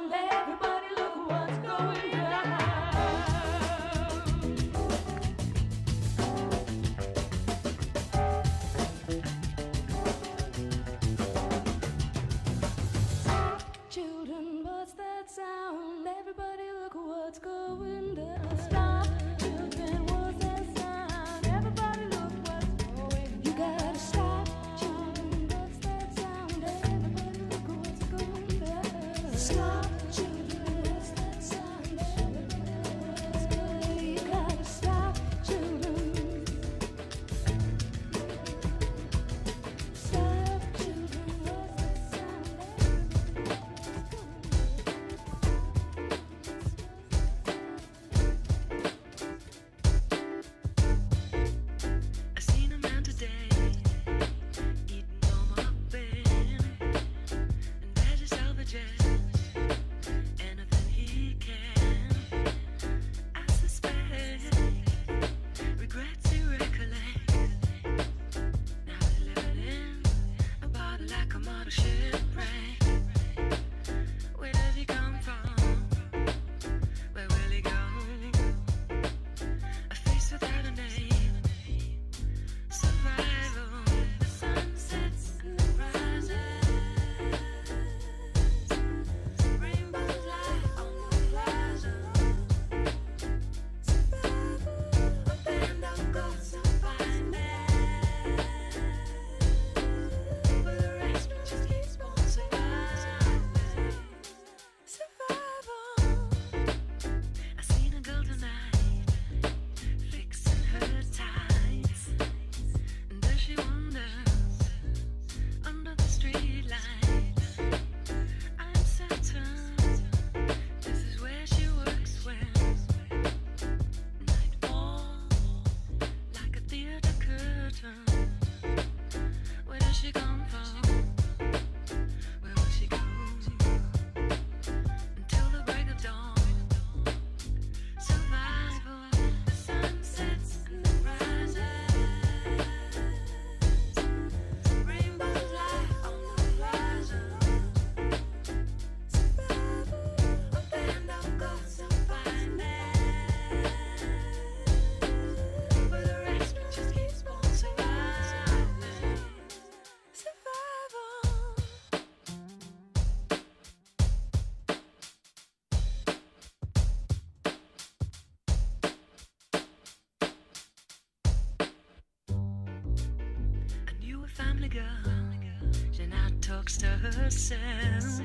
she now talks to herself.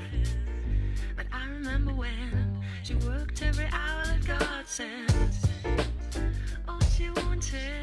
But I remember when she worked every hour that God sent. All she wanted.